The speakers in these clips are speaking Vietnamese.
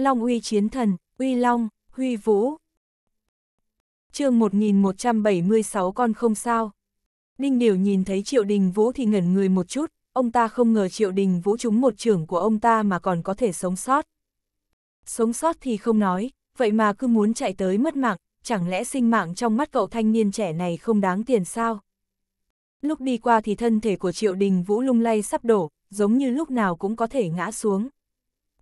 Long uy chiến thần, uy long, huy vũ. chương 1176 con không sao. Ninh Điều nhìn thấy Triệu Đình Vũ thì ngẩn người một chút, ông ta không ngờ Triệu Đình Vũ trúng một trưởng của ông ta mà còn có thể sống sót. Sống sót thì không nói, vậy mà cứ muốn chạy tới mất mạng, chẳng lẽ sinh mạng trong mắt cậu thanh niên trẻ này không đáng tiền sao? Lúc đi qua thì thân thể của Triệu Đình Vũ lung lay sắp đổ, giống như lúc nào cũng có thể ngã xuống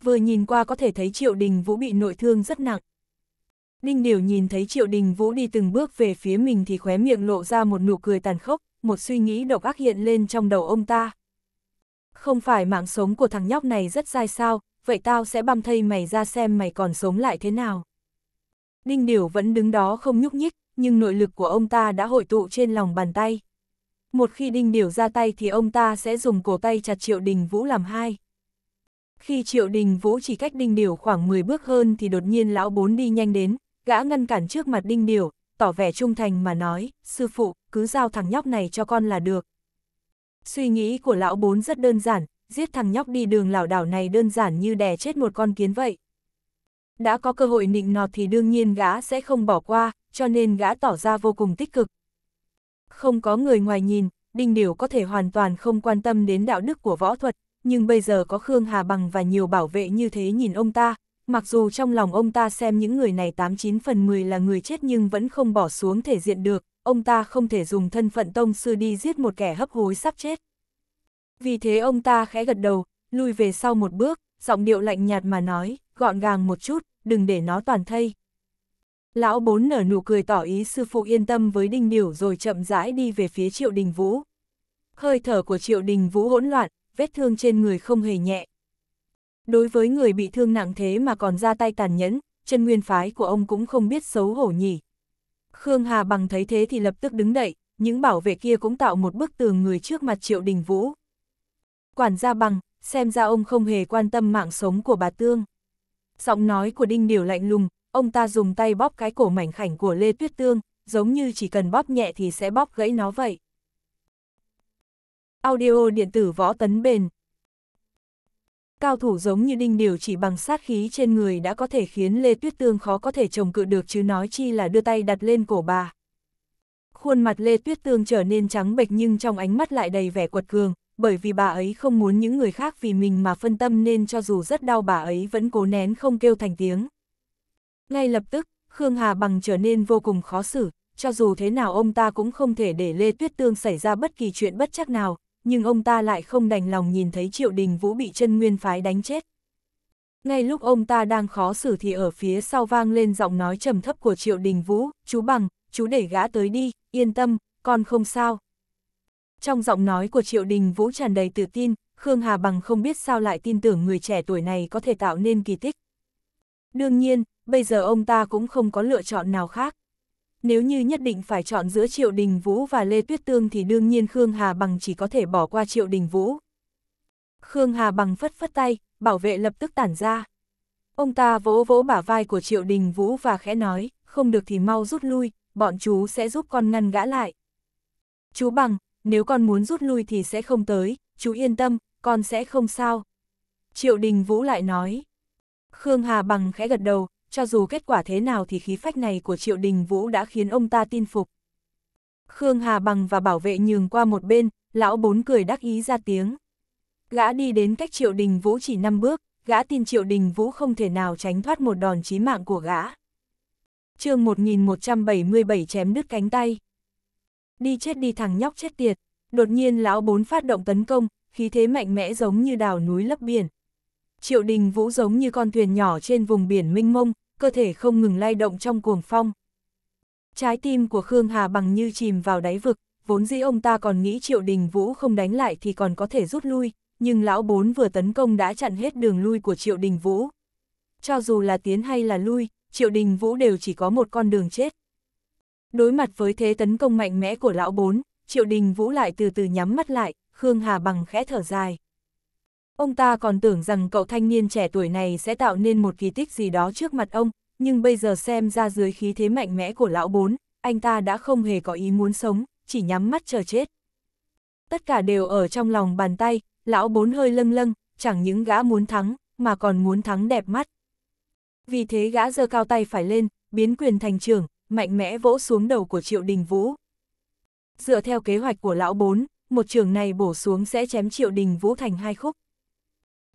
vừa nhìn qua có thể thấy Triệu Đình Vũ bị nội thương rất nặng. Ninh Điều nhìn thấy Triệu Đình Vũ đi từng bước về phía mình thì khóe miệng lộ ra một nụ cười tàn khốc, một suy nghĩ độc ác hiện lên trong đầu ông ta. Không phải mạng sống của thằng nhóc này rất dai sao, vậy tao sẽ băm thây mày ra xem mày còn sống lại thế nào. Ninh Điều vẫn đứng đó không nhúc nhích, nhưng nội lực của ông ta đã hội tụ trên lòng bàn tay. Một khi Đinh Điều ra tay thì ông ta sẽ dùng cổ tay chặt Triệu Đình Vũ làm hai. Khi triệu đình vũ chỉ cách đinh điểu khoảng 10 bước hơn thì đột nhiên lão bốn đi nhanh đến, gã ngăn cản trước mặt đinh điểu, tỏ vẻ trung thành mà nói, sư phụ, cứ giao thằng nhóc này cho con là được. Suy nghĩ của lão bốn rất đơn giản, giết thằng nhóc đi đường lão đảo này đơn giản như đè chết một con kiến vậy. Đã có cơ hội nịnh nọt thì đương nhiên gã sẽ không bỏ qua, cho nên gã tỏ ra vô cùng tích cực. Không có người ngoài nhìn, Đinh Điểu có thể hoàn toàn không quan tâm đến đạo đức của võ thuật, nhưng bây giờ có Khương Hà Bằng và nhiều bảo vệ như thế nhìn ông ta, mặc dù trong lòng ông ta xem những người này 89 phần 10 là người chết nhưng vẫn không bỏ xuống thể diện được, ông ta không thể dùng thân phận tông sư đi giết một kẻ hấp hối sắp chết. Vì thế ông ta khẽ gật đầu, lui về sau một bước, giọng điệu lạnh nhạt mà nói, gọn gàng một chút, đừng để nó toàn thây. Lão bốn nở nụ cười tỏ ý sư phụ yên tâm với đinh điểu rồi chậm rãi đi về phía triệu đình vũ. Hơi thở của triệu đình vũ hỗn loạn, vết thương trên người không hề nhẹ. Đối với người bị thương nặng thế mà còn ra tay tàn nhẫn, chân nguyên phái của ông cũng không biết xấu hổ nhỉ. Khương Hà bằng thấy thế thì lập tức đứng đậy, những bảo vệ kia cũng tạo một bức tường người trước mặt Triệu Đình Vũ. Quản gia bằng, xem ra ông không hề quan tâm mạng sống của bà Tương. Giọng nói của Đinh Điều lạnh lùng, ông ta dùng tay bóp cái cổ mảnh khảnh của Lê Tuyết Tương, giống như chỉ cần bóp nhẹ thì sẽ bóp gãy nó vậy. Audio điện tử võ tấn bền. Cao thủ giống như đinh điều chỉ bằng sát khí trên người đã có thể khiến Lê Tuyết Tương khó có thể trồng cự được chứ nói chi là đưa tay đặt lên cổ bà. Khuôn mặt Lê Tuyết Tương trở nên trắng bệch nhưng trong ánh mắt lại đầy vẻ quật cường, bởi vì bà ấy không muốn những người khác vì mình mà phân tâm nên cho dù rất đau bà ấy vẫn cố nén không kêu thành tiếng. Ngay lập tức, Khương Hà Bằng trở nên vô cùng khó xử, cho dù thế nào ông ta cũng không thể để Lê Tuyết Tương xảy ra bất kỳ chuyện bất chắc nào, nhưng ông ta lại không đành lòng nhìn thấy Triệu Đình Vũ bị chân nguyên phái đánh chết. Ngay lúc ông ta đang khó xử thì ở phía sau vang lên giọng nói trầm thấp của Triệu Đình Vũ, chú bằng, chú để gã tới đi, yên tâm, con không sao. Trong giọng nói của Triệu Đình Vũ tràn đầy tự tin, Khương Hà Bằng không biết sao lại tin tưởng người trẻ tuổi này có thể tạo nên kỳ tích. Đương nhiên, bây giờ ông ta cũng không có lựa chọn nào khác. Nếu như nhất định phải chọn giữa Triệu Đình Vũ và Lê Tuyết Tương thì đương nhiên Khương Hà Bằng chỉ có thể bỏ qua Triệu Đình Vũ. Khương Hà Bằng phất phất tay, bảo vệ lập tức tản ra. Ông ta vỗ vỗ bả vai của Triệu Đình Vũ và khẽ nói, không được thì mau rút lui, bọn chú sẽ giúp con ngăn gã lại. Chú Bằng, nếu con muốn rút lui thì sẽ không tới, chú yên tâm, con sẽ không sao. Triệu Đình Vũ lại nói. Khương Hà Bằng khẽ gật đầu, cho dù kết quả thế nào thì khí phách này của Triệu Đình Vũ đã khiến ông ta tin phục. Khương Hà Bằng và bảo vệ nhường qua một bên, lão bốn cười đắc ý ra tiếng. Gã đi đến cách Triệu Đình Vũ chỉ 5 bước, gã tin Triệu Đình Vũ không thể nào tránh thoát một đòn chí mạng của gã. chương 1177 chém đứt cánh tay. Đi chết đi thằng nhóc chết tiệt, đột nhiên lão bốn phát động tấn công, khí thế mạnh mẽ giống như đào núi lấp biển, Triệu đình vũ giống như con thuyền nhỏ trên vùng biển minh mông, cơ thể không ngừng lay động trong cuồng phong. Trái tim của Khương Hà bằng như chìm vào đáy vực, vốn dĩ ông ta còn nghĩ triệu đình vũ không đánh lại thì còn có thể rút lui, nhưng lão bốn vừa tấn công đã chặn hết đường lui của triệu đình vũ. Cho dù là tiến hay là lui, triệu đình vũ đều chỉ có một con đường chết. Đối mặt với thế tấn công mạnh mẽ của lão bốn, triệu đình vũ lại từ từ nhắm mắt lại, Khương Hà bằng khẽ thở dài. Ông ta còn tưởng rằng cậu thanh niên trẻ tuổi này sẽ tạo nên một kỳ tích gì đó trước mặt ông, nhưng bây giờ xem ra dưới khí thế mạnh mẽ của lão bốn, anh ta đã không hề có ý muốn sống, chỉ nhắm mắt chờ chết. Tất cả đều ở trong lòng bàn tay, lão bốn hơi lâng lâng, chẳng những gã muốn thắng, mà còn muốn thắng đẹp mắt. Vì thế gã giơ cao tay phải lên, biến quyền thành trường, mạnh mẽ vỗ xuống đầu của Triệu Đình Vũ. Dựa theo kế hoạch của lão bốn, một trường này bổ xuống sẽ chém Triệu Đình Vũ thành hai khúc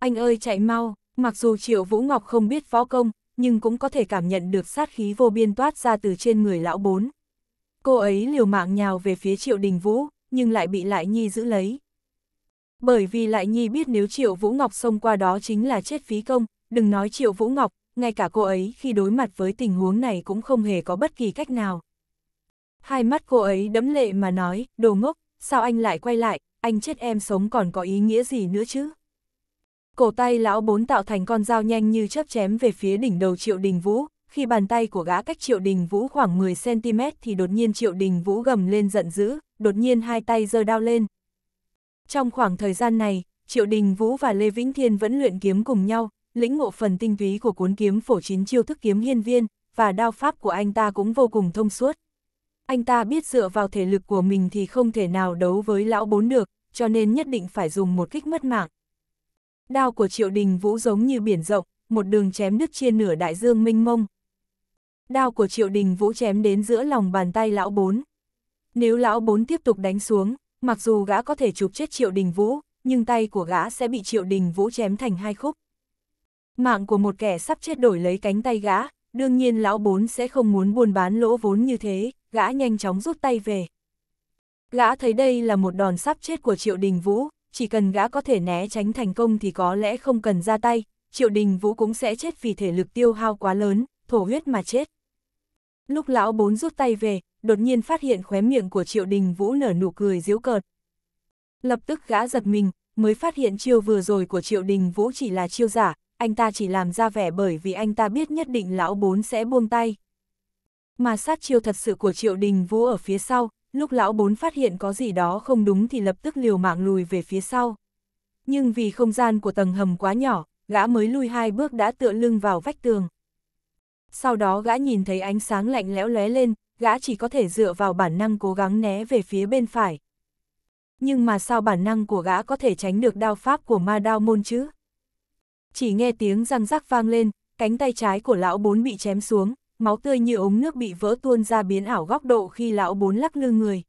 anh ơi chạy mau, mặc dù Triệu Vũ Ngọc không biết võ công, nhưng cũng có thể cảm nhận được sát khí vô biên toát ra từ trên người lão bốn. Cô ấy liều mạng nhào về phía Triệu Đình Vũ, nhưng lại bị Lại Nhi giữ lấy. Bởi vì Lại Nhi biết nếu Triệu Vũ Ngọc xông qua đó chính là chết phí công, đừng nói Triệu Vũ Ngọc, ngay cả cô ấy khi đối mặt với tình huống này cũng không hề có bất kỳ cách nào. Hai mắt cô ấy đấm lệ mà nói, đồ ngốc, sao anh lại quay lại, anh chết em sống còn có ý nghĩa gì nữa chứ? Cổ tay lão bốn tạo thành con dao nhanh như chớp chém về phía đỉnh đầu Triệu Đình Vũ, khi bàn tay của gã cách Triệu Đình Vũ khoảng 10cm thì đột nhiên Triệu Đình Vũ gầm lên giận dữ, đột nhiên hai tay giơ đao lên. Trong khoảng thời gian này, Triệu Đình Vũ và Lê Vĩnh Thiên vẫn luyện kiếm cùng nhau, lĩnh ngộ phần tinh túy của cuốn kiếm phổ chín chiêu thức kiếm hiên viên, và đao pháp của anh ta cũng vô cùng thông suốt. Anh ta biết dựa vào thể lực của mình thì không thể nào đấu với lão bốn được, cho nên nhất định phải dùng một kích mất mạng, Đao của triệu đình vũ giống như biển rộng, một đường chém đứt chia nửa đại dương minh mông. Đao của triệu đình vũ chém đến giữa lòng bàn tay lão bốn. Nếu lão bốn tiếp tục đánh xuống, mặc dù gã có thể chụp chết triệu đình vũ, nhưng tay của gã sẽ bị triệu đình vũ chém thành hai khúc. Mạng của một kẻ sắp chết đổi lấy cánh tay gã, đương nhiên lão bốn sẽ không muốn buôn bán lỗ vốn như thế, gã nhanh chóng rút tay về. Gã thấy đây là một đòn sắp chết của triệu đình vũ, chỉ cần gã có thể né tránh thành công thì có lẽ không cần ra tay, triệu đình vũ cũng sẽ chết vì thể lực tiêu hao quá lớn, thổ huyết mà chết. Lúc lão bốn rút tay về, đột nhiên phát hiện khóe miệng của triệu đình vũ nở nụ cười diễu cợt. Lập tức gã giật mình, mới phát hiện chiêu vừa rồi của triệu đình vũ chỉ là chiêu giả, anh ta chỉ làm ra vẻ bởi vì anh ta biết nhất định lão bốn sẽ buông tay. Mà sát chiêu thật sự của triệu đình vũ ở phía sau, lúc lão bốn phát hiện có gì đó không đúng thì lập tức liều mạng lùi về phía sau. Nhưng vì không gian của tầng hầm quá nhỏ, gã mới lui hai bước đã tựa lưng vào vách tường. Sau đó gã nhìn thấy ánh sáng lạnh lẽo lóe lên, gã chỉ có thể dựa vào bản năng cố gắng né về phía bên phải. Nhưng mà sao bản năng của gã có thể tránh được đao pháp của ma đao môn chứ? Chỉ nghe tiếng răng rắc vang lên, cánh tay trái của lão bốn bị chém xuống, máu tươi như ống nước bị vỡ tuôn ra biến ảo góc độ khi lão bốn lắc lư người.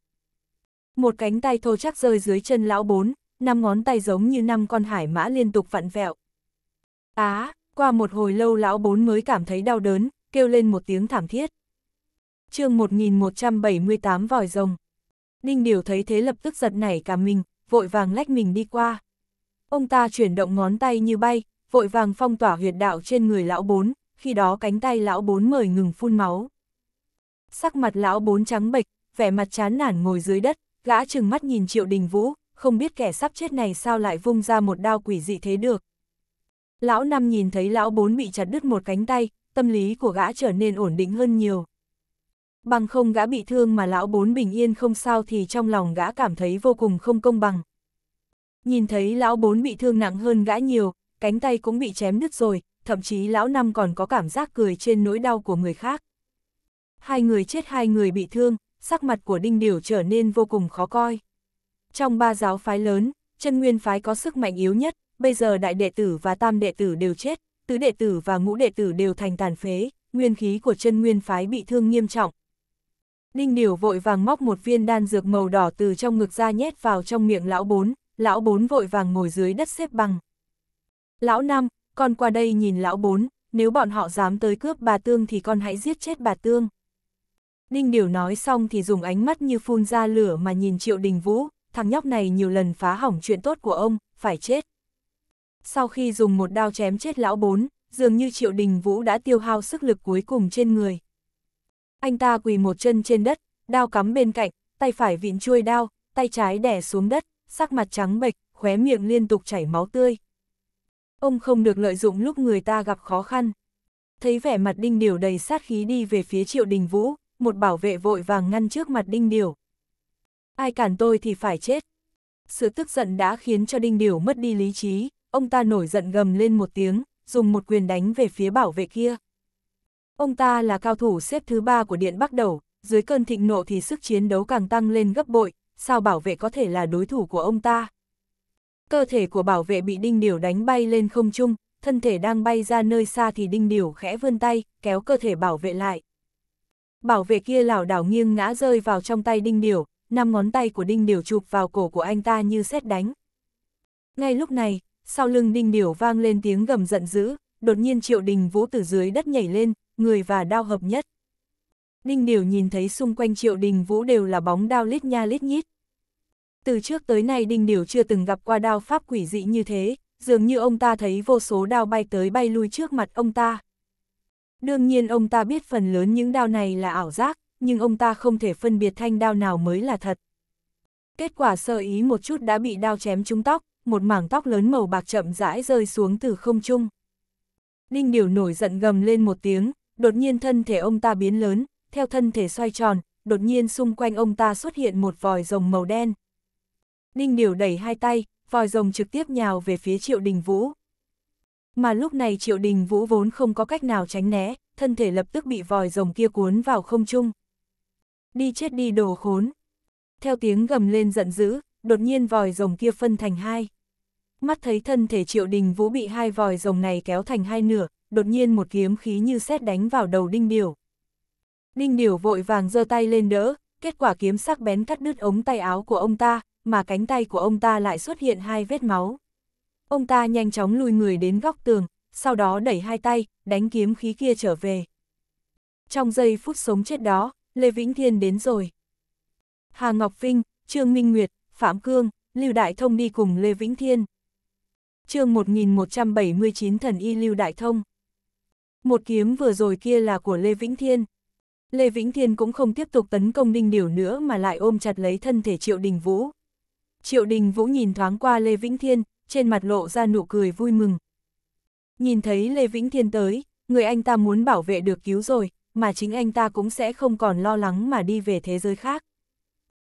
Một cánh tay thô chắc rơi dưới chân lão bốn, năm ngón tay giống như năm con hải mã liên tục vặn vẹo. Á, à, qua một hồi lâu lão bốn mới cảm thấy đau đớn, kêu lên một tiếng thảm thiết. chương 1178 vòi rồng. Ninh Điều thấy thế lập tức giật nảy cả mình, vội vàng lách mình đi qua. Ông ta chuyển động ngón tay như bay, vội vàng phong tỏa huyệt đạo trên người lão bốn, khi đó cánh tay lão bốn mời ngừng phun máu. Sắc mặt lão bốn trắng bệch, vẻ mặt chán nản ngồi dưới đất, gã chừng mắt nhìn triệu đình vũ, không biết kẻ sắp chết này sao lại vung ra một đao quỷ dị thế được. Lão năm nhìn thấy lão bốn bị chặt đứt một cánh tay, tâm lý của gã trở nên ổn định hơn nhiều. Bằng không gã bị thương mà lão bốn bình yên không sao thì trong lòng gã cảm thấy vô cùng không công bằng. Nhìn thấy lão bốn bị thương nặng hơn gã nhiều, cánh tay cũng bị chém đứt rồi, thậm chí lão năm còn có cảm giác cười trên nỗi đau của người khác. Hai người chết hai người bị thương, sắc mặt của Đinh điều trở nên vô cùng khó coi. Trong ba giáo phái lớn, chân nguyên phái có sức mạnh yếu nhất, bây giờ đại đệ tử và tam đệ tử đều chết, tứ đệ tử và ngũ đệ tử đều thành tàn phế, nguyên khí của chân nguyên phái bị thương nghiêm trọng. Đinh điều vội vàng móc một viên đan dược màu đỏ từ trong ngực ra nhét vào trong miệng lão bốn, lão bốn vội vàng ngồi dưới đất xếp bằng. Lão năm, con qua đây nhìn lão bốn, nếu bọn họ dám tới cướp bà Tương thì con hãy giết chết bà Tương. Đinh Điều nói xong thì dùng ánh mắt như phun ra lửa mà nhìn Triệu Đình Vũ, thằng nhóc này nhiều lần phá hỏng chuyện tốt của ông, phải chết. Sau khi dùng một đao chém chết lão bốn, dường như Triệu Đình Vũ đã tiêu hao sức lực cuối cùng trên người. Anh ta quỳ một chân trên đất, đao cắm bên cạnh, tay phải vịn chuôi đao, tay trái đẻ xuống đất, sắc mặt trắng bệch, khóe miệng liên tục chảy máu tươi ông không được lợi dụng lúc người ta gặp khó khăn. Thấy vẻ mặt đinh điểu đầy sát khí đi về phía triệu đình vũ, một bảo vệ vội vàng ngăn trước mặt đinh điểu. Ai cản tôi thì phải chết. Sự tức giận đã khiến cho đinh điểu mất đi lý trí, ông ta nổi giận gầm lên một tiếng, dùng một quyền đánh về phía bảo vệ kia. Ông ta là cao thủ xếp thứ ba của Điện Bắc Đầu, dưới cơn thịnh nộ thì sức chiến đấu càng tăng lên gấp bội, sao bảo vệ có thể là đối thủ của ông ta? Cơ thể của bảo vệ bị đinh điểu đánh bay lên không trung, thân thể đang bay ra nơi xa thì đinh điểu khẽ vươn tay, kéo cơ thể bảo vệ lại. Bảo vệ kia lảo đảo nghiêng ngã rơi vào trong tay đinh điểu, năm ngón tay của đinh điểu chụp vào cổ của anh ta như xét đánh. Ngay lúc này, sau lưng đinh điểu vang lên tiếng gầm giận dữ, đột nhiên triệu đình vũ từ dưới đất nhảy lên, người và đao hợp nhất. Đinh điểu nhìn thấy xung quanh triệu đình vũ đều là bóng đao lít nha lít nhít, từ trước tới nay Đinh Điểu chưa từng gặp qua đao pháp quỷ dị như thế, dường như ông ta thấy vô số đao bay tới bay lui trước mặt ông ta. Đương nhiên ông ta biết phần lớn những đao này là ảo giác, nhưng ông ta không thể phân biệt thanh đao nào mới là thật. Kết quả sơ ý một chút đã bị đao chém trúng tóc, một mảng tóc lớn màu bạc chậm rãi rơi xuống từ không trung. Đinh Điều nổi giận gầm lên một tiếng, đột nhiên thân thể ông ta biến lớn, theo thân thể xoay tròn, đột nhiên xung quanh ông ta xuất hiện một vòi rồng màu đen. Ninh Điểu đẩy hai tay, vòi rồng trực tiếp nhào về phía Triệu Đình Vũ. Mà lúc này Triệu Đình Vũ vốn không có cách nào tránh né, thân thể lập tức bị vòi rồng kia cuốn vào không trung. Đi chết đi đồ khốn. Theo tiếng gầm lên giận dữ, đột nhiên vòi rồng kia phân thành hai. Mắt thấy thân thể Triệu Đình Vũ bị hai vòi rồng này kéo thành hai nửa, đột nhiên một kiếm khí như sét đánh vào đầu Đinh Điểu. Đinh Điểu vội vàng giơ tay lên đỡ, kết quả kiếm sắc bén cắt đứt ống tay áo của ông ta, mà cánh tay của ông ta lại xuất hiện hai vết máu. Ông ta nhanh chóng lùi người đến góc tường, sau đó đẩy hai tay, đánh kiếm khí kia trở về. Trong giây phút sống chết đó, Lê Vĩnh Thiên đến rồi. Hà Ngọc Vinh, Trương Minh Nguyệt, Phạm Cương, Lưu Đại Thông đi cùng Lê Vĩnh Thiên. chương 1179 Thần Y Lưu Đại Thông. Một kiếm vừa rồi kia là của Lê Vĩnh Thiên. Lê Vĩnh Thiên cũng không tiếp tục tấn công Ninh Điểu nữa mà lại ôm chặt lấy thân thể Triệu Đình Vũ. Triệu Đình Vũ nhìn thoáng qua Lê Vĩnh Thiên, trên mặt lộ ra nụ cười vui mừng. Nhìn thấy Lê Vĩnh Thiên tới, người anh ta muốn bảo vệ được cứu rồi, mà chính anh ta cũng sẽ không còn lo lắng mà đi về thế giới khác.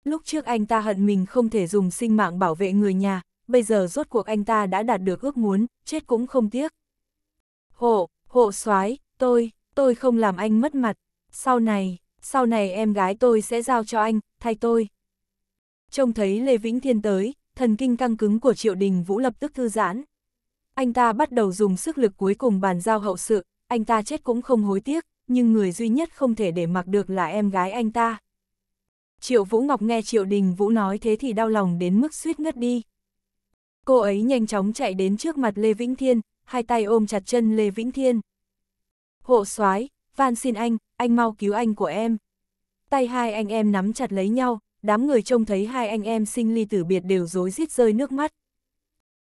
Lúc trước anh ta hận mình không thể dùng sinh mạng bảo vệ người nhà, bây giờ rốt cuộc anh ta đã đạt được ước muốn, chết cũng không tiếc. Hộ, hộ soái tôi, tôi không làm anh mất mặt. Sau này, sau này em gái tôi sẽ giao cho anh, thay tôi. Trông thấy Lê Vĩnh Thiên tới, thần kinh căng cứng của Triệu Đình Vũ lập tức thư giãn. Anh ta bắt đầu dùng sức lực cuối cùng bàn giao hậu sự, anh ta chết cũng không hối tiếc, nhưng người duy nhất không thể để mặc được là em gái anh ta. Triệu Vũ Ngọc nghe Triệu Đình Vũ nói thế thì đau lòng đến mức suýt ngất đi. Cô ấy nhanh chóng chạy đến trước mặt Lê Vĩnh Thiên, hai tay ôm chặt chân Lê Vĩnh Thiên. Hộ soái van xin anh, anh mau cứu anh của em. Tay hai anh em nắm chặt lấy nhau, đám người trông thấy hai anh em sinh ly tử biệt đều rối rít rơi nước mắt.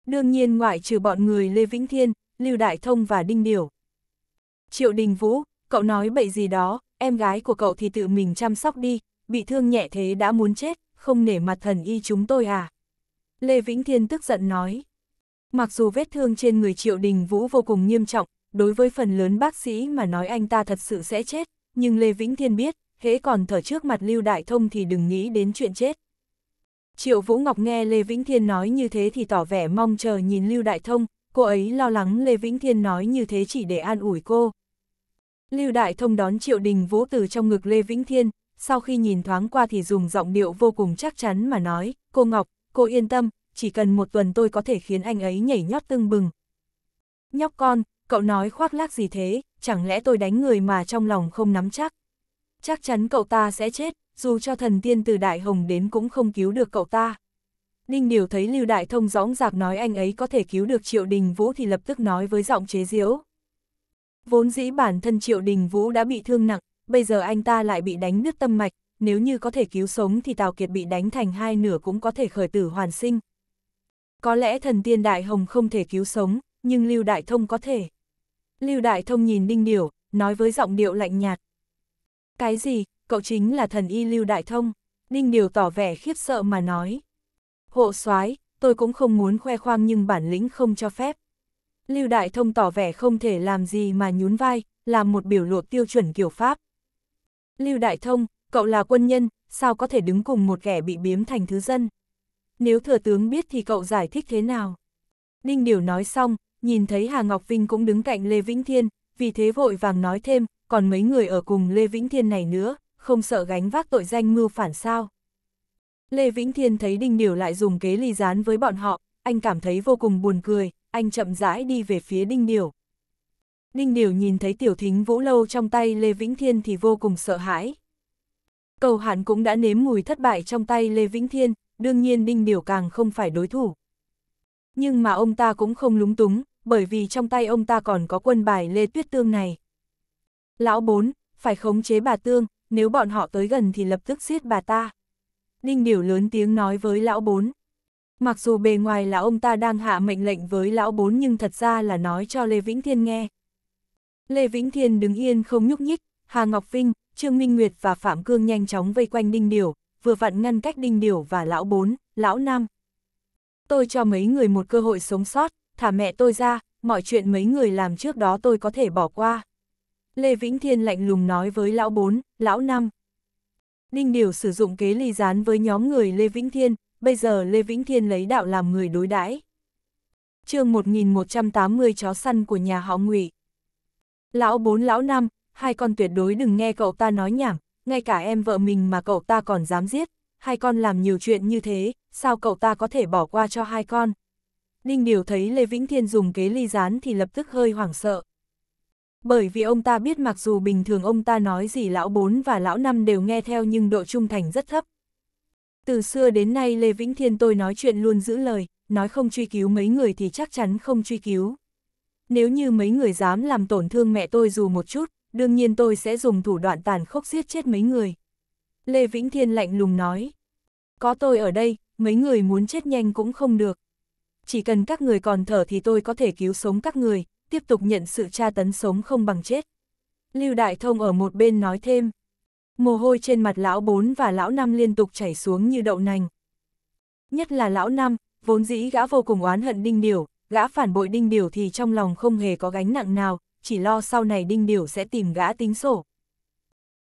Đương nhiên ngoại trừ bọn người Lê Vĩnh Thiên, Lưu Đại Thông và Đinh Điểu. Triệu Đình Vũ, cậu nói bậy gì đó, em gái của cậu thì tự mình chăm sóc đi, bị thương nhẹ thế đã muốn chết, không nể mặt thần y chúng tôi à. Lê Vĩnh Thiên tức giận nói. Mặc dù vết thương trên người Triệu Đình Vũ vô cùng nghiêm trọng, đối với phần lớn bác sĩ mà nói anh ta thật sự sẽ chết, nhưng Lê Vĩnh Thiên biết, hễ còn thở trước mặt Lưu Đại Thông thì đừng nghĩ đến chuyện chết. Triệu Vũ Ngọc nghe Lê Vĩnh Thiên nói như thế thì tỏ vẻ mong chờ nhìn Lưu Đại Thông, cô ấy lo lắng Lê Vĩnh Thiên nói như thế chỉ để an ủi cô. Lưu Đại Thông đón Triệu Đình Vũ từ trong ngực Lê Vĩnh Thiên, sau khi nhìn thoáng qua thì dùng giọng điệu vô cùng chắc chắn mà nói, cô Ngọc, cô yên tâm, chỉ cần một tuần tôi có thể khiến anh ấy nhảy nhót tưng bừng. Nhóc con, cậu nói khoác lác gì thế, chẳng lẽ tôi đánh người mà trong lòng không nắm chắc. Chắc chắn cậu ta sẽ chết, dù cho thần tiên từ Đại Hồng đến cũng không cứu được cậu ta. Ninh Điều thấy Lưu Đại Thông dõng dạc nói anh ấy có thể cứu được Triệu Đình Vũ thì lập tức nói với giọng chế giễu. Vốn dĩ bản thân Triệu Đình Vũ đã bị thương nặng, bây giờ anh ta lại bị đánh nứt tâm mạch, nếu như có thể cứu sống thì Tào Kiệt bị đánh thành hai nửa cũng có thể khởi tử hoàn sinh. Có lẽ thần tiên Đại Hồng không thể cứu sống, nhưng Lưu Đại Thông có thể. Lưu Đại Thông nhìn Đinh Điểu, nói với giọng điệu lạnh nhạt. Cái gì, cậu chính là thần y Lưu Đại Thông? Đinh Điều tỏ vẻ khiếp sợ mà nói. Hộ soái tôi cũng không muốn khoe khoang nhưng bản lĩnh không cho phép. Lưu Đại Thông tỏ vẻ không thể làm gì mà nhún vai, làm một biểu lộ tiêu chuẩn kiểu Pháp. Lưu Đại Thông, cậu là quân nhân, sao có thể đứng cùng một kẻ bị biếm thành thứ dân? Nếu thừa tướng biết thì cậu giải thích thế nào? Ninh Điều nói xong, nhìn thấy Hà Ngọc Vinh cũng đứng cạnh Lê Vĩnh Thiên, vì thế vội vàng nói thêm, còn mấy người ở cùng Lê Vĩnh Thiên này nữa, không sợ gánh vác tội danh mưu phản sao. Lê Vĩnh Thiên thấy Đinh Điều lại dùng kế ly gián với bọn họ, anh cảm thấy vô cùng buồn cười, anh chậm rãi đi về phía Đinh Điều. Đinh Điều nhìn thấy tiểu thính vũ lâu trong tay Lê Vĩnh Thiên thì vô cùng sợ hãi. Cầu hạn cũng đã nếm mùi thất bại trong tay Lê Vĩnh Thiên, đương nhiên Đinh Điều càng không phải đối thủ. Nhưng mà ông ta cũng không lúng túng, bởi vì trong tay ông ta còn có quân bài Lê Tuyết Tương này. Lão bốn, phải khống chế bà Tương, nếu bọn họ tới gần thì lập tức giết bà ta. Ninh Điểu lớn tiếng nói với lão bốn. Mặc dù bề ngoài là ông ta đang hạ mệnh lệnh với lão bốn nhưng thật ra là nói cho Lê Vĩnh Thiên nghe. Lê Vĩnh Thiên đứng yên không nhúc nhích, Hà Ngọc Vinh, Trương Minh Nguyệt và Phạm Cương nhanh chóng vây quanh Đinh Điểu, vừa vặn ngăn cách Đinh Điểu và lão bốn, lão năm. Tôi cho mấy người một cơ hội sống sót, thả mẹ tôi ra, mọi chuyện mấy người làm trước đó tôi có thể bỏ qua. Lê Vĩnh Thiên lạnh lùng nói với lão bốn, lão năm. Ninh Điều sử dụng kế ly gián với nhóm người Lê Vĩnh Thiên, bây giờ Lê Vĩnh Thiên lấy đạo làm người đối đãi. chương 1180 chó săn của nhà họ ngụy Lão bốn lão năm, hai con tuyệt đối đừng nghe cậu ta nói nhảm, ngay cả em vợ mình mà cậu ta còn dám giết, hai con làm nhiều chuyện như thế, sao cậu ta có thể bỏ qua cho hai con. Ninh Điều thấy Lê Vĩnh Thiên dùng kế ly rán thì lập tức hơi hoảng sợ. Bởi vì ông ta biết mặc dù bình thường ông ta nói gì lão bốn và lão năm đều nghe theo nhưng độ trung thành rất thấp. Từ xưa đến nay Lê Vĩnh Thiên tôi nói chuyện luôn giữ lời, nói không truy cứu mấy người thì chắc chắn không truy cứu. Nếu như mấy người dám làm tổn thương mẹ tôi dù một chút, đương nhiên tôi sẽ dùng thủ đoạn tàn khốc giết chết mấy người. Lê Vĩnh Thiên lạnh lùng nói. Có tôi ở đây, mấy người muốn chết nhanh cũng không được chỉ cần các người còn thở thì tôi có thể cứu sống các người, tiếp tục nhận sự tra tấn sống không bằng chết. Lưu Đại Thông ở một bên nói thêm, mồ hôi trên mặt lão bốn và lão năm liên tục chảy xuống như đậu nành. Nhất là lão năm, vốn dĩ gã vô cùng oán hận đinh điểu, gã phản bội đinh điểu thì trong lòng không hề có gánh nặng nào, chỉ lo sau này đinh điểu sẽ tìm gã tính sổ.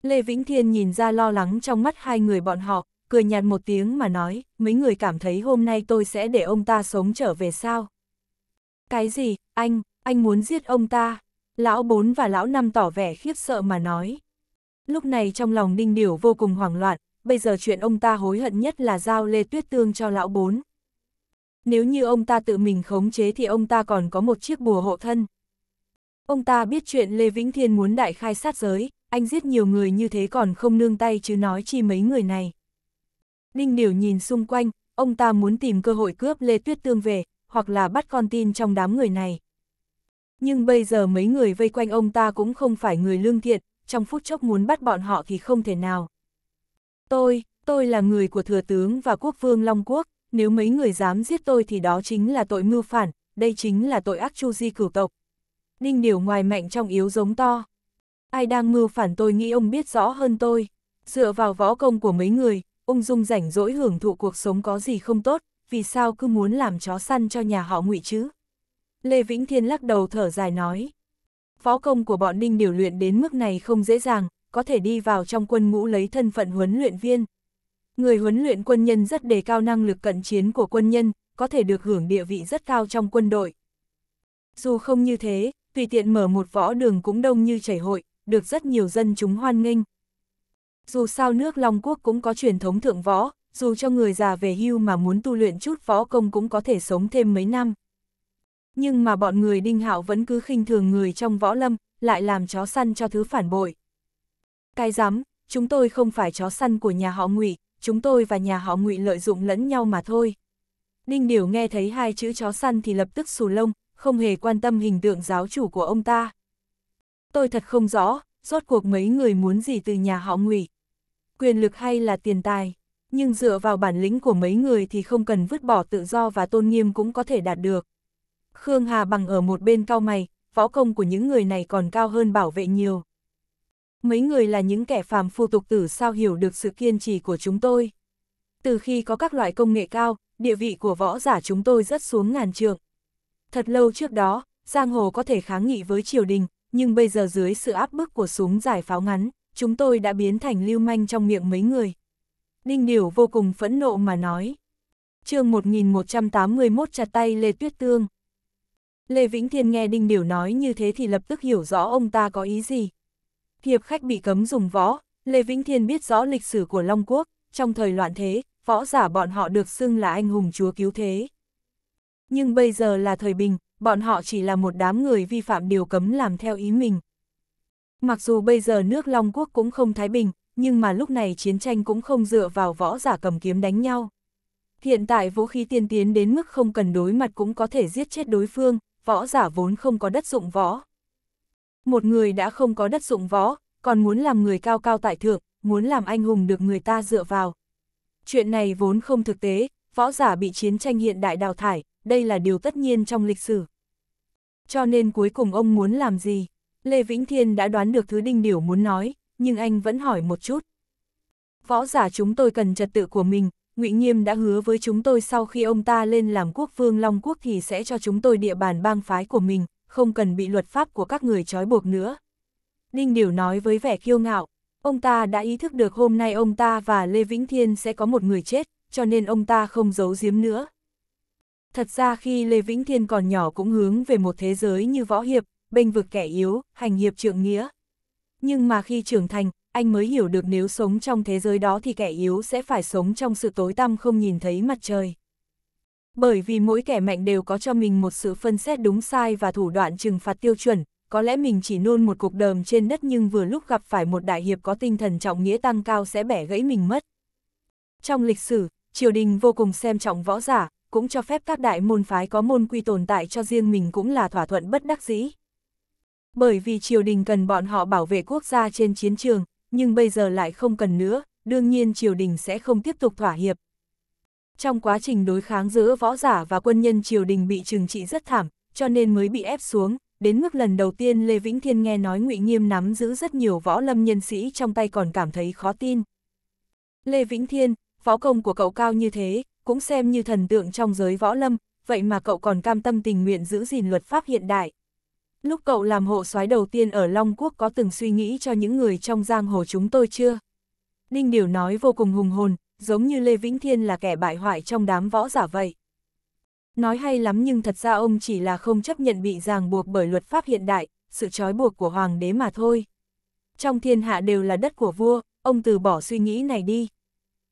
Lê Vĩnh Thiên nhìn ra lo lắng trong mắt hai người bọn họ, cười nhạt một tiếng mà nói, mấy người cảm thấy hôm nay tôi sẽ để ông ta sống trở về sao. Cái gì, anh, anh muốn giết ông ta? Lão bốn và lão năm tỏ vẻ khiếp sợ mà nói. Lúc này trong lòng Đinh Điểu vô cùng hoảng loạn, bây giờ chuyện ông ta hối hận nhất là giao Lê Tuyết Tương cho lão bốn. Nếu như ông ta tự mình khống chế thì ông ta còn có một chiếc bùa hộ thân. Ông ta biết chuyện Lê Vĩnh Thiên muốn đại khai sát giới, anh giết nhiều người như thế còn không nương tay chứ nói chi mấy người này. Ninh Điều nhìn xung quanh, ông ta muốn tìm cơ hội cướp Lê Tuyết Tương về, hoặc là bắt con tin trong đám người này. Nhưng bây giờ mấy người vây quanh ông ta cũng không phải người lương thiện, trong phút chốc muốn bắt bọn họ thì không thể nào. Tôi, tôi là người của thừa tướng và quốc vương Long Quốc, nếu mấy người dám giết tôi thì đó chính là tội mưu phản, đây chính là tội ác chu di cửu tộc. Ninh Điều ngoài mạnh trong yếu giống to. Ai đang mưu phản tôi nghĩ ông biết rõ hơn tôi. Dựa vào võ công của mấy người, ung dung rảnh rỗi hưởng thụ cuộc sống có gì không tốt, vì sao cứ muốn làm chó săn cho nhà họ ngụy chứ? Lê Vĩnh Thiên lắc đầu thở dài nói. Phó công của bọn Ninh điều luyện đến mức này không dễ dàng, có thể đi vào trong quân ngũ lấy thân phận huấn luyện viên. Người huấn luyện quân nhân rất đề cao năng lực cận chiến của quân nhân, có thể được hưởng địa vị rất cao trong quân đội. Dù không như thế, tùy tiện mở một võ đường cũng đông như chảy hội, được rất nhiều dân chúng hoan nghênh, dù sao nước Long Quốc cũng có truyền thống thượng võ, dù cho người già về hưu mà muốn tu luyện chút võ công cũng có thể sống thêm mấy năm. Nhưng mà bọn người đinh hạo vẫn cứ khinh thường người trong võ lâm, lại làm chó săn cho thứ phản bội. Cái dám, chúng tôi không phải chó săn của nhà họ ngụy chúng tôi và nhà họ ngụy lợi dụng lẫn nhau mà thôi. Đinh Điều nghe thấy hai chữ chó săn thì lập tức xù lông, không hề quan tâm hình tượng giáo chủ của ông ta. Tôi thật không rõ, rốt cuộc mấy người muốn gì từ nhà họ ngụy Quyền lực hay là tiền tài, nhưng dựa vào bản lĩnh của mấy người thì không cần vứt bỏ tự do và tôn nghiêm cũng có thể đạt được. Khương Hà bằng ở một bên cao mày, võ công của những người này còn cao hơn bảo vệ nhiều. Mấy người là những kẻ phàm phu tục tử sao hiểu được sự kiên trì của chúng tôi. Từ khi có các loại công nghệ cao, địa vị của võ giả chúng tôi rất xuống ngàn trượng. Thật lâu trước đó, Giang Hồ có thể kháng nghị với triều đình, nhưng bây giờ dưới sự áp bức của súng giải pháo ngắn, chúng tôi đã biến thành lưu manh trong miệng mấy người. Đinh Điểu vô cùng phẫn nộ mà nói. chương 1181 chặt tay Lê Tuyết Tương. Lê Vĩnh Thiên nghe Đinh Điểu nói như thế thì lập tức hiểu rõ ông ta có ý gì. Hiệp khách bị cấm dùng võ, Lê Vĩnh Thiên biết rõ lịch sử của Long Quốc, trong thời loạn thế, võ giả bọn họ được xưng là anh hùng chúa cứu thế. Nhưng bây giờ là thời bình, bọn họ chỉ là một đám người vi phạm điều cấm làm theo ý mình. Mặc dù bây giờ nước Long Quốc cũng không thái bình, nhưng mà lúc này chiến tranh cũng không dựa vào võ giả cầm kiếm đánh nhau. Hiện tại vũ khí tiên tiến đến mức không cần đối mặt cũng có thể giết chết đối phương, võ giả vốn không có đất dụng võ. Một người đã không có đất dụng võ, còn muốn làm người cao cao tại thượng, muốn làm anh hùng được người ta dựa vào. Chuyện này vốn không thực tế, võ giả bị chiến tranh hiện đại đào thải, đây là điều tất nhiên trong lịch sử. Cho nên cuối cùng ông muốn làm gì? Lê Vĩnh Thiên đã đoán được thứ Đinh Điểu muốn nói, nhưng anh vẫn hỏi một chút. Võ giả chúng tôi cần trật tự của mình, Ngụy Nghiêm đã hứa với chúng tôi sau khi ông ta lên làm quốc vương Long Quốc thì sẽ cho chúng tôi địa bàn bang phái của mình, không cần bị luật pháp của các người trói buộc nữa. Đinh Điểu nói với vẻ kiêu ngạo, ông ta đã ý thức được hôm nay ông ta và Lê Vĩnh Thiên sẽ có một người chết, cho nên ông ta không giấu giếm nữa. Thật ra khi Lê Vĩnh Thiên còn nhỏ cũng hướng về một thế giới như võ hiệp, bênh vực kẻ yếu, hành hiệp trượng nghĩa. Nhưng mà khi trưởng thành, anh mới hiểu được nếu sống trong thế giới đó thì kẻ yếu sẽ phải sống trong sự tối tăm không nhìn thấy mặt trời. Bởi vì mỗi kẻ mạnh đều có cho mình một sự phân xét đúng sai và thủ đoạn trừng phạt tiêu chuẩn, có lẽ mình chỉ nôn một cục đờm trên đất nhưng vừa lúc gặp phải một đại hiệp có tinh thần trọng nghĩa tăng cao sẽ bẻ gãy mình mất. Trong lịch sử, triều đình vô cùng xem trọng võ giả, cũng cho phép các đại môn phái có môn quy tồn tại cho riêng mình cũng là thỏa thuận bất đắc dĩ. Bởi vì triều đình cần bọn họ bảo vệ quốc gia trên chiến trường, nhưng bây giờ lại không cần nữa, đương nhiên triều đình sẽ không tiếp tục thỏa hiệp. Trong quá trình đối kháng giữa võ giả và quân nhân triều đình bị trừng trị rất thảm, cho nên mới bị ép xuống, đến mức lần đầu tiên Lê Vĩnh Thiên nghe nói ngụy Nghiêm nắm giữ rất nhiều võ lâm nhân sĩ trong tay còn cảm thấy khó tin. Lê Vĩnh Thiên, võ công của cậu cao như thế, cũng xem như thần tượng trong giới võ lâm, vậy mà cậu còn cam tâm tình nguyện giữ gìn luật pháp hiện đại. Lúc cậu làm hộ soái đầu tiên ở Long Quốc có từng suy nghĩ cho những người trong giang hồ chúng tôi chưa? Ninh Điều nói vô cùng hùng hồn, giống như Lê Vĩnh Thiên là kẻ bại hoại trong đám võ giả vậy. Nói hay lắm nhưng thật ra ông chỉ là không chấp nhận bị ràng buộc bởi luật pháp hiện đại, sự trói buộc của hoàng đế mà thôi. Trong thiên hạ đều là đất của vua, ông từ bỏ suy nghĩ này đi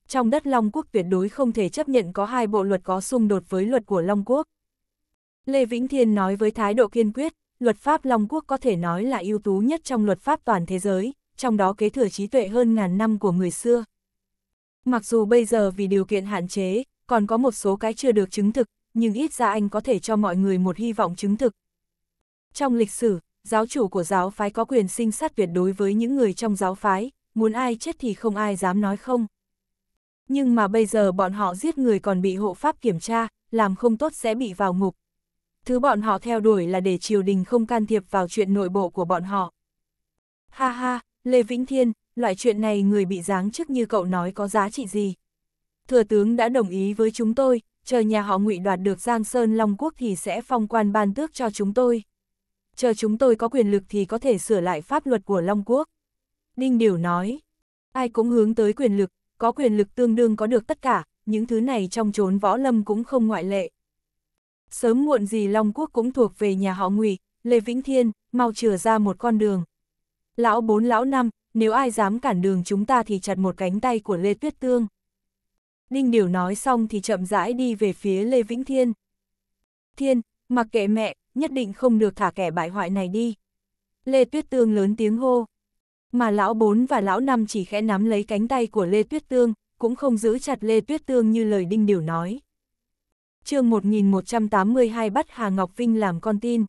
trong đất Long Quốc tuyệt đối không thể chấp nhận có hai bộ luật có xung đột với luật của Long Quốc. Lê Vĩnh Thiên nói với thái độ kiên quyết, luật pháp Long Quốc có thể nói là ưu tú nhất trong luật pháp toàn thế giới, trong đó kế thừa trí tuệ hơn ngàn năm của người xưa. Mặc dù bây giờ vì điều kiện hạn chế, còn có một số cái chưa được chứng thực, nhưng ít ra anh có thể cho mọi người một hy vọng chứng thực. Trong lịch sử, giáo chủ của giáo phái có quyền sinh sát tuyệt đối với những người trong giáo phái, muốn ai chết thì không ai dám nói không nhưng mà bây giờ bọn họ giết người còn bị hộ pháp kiểm tra, làm không tốt sẽ bị vào ngục. Thứ bọn họ theo đuổi là để triều đình không can thiệp vào chuyện nội bộ của bọn họ. Ha ha, Lê Vĩnh Thiên, loại chuyện này người bị giáng chức như cậu nói có giá trị gì? Thừa tướng đã đồng ý với chúng tôi, chờ nhà họ ngụy đoạt được Giang Sơn Long Quốc thì sẽ phong quan ban tước cho chúng tôi. Chờ chúng tôi có quyền lực thì có thể sửa lại pháp luật của Long Quốc. Đinh Điều nói, ai cũng hướng tới quyền lực, có quyền lực tương đương có được tất cả, những thứ này trong chốn võ lâm cũng không ngoại lệ. Sớm muộn gì Long Quốc cũng thuộc về nhà họ ngụy Lê Vĩnh Thiên, mau chừa ra một con đường. Lão bốn lão năm, nếu ai dám cản đường chúng ta thì chặt một cánh tay của Lê Tuyết Tương. Ninh Điều nói xong thì chậm rãi đi về phía Lê Vĩnh Thiên. Thiên, mặc kệ mẹ, nhất định không được thả kẻ bại hoại này đi. Lê Tuyết Tương lớn tiếng hô. Mà lão bốn và lão năm chỉ khẽ nắm lấy cánh tay của Lê Tuyết Tương, cũng không giữ chặt Lê Tuyết Tương như lời đinh điều nói. chương 1182 bắt Hà Ngọc Vinh làm con tin.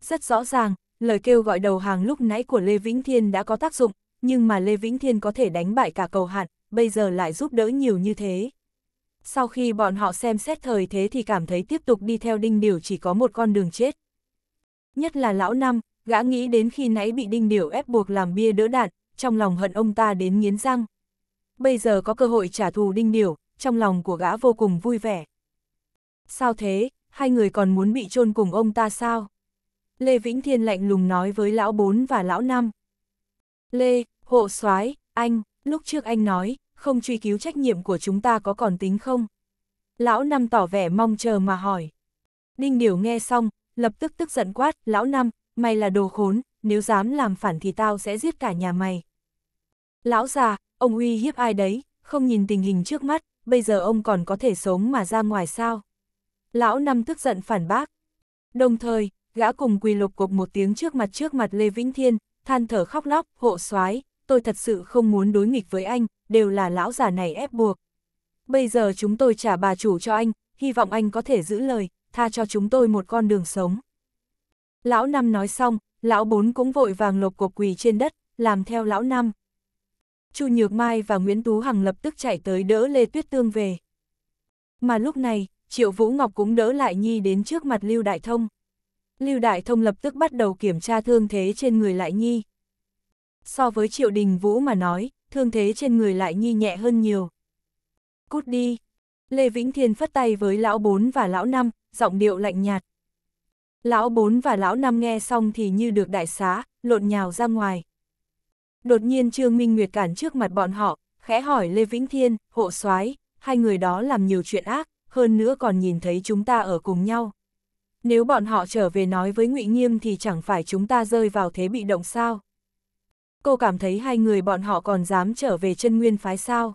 Rất rõ ràng, lời kêu gọi đầu hàng lúc nãy của Lê Vĩnh Thiên đã có tác dụng, nhưng mà Lê Vĩnh Thiên có thể đánh bại cả cầu hạn, bây giờ lại giúp đỡ nhiều như thế. Sau khi bọn họ xem xét thời thế thì cảm thấy tiếp tục đi theo đinh điều chỉ có một con đường chết. Nhất là lão năm, Gã nghĩ đến khi nãy bị đinh điểu ép buộc làm bia đỡ đạn, trong lòng hận ông ta đến nghiến răng. Bây giờ có cơ hội trả thù đinh điểu, trong lòng của gã vô cùng vui vẻ. Sao thế, hai người còn muốn bị chôn cùng ông ta sao? Lê Vĩnh Thiên lạnh lùng nói với lão bốn và lão năm. Lê, hộ soái anh, lúc trước anh nói, không truy cứu trách nhiệm của chúng ta có còn tính không? Lão năm tỏ vẻ mong chờ mà hỏi. Đinh Điều nghe xong, lập tức tức giận quát, lão năm, mày là đồ khốn, nếu dám làm phản thì tao sẽ giết cả nhà mày. Lão già, ông uy hiếp ai đấy, không nhìn tình hình trước mắt, bây giờ ông còn có thể sống mà ra ngoài sao? Lão năm tức giận phản bác. Đồng thời, gã cùng quỳ lục cục một tiếng trước mặt trước mặt Lê Vĩnh Thiên, than thở khóc lóc, hộ soái tôi thật sự không muốn đối nghịch với anh, đều là lão già này ép buộc. Bây giờ chúng tôi trả bà chủ cho anh, hy vọng anh có thể giữ lời, tha cho chúng tôi một con đường sống. Lão năm nói xong, lão bốn cũng vội vàng lộp cộp quỳ trên đất, làm theo lão năm. Chu Nhược Mai và Nguyễn Tú Hằng lập tức chạy tới đỡ Lê Tuyết Tương về. Mà lúc này, Triệu Vũ Ngọc cũng đỡ lại Nhi đến trước mặt Lưu Đại Thông. Lưu Đại Thông lập tức bắt đầu kiểm tra thương thế trên người lại Nhi. So với Triệu Đình Vũ mà nói, thương thế trên người lại Nhi nhẹ hơn nhiều. Cút đi! Lê Vĩnh Thiên phất tay với lão bốn và lão năm, giọng điệu lạnh nhạt. Lão bốn và lão năm nghe xong thì như được đại xá, lộn nhào ra ngoài. Đột nhiên Trương Minh Nguyệt cản trước mặt bọn họ, khẽ hỏi Lê Vĩnh Thiên, hộ soái hai người đó làm nhiều chuyện ác, hơn nữa còn nhìn thấy chúng ta ở cùng nhau. Nếu bọn họ trở về nói với ngụy Nghiêm thì chẳng phải chúng ta rơi vào thế bị động sao? Cô cảm thấy hai người bọn họ còn dám trở về chân nguyên phái sao?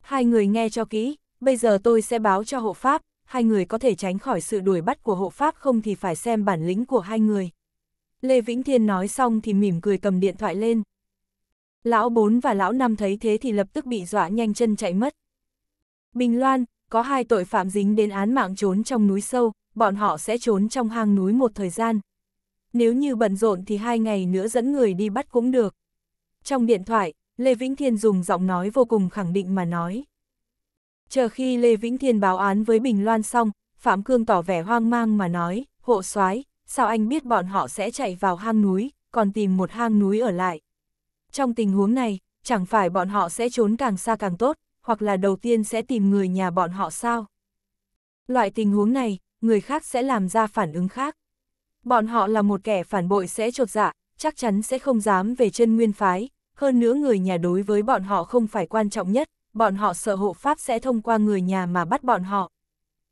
Hai người nghe cho kỹ, bây giờ tôi sẽ báo cho hộ pháp, hai người có thể tránh khỏi sự đuổi bắt của hộ pháp không thì phải xem bản lĩnh của hai người. Lê Vĩnh Thiên nói xong thì mỉm cười cầm điện thoại lên. Lão bốn và lão năm thấy thế thì lập tức bị dọa nhanh chân chạy mất. Bình Loan, có hai tội phạm dính đến án mạng trốn trong núi sâu, bọn họ sẽ trốn trong hang núi một thời gian. Nếu như bận rộn thì hai ngày nữa dẫn người đi bắt cũng được. Trong điện thoại, Lê Vĩnh Thiên dùng giọng nói vô cùng khẳng định mà nói. Chờ khi Lê Vĩnh Thiên báo án với Bình Loan xong, Phạm Cương tỏ vẻ hoang mang mà nói, hộ soái sao anh biết bọn họ sẽ chạy vào hang núi, còn tìm một hang núi ở lại. Trong tình huống này, chẳng phải bọn họ sẽ trốn càng xa càng tốt, hoặc là đầu tiên sẽ tìm người nhà bọn họ sao. Loại tình huống này, người khác sẽ làm ra phản ứng khác. Bọn họ là một kẻ phản bội sẽ trột dạ, chắc chắn sẽ không dám về chân nguyên phái, hơn nữa người nhà đối với bọn họ không phải quan trọng nhất, bọn họ sợ hộ Pháp sẽ thông qua người nhà mà bắt bọn họ.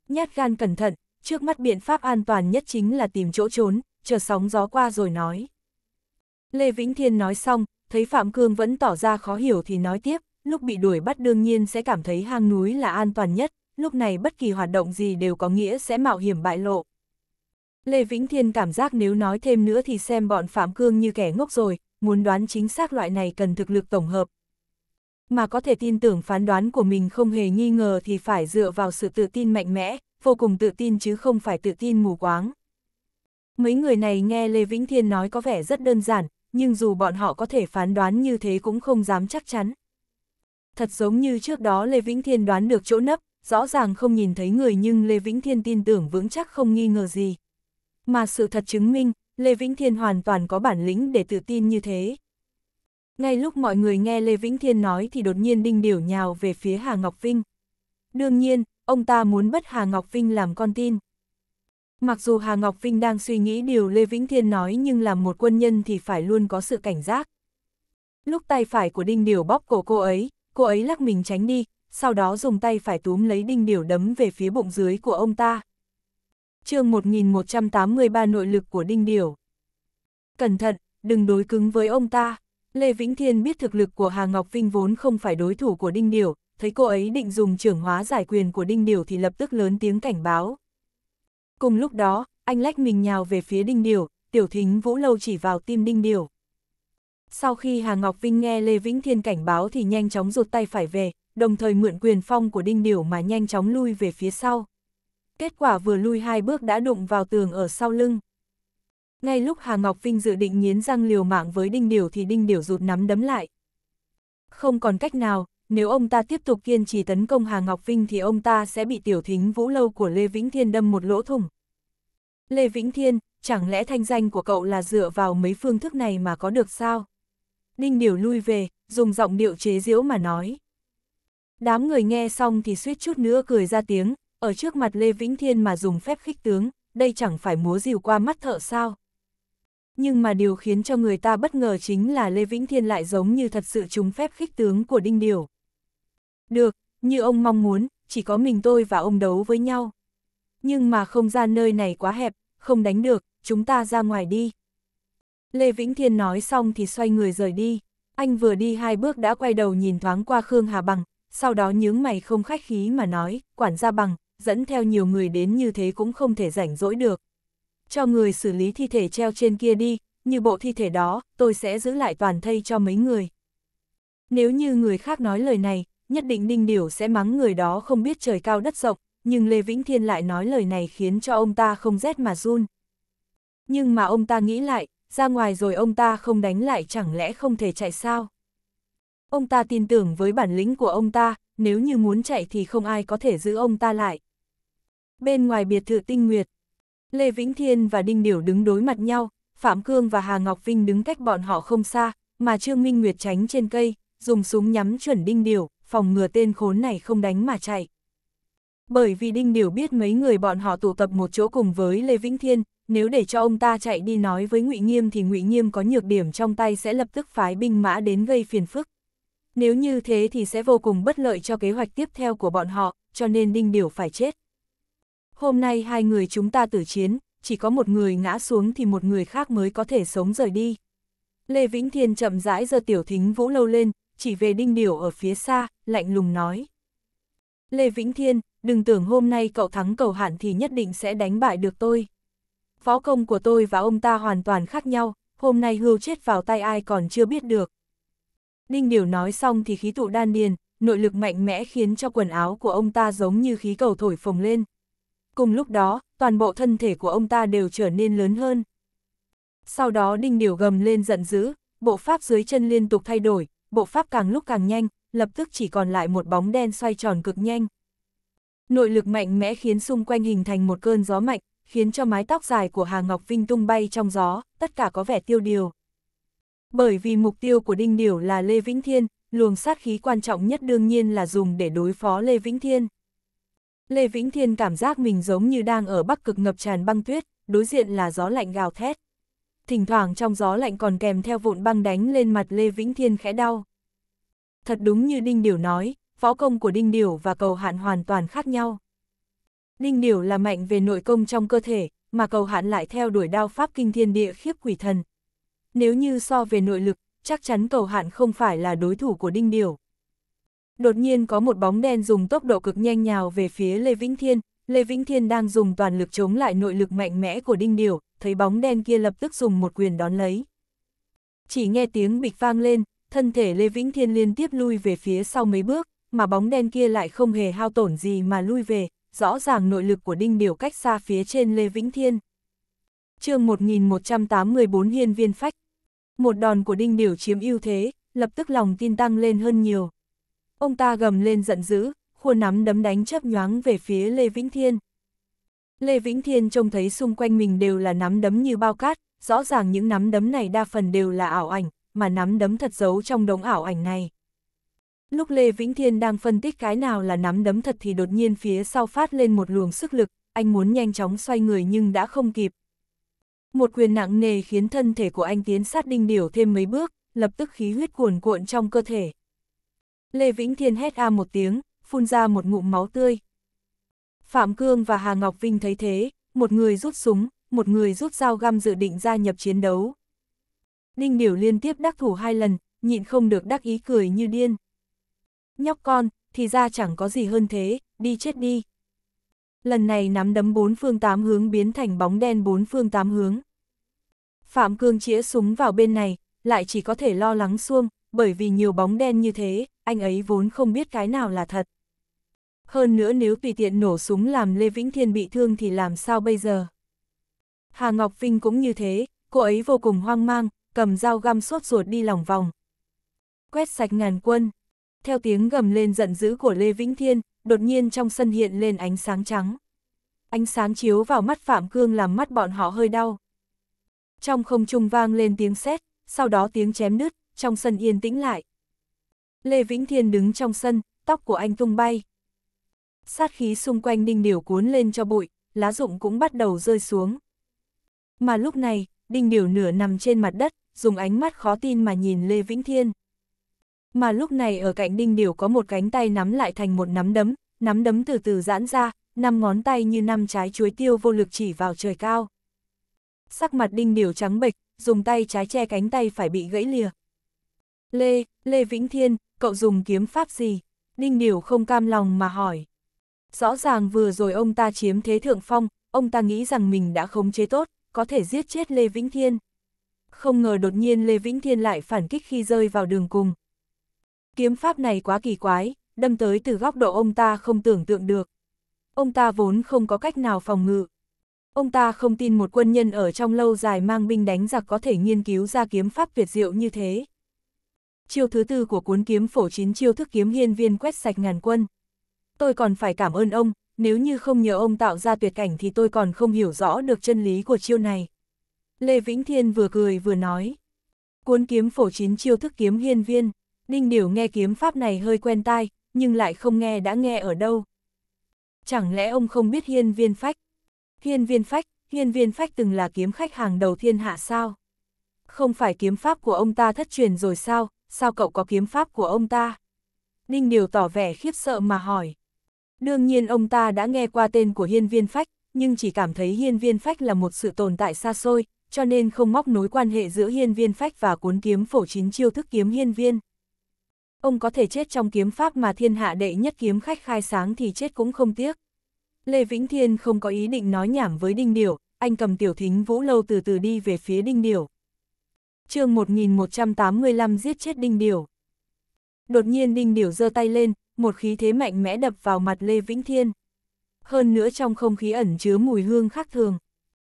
Nhát gan cẩn thận, trước mắt biện pháp an toàn nhất chính là tìm chỗ trốn, chờ sóng gió qua rồi nói. Lê Vĩnh Thiên nói xong, thấy Phạm Cương vẫn tỏ ra khó hiểu thì nói tiếp, lúc bị đuổi bắt đương nhiên sẽ cảm thấy hang núi là an toàn nhất, lúc này bất kỳ hoạt động gì đều có nghĩa sẽ mạo hiểm bại lộ. Lê Vĩnh Thiên cảm giác nếu nói thêm nữa thì xem bọn Phạm Cương như kẻ ngốc rồi, muốn đoán chính xác loại này cần thực lực tổng hợp, mà có thể tin tưởng phán đoán của mình không hề nghi ngờ thì phải dựa vào sự tự tin mạnh mẽ, vô cùng tự tin chứ không phải tự tin mù quáng. Mấy người này nghe Lê Vĩnh Thiên nói có vẻ rất đơn giản, nhưng dù bọn họ có thể phán đoán như thế cũng không dám chắc chắn. Thật giống như trước đó Lê Vĩnh Thiên đoán được chỗ nấp, rõ ràng không nhìn thấy người nhưng Lê Vĩnh Thiên tin tưởng vững chắc không nghi ngờ gì. Mà sự thật chứng minh, Lê Vĩnh Thiên hoàn toàn có bản lĩnh để tự tin như thế. Ngay lúc mọi người nghe Lê Vĩnh Thiên nói thì đột nhiên đinh điểu nhào về phía Hà Ngọc Vinh. Đương nhiên, ông ta muốn bắt Hà Ngọc Vinh làm con tin. Mặc dù Hà Ngọc Vinh đang suy nghĩ điều Lê Vĩnh Thiên nói nhưng làm một quân nhân thì phải luôn có sự cảnh giác. Lúc tay phải của đinh điểu bóp cổ cô ấy, cô ấy lắc mình tránh đi, sau đó dùng tay phải túm lấy đinh điểu đấm về phía bụng dưới của ông ta. chương 1183 nội lực của đinh điểu. Cẩn thận, đừng đối cứng với ông ta. Lê Vĩnh Thiên biết thực lực của Hà Ngọc Vinh vốn không phải đối thủ của Đinh Điểu, thấy cô ấy định dùng trưởng hóa giải quyền của Đinh Điểu thì lập tức lớn tiếng cảnh báo. Cùng lúc đó, anh lách mình nhào về phía Đinh Điểu, tiểu thính Vũ Lâu chỉ vào tim Đinh Điểu. Sau khi Hà Ngọc Vinh nghe Lê Vĩnh Thiên cảnh báo thì nhanh chóng rụt tay phải về, đồng thời mượn quyền phong của Đinh Điểu mà nhanh chóng lui về phía sau. Kết quả vừa lui hai bước đã đụng vào tường ở sau lưng. Ngay lúc Hà Ngọc Vinh dự định nghiến răng liều mạng với Đinh Điểu thì Đinh Điểu rụt nắm đấm lại. Không còn cách nào, nếu ông ta tiếp tục kiên trì tấn công Hà Ngọc Vinh thì ông ta sẽ bị tiểu thính vũ lâu của Lê Vĩnh Thiên đâm một lỗ thủng. Lê Vĩnh Thiên, chẳng lẽ thanh danh của cậu là dựa vào mấy phương thức này mà có được sao? Đinh Điểu lui về, dùng giọng điệu chế giễu mà nói. Đám người nghe xong thì suýt chút nữa cười ra tiếng, ở trước mặt Lê Vĩnh Thiên mà dùng phép khích tướng, đây chẳng phải múa rìu qua mắt thợ sao? nhưng mà điều khiến cho người ta bất ngờ chính là Lê Vĩnh Thiên lại giống như thật sự trúng phép khích tướng của Đinh Điều. Được, như ông mong muốn, chỉ có mình tôi và ông đấu với nhau. Nhưng mà không ra nơi này quá hẹp, không đánh được, chúng ta ra ngoài đi. Lê Vĩnh Thiên nói xong thì xoay người rời đi. Anh vừa đi hai bước đã quay đầu nhìn thoáng qua Khương Hà Bằng, sau đó nhướng mày không khách khí mà nói, quản gia Bằng, dẫn theo nhiều người đến như thế cũng không thể rảnh rỗi được cho người xử lý thi thể treo trên kia đi, như bộ thi thể đó, tôi sẽ giữ lại toàn thây cho mấy người. Nếu như người khác nói lời này, nhất định Ninh Điểu sẽ mắng người đó không biết trời cao đất rộng, nhưng Lê Vĩnh Thiên lại nói lời này khiến cho ông ta không rét mà run. Nhưng mà ông ta nghĩ lại, ra ngoài rồi ông ta không đánh lại chẳng lẽ không thể chạy sao? Ông ta tin tưởng với bản lĩnh của ông ta, nếu như muốn chạy thì không ai có thể giữ ông ta lại. Bên ngoài biệt thự tinh nguyệt, Lê Vĩnh Thiên và Đinh Điểu đứng đối mặt nhau, Phạm Cương và Hà Ngọc Vinh đứng cách bọn họ không xa, mà Trương Minh Nguyệt tránh trên cây, dùng súng nhắm chuẩn Đinh Điểu, phòng ngừa tên khốn này không đánh mà chạy. Bởi vì Đinh Điểu biết mấy người bọn họ tụ tập một chỗ cùng với Lê Vĩnh Thiên, nếu để cho ông ta chạy đi nói với ngụy Nghiêm thì ngụy Nghiêm có nhược điểm trong tay sẽ lập tức phái binh mã đến gây phiền phức. Nếu như thế thì sẽ vô cùng bất lợi cho kế hoạch tiếp theo của bọn họ, cho nên Đinh Điểu phải chết hôm nay hai người chúng ta tử chiến, chỉ có một người ngã xuống thì một người khác mới có thể sống rời đi. Lê Vĩnh Thiên chậm rãi giơ tiểu thính vũ lâu lên, chỉ về đinh điểu ở phía xa, lạnh lùng nói. Lê Vĩnh Thiên, đừng tưởng hôm nay cậu thắng cầu hạn thì nhất định sẽ đánh bại được tôi. Phó công của tôi và ông ta hoàn toàn khác nhau, hôm nay hưu chết vào tay ai còn chưa biết được. Đinh Điểu nói xong thì khí tụ đan điền, nội lực mạnh mẽ khiến cho quần áo của ông ta giống như khí cầu thổi phồng lên. Cùng lúc đó, toàn bộ thân thể của ông ta đều trở nên lớn hơn. Sau đó đinh điểu gầm lên giận dữ, bộ pháp dưới chân liên tục thay đổi, bộ pháp càng lúc càng nhanh, lập tức chỉ còn lại một bóng đen xoay tròn cực nhanh. Nội lực mạnh mẽ khiến xung quanh hình thành một cơn gió mạnh, khiến cho mái tóc dài của Hà Ngọc Vinh tung bay trong gió, tất cả có vẻ tiêu điều. Bởi vì mục tiêu của Đinh Điểu là Lê Vĩnh Thiên, luồng sát khí quan trọng nhất đương nhiên là dùng để đối phó Lê Vĩnh Thiên. Lê Vĩnh Thiên cảm giác mình giống như đang ở bắc cực ngập tràn băng tuyết, đối diện là gió lạnh gào thét. Thỉnh thoảng trong gió lạnh còn kèm theo vụn băng đánh lên mặt Lê Vĩnh Thiên khẽ đau. Thật đúng như Đinh Điều nói, võ công của Đinh Điều và cầu hạn hoàn toàn khác nhau. Đinh Điều là mạnh về nội công trong cơ thể, mà cầu hạn lại theo đuổi đao pháp kinh thiên địa khiếp quỷ thần. Nếu như so về nội lực, chắc chắn cầu hạn không phải là đối thủ của Đinh Điều. Đột nhiên có một bóng đen dùng tốc độ cực nhanh nhào về phía Lê Vĩnh Thiên, Lê Vĩnh Thiên đang dùng toàn lực chống lại nội lực mạnh mẽ của Đinh Điều, thấy bóng đen kia lập tức dùng một quyền đón lấy. Chỉ nghe tiếng bịch vang lên, thân thể Lê Vĩnh Thiên liên tiếp lui về phía sau mấy bước, mà bóng đen kia lại không hề hao tổn gì mà lui về, rõ ràng nội lực của Đinh Điều cách xa phía trên Lê Vĩnh Thiên. chương 1184 Hiên Viên Phách Một đòn của Đinh Điều chiếm ưu thế, lập tức lòng tin tăng lên hơn nhiều. Ông ta gầm lên giận dữ, khuôn nắm đấm đánh chấp nhoáng về phía Lê Vĩnh Thiên. Lê Vĩnh Thiên trông thấy xung quanh mình đều là nắm đấm như bao cát, rõ ràng những nắm đấm này đa phần đều là ảo ảnh, mà nắm đấm thật giấu trong đống ảo ảnh này. Lúc Lê Vĩnh Thiên đang phân tích cái nào là nắm đấm thật thì đột nhiên phía sau phát lên một luồng sức lực, anh muốn nhanh chóng xoay người nhưng đã không kịp. Một quyền nặng nề khiến thân thể của anh tiến sát đinh điểu thêm mấy bước, lập tức khí huyết cuồn cuộn trong cơ thể. Lê Vĩnh Thiên hét a một tiếng, phun ra một ngụm máu tươi. Phạm Cương và Hà Ngọc Vinh thấy thế, một người rút súng, một người rút dao găm dự định gia nhập chiến đấu. Ninh Điểu liên tiếp đắc thủ hai lần, nhịn không được đắc ý cười như điên. Nhóc con, thì ra chẳng có gì hơn thế, đi chết đi. Lần này nắm đấm bốn phương tám hướng biến thành bóng đen bốn phương tám hướng. Phạm Cương chĩa súng vào bên này, lại chỉ có thể lo lắng xuông, bởi vì nhiều bóng đen như thế, anh ấy vốn không biết cái nào là thật. Hơn nữa nếu tùy tiện nổ súng làm Lê Vĩnh Thiên bị thương thì làm sao bây giờ? Hà Ngọc Vinh cũng như thế, cô ấy vô cùng hoang mang, cầm dao găm sốt ruột đi lòng vòng. Quét sạch ngàn quân. Theo tiếng gầm lên giận dữ của Lê Vĩnh Thiên, đột nhiên trong sân hiện lên ánh sáng trắng. Ánh sáng chiếu vào mắt Phạm Cương làm mắt bọn họ hơi đau. Trong không trung vang lên tiếng sét, sau đó tiếng chém nứt, trong sân yên tĩnh lại. Lê Vĩnh Thiên đứng trong sân, tóc của anh tung bay. Sát khí xung quanh đinh điều cuốn lên cho bụi, lá rụng cũng bắt đầu rơi xuống. Mà lúc này, đinh điều nửa nằm trên mặt đất, dùng ánh mắt khó tin mà nhìn Lê Vĩnh Thiên. Mà lúc này ở cạnh đinh điều có một cánh tay nắm lại thành một nắm đấm, nắm đấm từ từ giãn ra, năm ngón tay như năm trái chuối tiêu vô lực chỉ vào trời cao. Sắc mặt đinh điều trắng bệch, dùng tay trái che cánh tay phải bị gãy lìa. Lê, Lê Vĩnh Thiên, cậu dùng kiếm pháp gì? Ninh Điều không cam lòng mà hỏi. Rõ ràng vừa rồi ông ta chiếm thế thượng phong, ông ta nghĩ rằng mình đã khống chế tốt, có thể giết chết Lê Vĩnh Thiên. Không ngờ đột nhiên Lê Vĩnh Thiên lại phản kích khi rơi vào đường cùng. Kiếm pháp này quá kỳ quái, đâm tới từ góc độ ông ta không tưởng tượng được. Ông ta vốn không có cách nào phòng ngự. Ông ta không tin một quân nhân ở trong lâu dài mang binh đánh giặc có thể nghiên cứu ra kiếm pháp việt diệu như thế. Chiêu thứ tư của cuốn kiếm phổ chín chiêu thức kiếm hiên viên quét sạch ngàn quân. Tôi còn phải cảm ơn ông, nếu như không nhờ ông tạo ra tuyệt cảnh thì tôi còn không hiểu rõ được chân lý của chiêu này. Lê Vĩnh Thiên vừa cười vừa nói. Cuốn kiếm phổ chín chiêu thức kiếm hiên viên, đinh Điều nghe kiếm pháp này hơi quen tai, nhưng lại không nghe đã nghe ở đâu. Chẳng lẽ ông không biết hiên viên phách? Hiên viên phách, hiên viên phách từng là kiếm khách hàng đầu thiên hạ sao? Không phải kiếm pháp của ông ta thất truyền rồi sao, sao cậu có kiếm pháp của ông ta? Ninh Điều tỏ vẻ khiếp sợ mà hỏi. Đương nhiên ông ta đã nghe qua tên của hiên viên phách, nhưng chỉ cảm thấy hiên viên phách là một sự tồn tại xa xôi, cho nên không móc nối quan hệ giữa hiên viên phách và cuốn kiếm phổ chín chiêu thức kiếm hiên viên. Ông có thể chết trong kiếm pháp mà thiên hạ đệ nhất kiếm khách khai sáng thì chết cũng không tiếc. Lê Vĩnh Thiên không có ý định nói nhảm với Đinh Điểu, anh cầm tiểu thính vũ lâu từ từ đi về phía Đinh Điểu chương 1185 giết chết Đinh Điểu. Đột nhiên Đinh Điểu giơ tay lên, một khí thế mạnh mẽ đập vào mặt Lê Vĩnh Thiên. Hơn nữa trong không khí ẩn chứa mùi hương khác thường.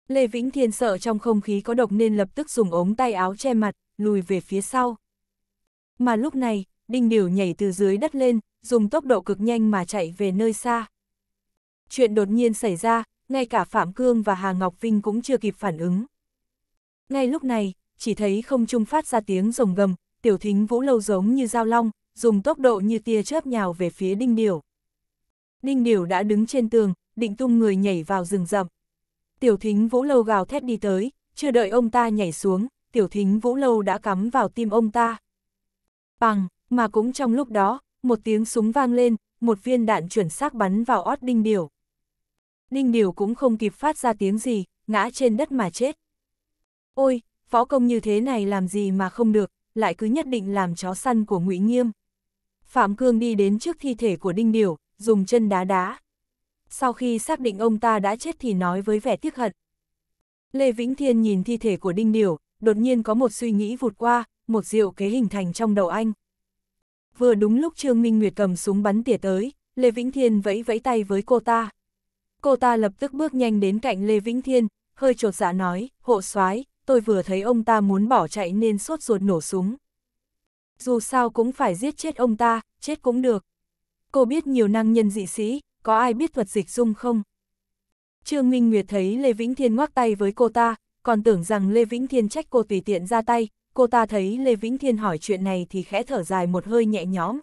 Lê Vĩnh Thiên sợ trong không khí có độc nên lập tức dùng ống tay áo che mặt, lùi về phía sau. Mà lúc này, Đinh Điểu nhảy từ dưới đất lên, dùng tốc độ cực nhanh mà chạy về nơi xa. Chuyện đột nhiên xảy ra, ngay cả Phạm Cương và Hà Ngọc Vinh cũng chưa kịp phản ứng. Ngay lúc này, chỉ thấy không trung phát ra tiếng rồng gầm, tiểu thính vũ lâu giống như dao long, dùng tốc độ như tia chớp nhào về phía đinh điểu. Đinh điểu đã đứng trên tường, định tung người nhảy vào rừng rậm. Tiểu thính vũ lâu gào thét đi tới, chưa đợi ông ta nhảy xuống, tiểu thính vũ lâu đã cắm vào tim ông ta. Bằng, mà cũng trong lúc đó, một tiếng súng vang lên, một viên đạn chuẩn xác bắn vào ót đinh điểu. Đinh điểu cũng không kịp phát ra tiếng gì, ngã trên đất mà chết. Ôi, Phó công như thế này làm gì mà không được, lại cứ nhất định làm chó săn của ngụy Nghiêm. Phạm Cương đi đến trước thi thể của Đinh Điểu, dùng chân đá đá. Sau khi xác định ông ta đã chết thì nói với vẻ tiếc hận. Lê Vĩnh Thiên nhìn thi thể của Đinh Điểu, đột nhiên có một suy nghĩ vụt qua, một diệu kế hình thành trong đầu anh. Vừa đúng lúc Trương Minh Nguyệt cầm súng bắn tỉa tới, Lê Vĩnh Thiên vẫy vẫy tay với cô ta. Cô ta lập tức bước nhanh đến cạnh Lê Vĩnh Thiên, hơi trột dạ nói, hộ soái tôi vừa thấy ông ta muốn bỏ chạy nên sốt ruột nổ súng. Dù sao cũng phải giết chết ông ta, chết cũng được. Cô biết nhiều năng nhân dị sĩ, có ai biết thuật dịch dung không? Trương Minh Nguyệt thấy Lê Vĩnh Thiên ngoắc tay với cô ta, còn tưởng rằng Lê Vĩnh Thiên trách cô tùy tiện ra tay, cô ta thấy Lê Vĩnh Thiên hỏi chuyện này thì khẽ thở dài một hơi nhẹ nhõm.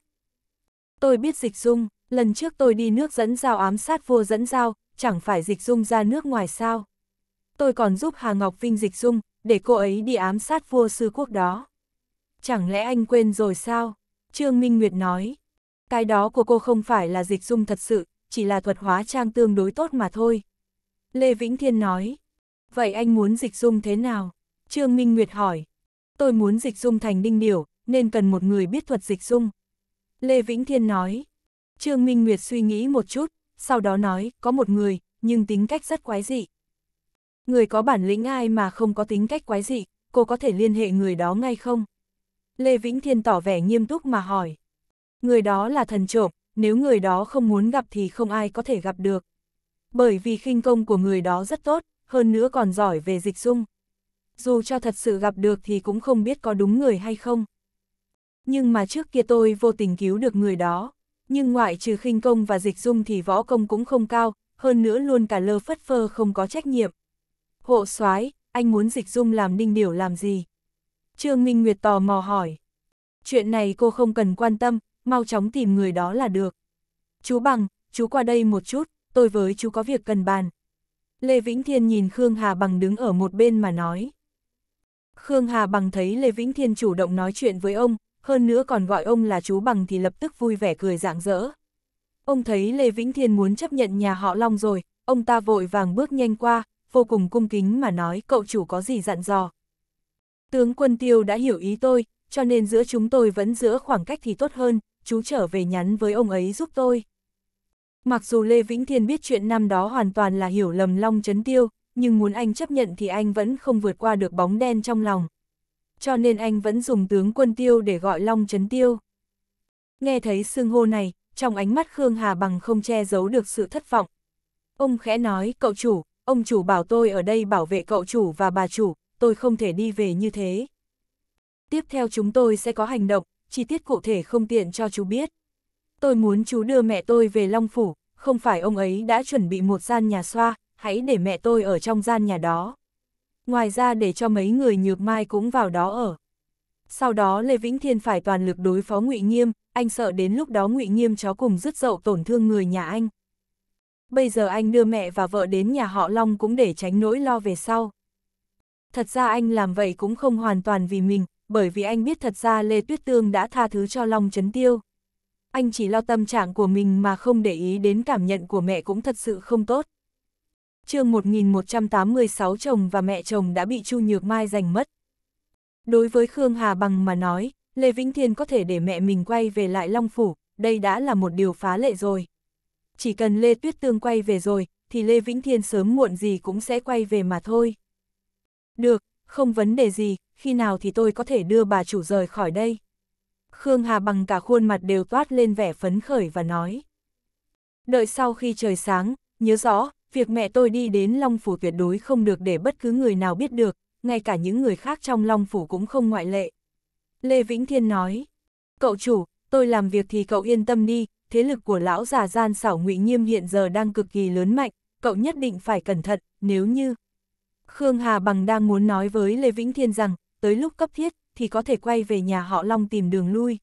Tôi biết dịch dung, lần trước tôi đi nước dẫn dao ám sát vua dẫn dao, chẳng phải dịch dung ra nước ngoài sao. Tôi còn giúp Hà Ngọc Vinh dịch dung, để cô ấy đi ám sát vua sư quốc đó. Chẳng lẽ anh quên rồi sao? Trương Minh Nguyệt nói. Cái đó của cô không phải là dịch dung thật sự, chỉ là thuật hóa trang tương đối tốt mà thôi. Lê Vĩnh Thiên nói. Vậy anh muốn dịch dung thế nào? Trương Minh Nguyệt hỏi. Tôi muốn dịch dung thành đinh điểu, nên cần một người biết thuật dịch dung. Lê Vĩnh Thiên nói. Trương Minh Nguyệt suy nghĩ một chút, sau đó nói, có một người, nhưng tính cách rất quái dị người có bản lĩnh ai mà không có tính cách quái dị, cô có thể liên hệ người đó ngay không? Lê Vĩnh Thiên tỏ vẻ nghiêm túc mà hỏi. Người đó là thần trộm, nếu người đó không muốn gặp thì không ai có thể gặp được. Bởi vì khinh công của người đó rất tốt, hơn nữa còn giỏi về dịch dung. Dù cho thật sự gặp được thì cũng không biết có đúng người hay không. Nhưng mà trước kia tôi vô tình cứu được người đó. Nhưng ngoại trừ khinh công và dịch dung thì võ công cũng không cao, hơn nữa luôn cả lơ phất phơ không có trách nhiệm. Hộ soái anh muốn dịch dung làm ninh điểu làm gì? Trương Minh Nguyệt tò mò hỏi. Chuyện này cô không cần quan tâm, mau chóng tìm người đó là được. Chú Bằng, chú qua đây một chút, tôi với chú có việc cần bàn. Lê Vĩnh Thiên nhìn Khương Hà Bằng đứng ở một bên mà nói. Khương Hà Bằng thấy Lê Vĩnh Thiên chủ động nói chuyện với ông, hơn nữa còn gọi ông là chú Bằng thì lập tức vui vẻ cười rạng rỡ. Ông thấy Lê Vĩnh Thiên muốn chấp nhận nhà họ Long rồi, ông ta vội vàng bước nhanh qua, vô cùng cung kính mà nói cậu chủ có gì dặn dò. Tướng quân tiêu đã hiểu ý tôi, cho nên giữa chúng tôi vẫn giữa khoảng cách thì tốt hơn, chú trở về nhắn với ông ấy giúp tôi. Mặc dù Lê Vĩnh Thiên biết chuyện năm đó hoàn toàn là hiểu lầm Long Trấn Tiêu, nhưng muốn anh chấp nhận thì anh vẫn không vượt qua được bóng đen trong lòng. Cho nên anh vẫn dùng tướng quân tiêu để gọi Long Trấn Tiêu. Nghe thấy xương hô này, trong ánh mắt Khương Hà Bằng không che giấu được sự thất vọng. Ông khẽ nói, cậu chủ, ông chủ bảo tôi ở đây bảo vệ cậu chủ và bà chủ, tôi không thể đi về như thế. Tiếp theo chúng tôi sẽ có hành động, chi tiết cụ thể không tiện cho chú biết. Tôi muốn chú đưa mẹ tôi về Long Phủ, không phải ông ấy đã chuẩn bị một gian nhà xoa, hãy để mẹ tôi ở trong gian nhà đó. Ngoài ra để cho mấy người nhược mai cũng vào đó ở. Sau đó Lê Vĩnh Thiên phải toàn lực đối phó ngụy Nghiêm, anh sợ đến lúc đó ngụy Nghiêm chó cùng dứt dậu tổn thương người nhà anh bây giờ anh đưa mẹ và vợ đến nhà họ Long cũng để tránh nỗi lo về sau. Thật ra anh làm vậy cũng không hoàn toàn vì mình, bởi vì anh biết thật ra Lê Tuyết Tương đã tha thứ cho Long Trấn Tiêu. Anh chỉ lo tâm trạng của mình mà không để ý đến cảm nhận của mẹ cũng thật sự không tốt. chương 1186 chồng và mẹ chồng đã bị Chu Nhược Mai giành mất. Đối với Khương Hà Bằng mà nói, Lê Vĩnh Thiên có thể để mẹ mình quay về lại Long Phủ, đây đã là một điều phá lệ rồi chỉ cần Lê Tuyết Tương quay về rồi, thì Lê Vĩnh Thiên sớm muộn gì cũng sẽ quay về mà thôi. Được, không vấn đề gì, khi nào thì tôi có thể đưa bà chủ rời khỏi đây. Khương Hà bằng cả khuôn mặt đều toát lên vẻ phấn khởi và nói. Đợi sau khi trời sáng, nhớ rõ, việc mẹ tôi đi đến Long Phủ tuyệt đối không được để bất cứ người nào biết được, ngay cả những người khác trong Long Phủ cũng không ngoại lệ. Lê Vĩnh Thiên nói, cậu chủ, tôi làm việc thì cậu yên tâm đi, thế lực của lão già gian xảo ngụy Nghiêm hiện giờ đang cực kỳ lớn mạnh, cậu nhất định phải cẩn thận, nếu như... Khương Hà Bằng đang muốn nói với Lê Vĩnh Thiên rằng, tới lúc cấp thiết, thì có thể quay về nhà họ Long tìm đường lui.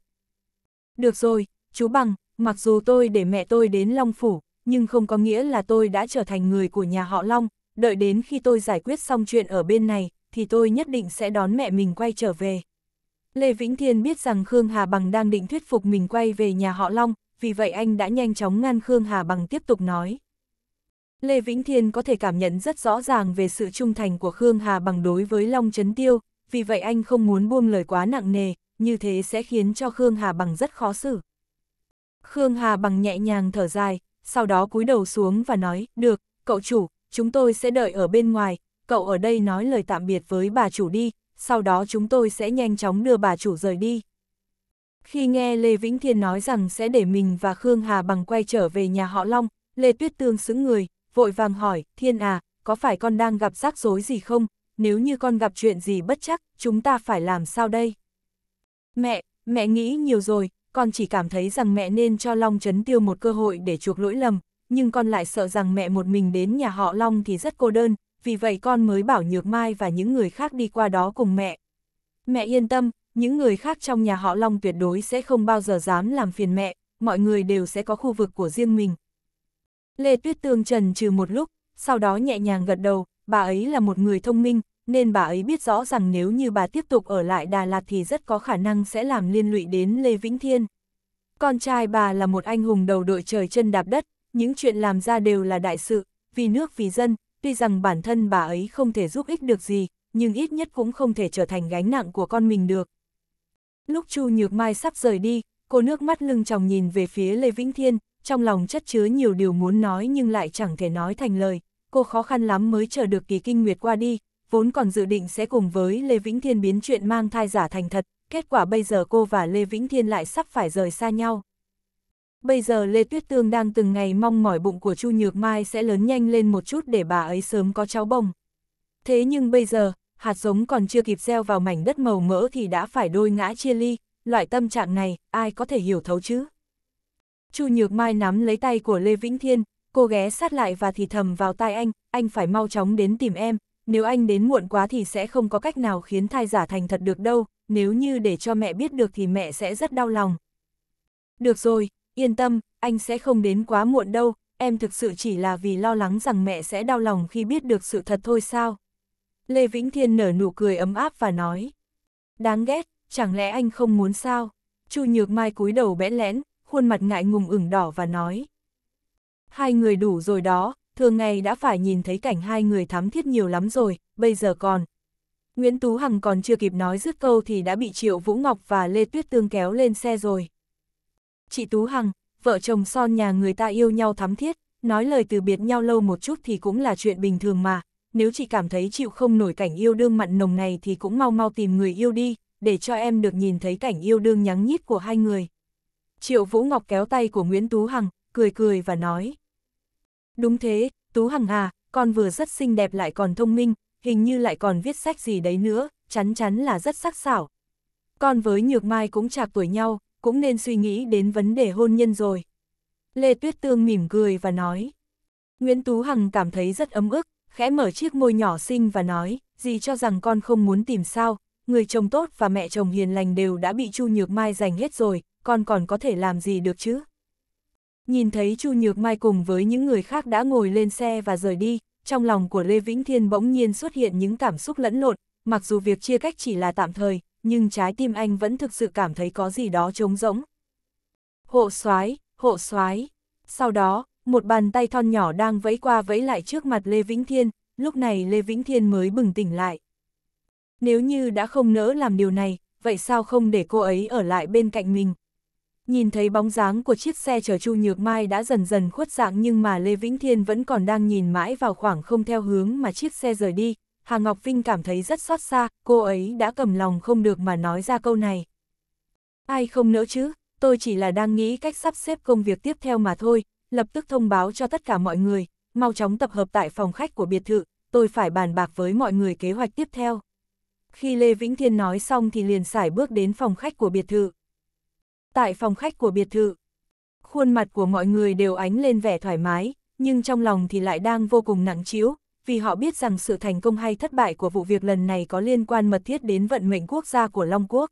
Được rồi, chú Bằng, mặc dù tôi để mẹ tôi đến Long Phủ, nhưng không có nghĩa là tôi đã trở thành người của nhà họ Long, đợi đến khi tôi giải quyết xong chuyện ở bên này, thì tôi nhất định sẽ đón mẹ mình quay trở về. Lê Vĩnh Thiên biết rằng Khương Hà Bằng đang định thuyết phục mình quay về nhà họ Long, vì vậy anh đã nhanh chóng ngăn Khương Hà Bằng tiếp tục nói. Lê Vĩnh Thiên có thể cảm nhận rất rõ ràng về sự trung thành của Khương Hà Bằng đối với Long Trấn Tiêu, vì vậy anh không muốn buông lời quá nặng nề, như thế sẽ khiến cho Khương Hà Bằng rất khó xử. Khương Hà Bằng nhẹ nhàng thở dài, sau đó cúi đầu xuống và nói, được, cậu chủ, chúng tôi sẽ đợi ở bên ngoài, cậu ở đây nói lời tạm biệt với bà chủ đi, sau đó chúng tôi sẽ nhanh chóng đưa bà chủ rời đi. Khi nghe Lê Vĩnh Thiên nói rằng sẽ để mình và Khương Hà bằng quay trở về nhà họ Long, Lê Tuyết Tương xứng người, vội vàng hỏi, Thiên à, có phải con đang gặp rắc rối gì không? Nếu như con gặp chuyện gì bất chắc, chúng ta phải làm sao đây? Mẹ, mẹ nghĩ nhiều rồi, con chỉ cảm thấy rằng mẹ nên cho Long Trấn Tiêu một cơ hội để chuộc lỗi lầm, nhưng con lại sợ rằng mẹ một mình đến nhà họ Long thì rất cô đơn, vì vậy con mới bảo Nhược Mai và những người khác đi qua đó cùng mẹ. Mẹ yên tâm, những người khác trong nhà họ Long tuyệt đối sẽ không bao giờ dám làm phiền mẹ, mọi người đều sẽ có khu vực của riêng mình. Lê Tuyết Tương trần trừ một lúc, sau đó nhẹ nhàng gật đầu, bà ấy là một người thông minh, nên bà ấy biết rõ rằng nếu như bà tiếp tục ở lại Đà Lạt thì rất có khả năng sẽ làm liên lụy đến Lê Vĩnh Thiên. Con trai bà là một anh hùng đầu đội trời chân đạp đất, những chuyện làm ra đều là đại sự, vì nước vì dân, tuy rằng bản thân bà ấy không thể giúp ích được gì, nhưng ít nhất cũng không thể trở thành gánh nặng của con mình được. Lúc Chu Nhược Mai sắp rời đi, cô nước mắt lưng tròng nhìn về phía Lê Vĩnh Thiên, trong lòng chất chứa nhiều điều muốn nói nhưng lại chẳng thể nói thành lời. Cô khó khăn lắm mới chờ được kỳ kinh nguyệt qua đi, vốn còn dự định sẽ cùng với Lê Vĩnh Thiên biến chuyện mang thai giả thành thật, kết quả bây giờ cô và Lê Vĩnh Thiên lại sắp phải rời xa nhau. Bây giờ Lê Tuyết Tương đang từng ngày mong mỏi bụng của Chu Nhược Mai sẽ lớn nhanh lên một chút để bà ấy sớm có cháu bồng. Thế nhưng bây giờ, hạt giống còn chưa kịp gieo vào mảnh đất màu mỡ thì đã phải đôi ngã chia ly, loại tâm trạng này, ai có thể hiểu thấu chứ? Chu Nhược Mai nắm lấy tay của Lê Vĩnh Thiên, cô ghé sát lại và thì thầm vào tai anh, anh phải mau chóng đến tìm em, nếu anh đến muộn quá thì sẽ không có cách nào khiến thai giả thành thật được đâu, nếu như để cho mẹ biết được thì mẹ sẽ rất đau lòng. Được rồi, yên tâm, anh sẽ không đến quá muộn đâu, em thực sự chỉ là vì lo lắng rằng mẹ sẽ đau lòng khi biết được sự thật thôi sao. Lê Vĩnh Thiên nở nụ cười ấm áp và nói. Đáng ghét, chẳng lẽ anh không muốn sao? Chu Nhược Mai cúi đầu bẽ lẽn, khuôn mặt ngại ngùng ửng đỏ và nói. Hai người đủ rồi đó, thường ngày đã phải nhìn thấy cảnh hai người thắm thiết nhiều lắm rồi, bây giờ còn. Nguyễn Tú Hằng còn chưa kịp nói dứt câu thì đã bị Triệu Vũ Ngọc và Lê Tuyết Tương kéo lên xe rồi. Chị Tú Hằng, vợ chồng son nhà người ta yêu nhau thắm thiết, nói lời từ biệt nhau lâu một chút thì cũng là chuyện bình thường mà, nếu chị cảm thấy chịu không nổi cảnh yêu đương mặn nồng này thì cũng mau mau tìm người yêu đi, để cho em được nhìn thấy cảnh yêu đương nhắng nhít của hai người. Triệu Vũ Ngọc kéo tay của Nguyễn Tú Hằng, cười cười và nói. Đúng thế, Tú Hằng à, con vừa rất xinh đẹp lại còn thông minh, hình như lại còn viết sách gì đấy nữa, chắn chắn là rất sắc sảo. Con với Nhược Mai cũng chạc tuổi nhau, cũng nên suy nghĩ đến vấn đề hôn nhân rồi. Lê Tuyết Tương mỉm cười và nói. Nguyễn Tú Hằng cảm thấy rất ấm ức, khẽ mở chiếc môi nhỏ xinh và nói, gì cho rằng con không muốn tìm sao, người chồng tốt và mẹ chồng hiền lành đều đã bị Chu Nhược Mai giành hết rồi, con còn có thể làm gì được chứ? Nhìn thấy Chu Nhược Mai cùng với những người khác đã ngồi lên xe và rời đi, trong lòng của Lê Vĩnh Thiên bỗng nhiên xuất hiện những cảm xúc lẫn lộn, mặc dù việc chia cách chỉ là tạm thời, nhưng trái tim anh vẫn thực sự cảm thấy có gì đó trống rỗng. Hộ soái, hộ soái. Sau đó, một bàn tay thon nhỏ đang vẫy qua vẫy lại trước mặt Lê Vĩnh Thiên, lúc này Lê Vĩnh Thiên mới bừng tỉnh lại. Nếu như đã không nỡ làm điều này, vậy sao không để cô ấy ở lại bên cạnh mình? Nhìn thấy bóng dáng của chiếc xe chở Chu Nhược Mai đã dần dần khuất dạng nhưng mà Lê Vĩnh Thiên vẫn còn đang nhìn mãi vào khoảng không theo hướng mà chiếc xe rời đi. Hà Ngọc Vinh cảm thấy rất xót xa, cô ấy đã cầm lòng không được mà nói ra câu này. Ai không nỡ chứ, tôi chỉ là đang nghĩ cách sắp xếp công việc tiếp theo mà thôi, lập tức thông báo cho tất cả mọi người, mau chóng tập hợp tại phòng khách của biệt thự, tôi phải bàn bạc với mọi người kế hoạch tiếp theo. Khi Lê Vĩnh Thiên nói xong thì liền xải bước đến phòng khách của biệt thự. Tại phòng khách của biệt thự, khuôn mặt của mọi người đều ánh lên vẻ thoải mái, nhưng trong lòng thì lại đang vô cùng nặng chiếu, vì họ biết rằng sự thành công hay thất bại của vụ việc lần này có liên quan mật thiết đến vận mệnh quốc gia của Long Quốc.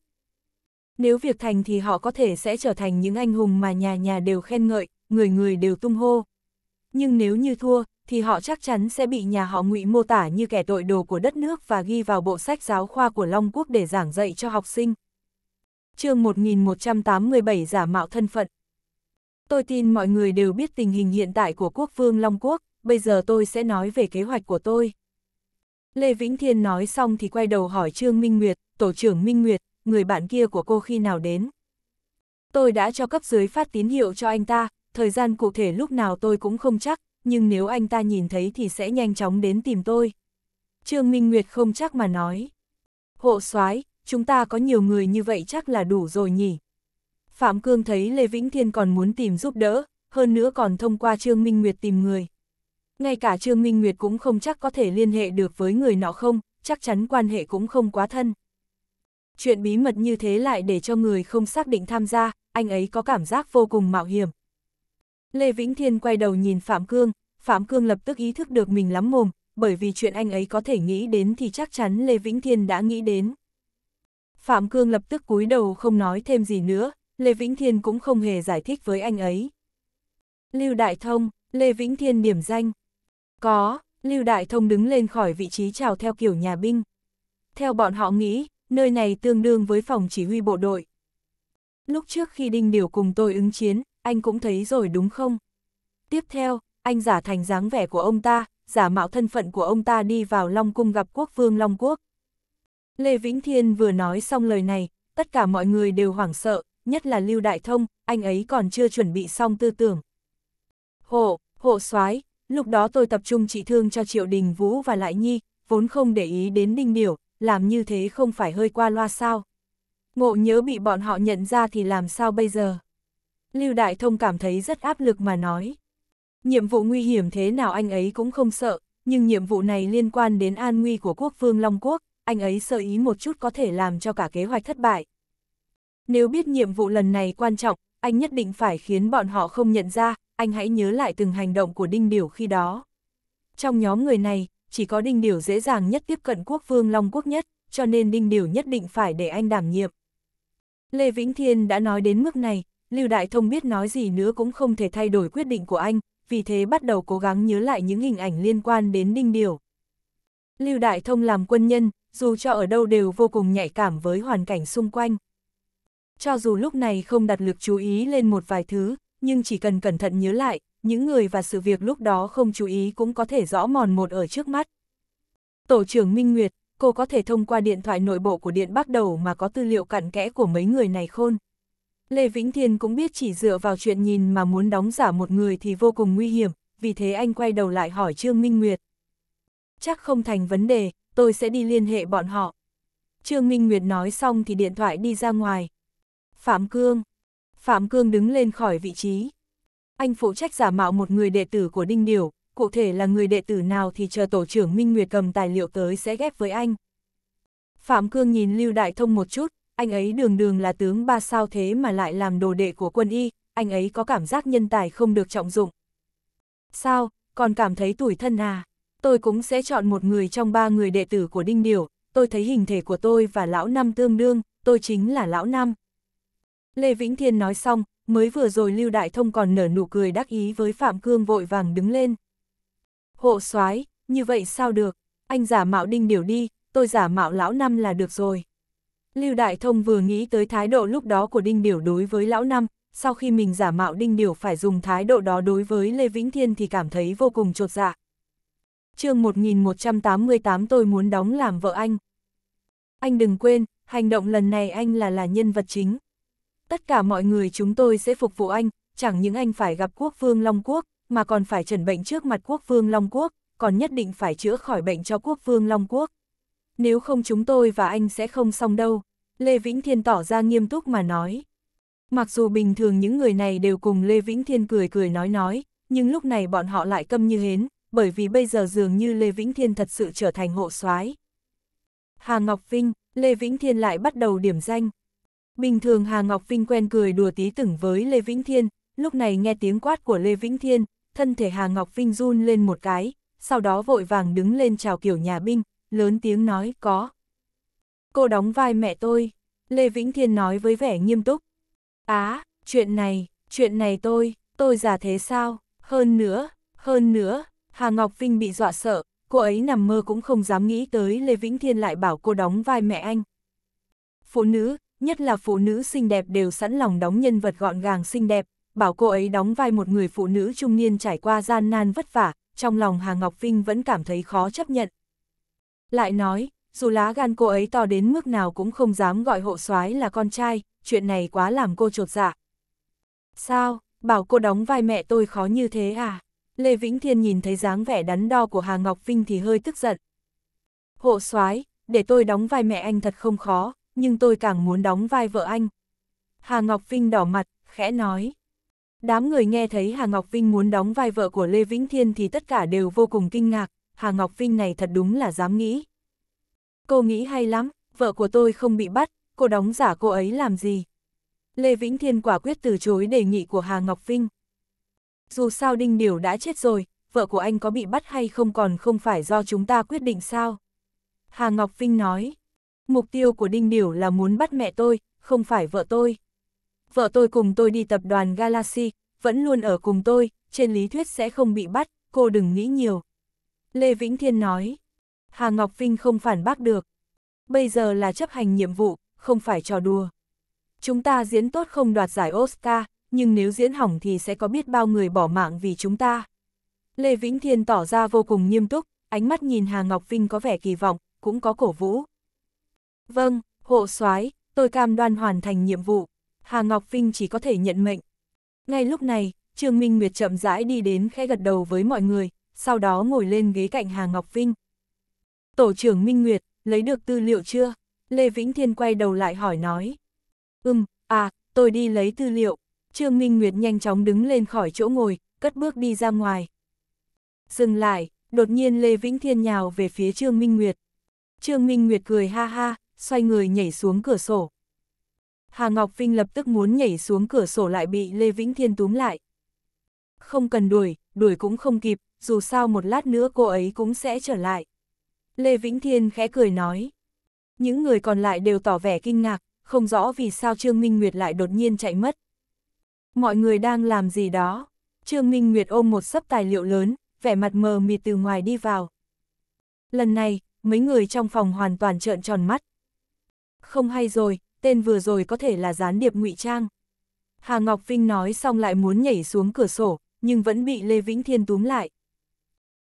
Nếu việc thành thì họ có thể sẽ trở thành những anh hùng mà nhà nhà đều khen ngợi, người người đều tung hô. Nhưng nếu như thua, thì họ chắc chắn sẽ bị nhà họ ngụy mô tả như kẻ tội đồ của đất nước và ghi vào bộ sách giáo khoa của Long Quốc để giảng dạy cho học sinh. chương 1187 giả mạo thân phận Tôi tin mọi người đều biết tình hình hiện tại của quốc vương Long Quốc, bây giờ tôi sẽ nói về kế hoạch của tôi. Lê Vĩnh Thiên nói xong thì quay đầu hỏi Trương Minh Nguyệt, tổ trưởng Minh Nguyệt, người bạn kia của cô khi nào đến. Tôi đã cho cấp dưới phát tín hiệu cho anh ta, thời gian cụ thể lúc nào tôi cũng không chắc, nhưng nếu anh ta nhìn thấy thì sẽ nhanh chóng đến tìm tôi. Trương Minh Nguyệt không chắc mà nói. Hộ soái chúng ta có nhiều người như vậy chắc là đủ rồi nhỉ. Phạm Cương thấy Lê Vĩnh Thiên còn muốn tìm giúp đỡ, hơn nữa còn thông qua Trương Minh Nguyệt tìm người. Ngay cả Trương Minh Nguyệt cũng không chắc có thể liên hệ được với người nọ không, chắc chắn quan hệ cũng không quá thân. Chuyện bí mật như thế lại để cho người không xác định tham gia, anh ấy có cảm giác vô cùng mạo hiểm. Lê Vĩnh Thiên quay đầu nhìn Phạm Cương, Phạm Cương lập tức ý thức được mình lắm mồm, bởi vì chuyện anh ấy có thể nghĩ đến thì chắc chắn Lê Vĩnh Thiên đã nghĩ đến. Phạm Cương lập tức cúi đầu không nói thêm gì nữa, Lê Vĩnh Thiên cũng không hề giải thích với anh ấy. Lưu Đại Thông, Lê Vĩnh Thiên điểm danh. Có, Lưu Đại Thông đứng lên khỏi vị trí chào theo kiểu nhà binh. Theo bọn họ nghĩ, nơi này tương đương với phòng chỉ huy bộ đội. Lúc trước khi Đinh Điều cùng tôi ứng chiến, anh cũng thấy rồi đúng không? Tiếp theo, anh giả thành dáng vẻ của ông ta, giả mạo thân phận của ông ta đi vào Long Cung gặp quốc vương Long Quốc. Lê Vĩnh Thiên vừa nói xong lời này, tất cả mọi người đều hoảng sợ, nhất là Lưu Đại Thông, anh ấy còn chưa chuẩn bị xong tư tưởng. Hộ, hộ soái lúc đó tôi tập trung trị thương cho Triệu Đình Vũ và Lại Nhi, vốn không để ý đến Đinh Điểu, làm như thế không phải hơi qua loa sao. Ngộ nhớ bị bọn họ nhận ra thì làm sao bây giờ? Lưu Đại Thông cảm thấy rất áp lực mà nói. Nhiệm vụ nguy hiểm thế nào anh ấy cũng không sợ, nhưng nhiệm vụ này liên quan đến an nguy của quốc vương Long Quốc, anh ấy sợ ý một chút có thể làm cho cả kế hoạch thất bại. Nếu biết nhiệm vụ lần này quan trọng, anh nhất định phải khiến bọn họ không nhận ra, anh hãy nhớ lại từng hành động của Đinh Điểu khi đó. Trong nhóm người này, chỉ có Đinh Điểu dễ dàng nhất tiếp cận quốc vương Long Quốc nhất, cho nên Đinh Điểu nhất định phải để anh đảm nhiệm. Lê Vĩnh Thiên đã nói đến mức này, Lưu Đại Thông biết nói gì nữa cũng không thể thay đổi quyết định của anh, vì thế bắt đầu cố gắng nhớ lại những hình ảnh liên quan đến Đinh Điều. Lưu Đại Thông làm quân nhân, dù cho ở đâu đều vô cùng nhạy cảm với hoàn cảnh xung quanh. Cho dù lúc này không đặt lực chú ý lên một vài thứ, nhưng chỉ cần cẩn thận nhớ lại, những người và sự việc lúc đó không chú ý cũng có thể rõ mòn một ở trước mắt. Tổ trưởng Minh Nguyệt, cô có thể thông qua điện thoại nội bộ của Điện Bắc Đầu mà có tư liệu cặn kẽ của mấy người này khôn. Lê Vĩnh Thiên cũng biết chỉ dựa vào chuyện nhìn mà muốn đóng giả một người thì vô cùng nguy hiểm, vì thế anh quay đầu lại hỏi Trương Minh Nguyệt. Chắc không thành vấn đề, tôi sẽ đi liên hệ bọn họ. Trương Minh Nguyệt nói xong thì điện thoại đi ra ngoài. Phạm Cương. Phạm Cương đứng lên khỏi vị trí. Anh phụ trách giả mạo một người đệ tử của Đinh Điểu, cụ thể là người đệ tử nào thì chờ tổ trưởng Minh Nguyệt cầm tài liệu tới sẽ ghép với anh. Phạm Cương nhìn Lưu Đại Thông một chút, anh ấy đường đường là tướng ba sao thế mà lại làm đồ đệ của quân y, anh ấy có cảm giác nhân tài không được trọng dụng. Sao, còn cảm thấy tuổi thân à? Tôi cũng sẽ chọn một người trong ba người đệ tử của Đinh Điều, tôi thấy hình thể của tôi và lão năm tương đương, tôi chính là lão năm. Lê Vĩnh Thiên nói xong, mới vừa rồi Lưu Đại Thông còn nở nụ cười đắc ý với Phạm Cương vội vàng đứng lên. Hộ soái như vậy sao được, anh giả mạo Đinh Điều đi, tôi giả mạo lão năm là được rồi. Lưu Đại Thông vừa nghĩ tới thái độ lúc đó của Đinh Điểu đối với Lão Năm, sau khi mình giả mạo Đinh Điểu phải dùng thái độ đó đối với Lê Vĩnh Thiên thì cảm thấy vô cùng trột dạ. chương 1188 tôi muốn đóng làm vợ anh. Anh đừng quên, hành động lần này anh là là nhân vật chính. Tất cả mọi người chúng tôi sẽ phục vụ anh, chẳng những anh phải gặp quốc vương Long Quốc, mà còn phải trần bệnh trước mặt quốc vương Long Quốc, còn nhất định phải chữa khỏi bệnh cho quốc vương Long Quốc nếu không chúng tôi và anh sẽ không xong đâu, Lê Vĩnh Thiên tỏ ra nghiêm túc mà nói. Mặc dù bình thường những người này đều cùng Lê Vĩnh Thiên cười cười nói nói, nhưng lúc này bọn họ lại câm như hến, bởi vì bây giờ dường như Lê Vĩnh Thiên thật sự trở thành hộ soái. Hà Ngọc Vinh, Lê Vĩnh Thiên lại bắt đầu điểm danh. Bình thường Hà Ngọc Vinh quen cười đùa tí tửng với Lê Vĩnh Thiên, lúc này nghe tiếng quát của Lê Vĩnh Thiên, thân thể Hà Ngọc Vinh run lên một cái, sau đó vội vàng đứng lên chào kiểu nhà binh, lớn tiếng nói có. Cô đóng vai mẹ tôi, Lê Vĩnh Thiên nói với vẻ nghiêm túc. Á, chuyện này, chuyện này tôi, tôi già thế sao, hơn nữa, hơn nữa, Hà Ngọc Vinh bị dọa sợ, cô ấy nằm mơ cũng không dám nghĩ tới Lê Vĩnh Thiên lại bảo cô đóng vai mẹ anh. Phụ nữ, nhất là phụ nữ xinh đẹp đều sẵn lòng đóng nhân vật gọn gàng xinh đẹp, bảo cô ấy đóng vai một người phụ nữ trung niên trải qua gian nan vất vả, trong lòng Hà Ngọc Vinh vẫn cảm thấy khó chấp nhận. Lại nói, dù lá gan cô ấy to đến mức nào cũng không dám gọi hộ soái là con trai, chuyện này quá làm cô trột dạ. Sao, bảo cô đóng vai mẹ tôi khó như thế à? Lê Vĩnh Thiên nhìn thấy dáng vẻ đắn đo của Hà Ngọc Vinh thì hơi tức giận. Hộ soái để tôi đóng vai mẹ anh thật không khó, nhưng tôi càng muốn đóng vai vợ anh. Hà Ngọc Vinh đỏ mặt, khẽ nói. Đám người nghe thấy Hà Ngọc Vinh muốn đóng vai vợ của Lê Vĩnh Thiên thì tất cả đều vô cùng kinh ngạc. Hà Ngọc Vinh này thật đúng là dám nghĩ. Cô nghĩ hay lắm, vợ của tôi không bị bắt, cô đóng giả cô ấy làm gì? Lê Vĩnh Thiên quả quyết từ chối đề nghị của Hà Ngọc Vinh. Dù sao Đinh Điều đã chết rồi, vợ của anh có bị bắt hay không còn không phải do chúng ta quyết định sao? Hà Ngọc Vinh nói, mục tiêu của Đinh Điều là muốn bắt mẹ tôi, không phải vợ tôi. Vợ tôi cùng tôi đi tập đoàn Galaxy, vẫn luôn ở cùng tôi, trên lý thuyết sẽ không bị bắt, cô đừng nghĩ nhiều. Lê Vĩnh Thiên nói. Hà Ngọc Vinh không phản bác được. Bây giờ là chấp hành nhiệm vụ, không phải trò đùa. Chúng ta diễn tốt không đoạt giải Oscar, nhưng nếu diễn hỏng thì sẽ có biết bao người bỏ mạng vì chúng ta. Lê Vĩnh Thiên tỏ ra vô cùng nghiêm túc, ánh mắt nhìn Hà Ngọc Vinh có vẻ kỳ vọng, cũng có cổ vũ. Vâng, hộ soái, tôi cam đoan hoàn thành nhiệm vụ. Hà Ngọc Vinh chỉ có thể nhận mệnh. Ngay lúc này, Trương Minh Nguyệt chậm rãi đi đến khẽ gật đầu với mọi người, sau đó ngồi lên ghế cạnh Hà Ngọc Vinh. Tổ trưởng Minh Nguyệt, lấy được tư liệu chưa? Lê Vĩnh Thiên quay đầu lại hỏi nói. Ừm, à, tôi đi lấy tư liệu. Trương Minh Nguyệt nhanh chóng đứng lên khỏi chỗ ngồi, cất bước đi ra ngoài. Dừng lại, đột nhiên Lê Vĩnh Thiên nhào về phía Trương Minh Nguyệt. Trương Minh Nguyệt cười ha ha, xoay người nhảy xuống cửa sổ. Hà Ngọc Vinh lập tức muốn nhảy xuống cửa sổ lại bị Lê Vĩnh Thiên túm lại. Không cần đuổi, đuổi cũng không kịp, dù sao một lát nữa cô ấy cũng sẽ trở lại. Lê Vĩnh Thiên khẽ cười nói. Những người còn lại đều tỏ vẻ kinh ngạc, không rõ vì sao Trương Minh Nguyệt lại đột nhiên chạy mất. Mọi người đang làm gì đó. Trương Minh Nguyệt ôm một sấp tài liệu lớn, vẻ mặt mờ mịt từ ngoài đi vào. Lần này, mấy người trong phòng hoàn toàn trợn tròn mắt. Không hay rồi, tên vừa rồi có thể là gián điệp ngụy trang. Hà Ngọc Vinh nói xong lại muốn nhảy xuống cửa sổ, nhưng vẫn bị Lê Vĩnh Thiên túm lại.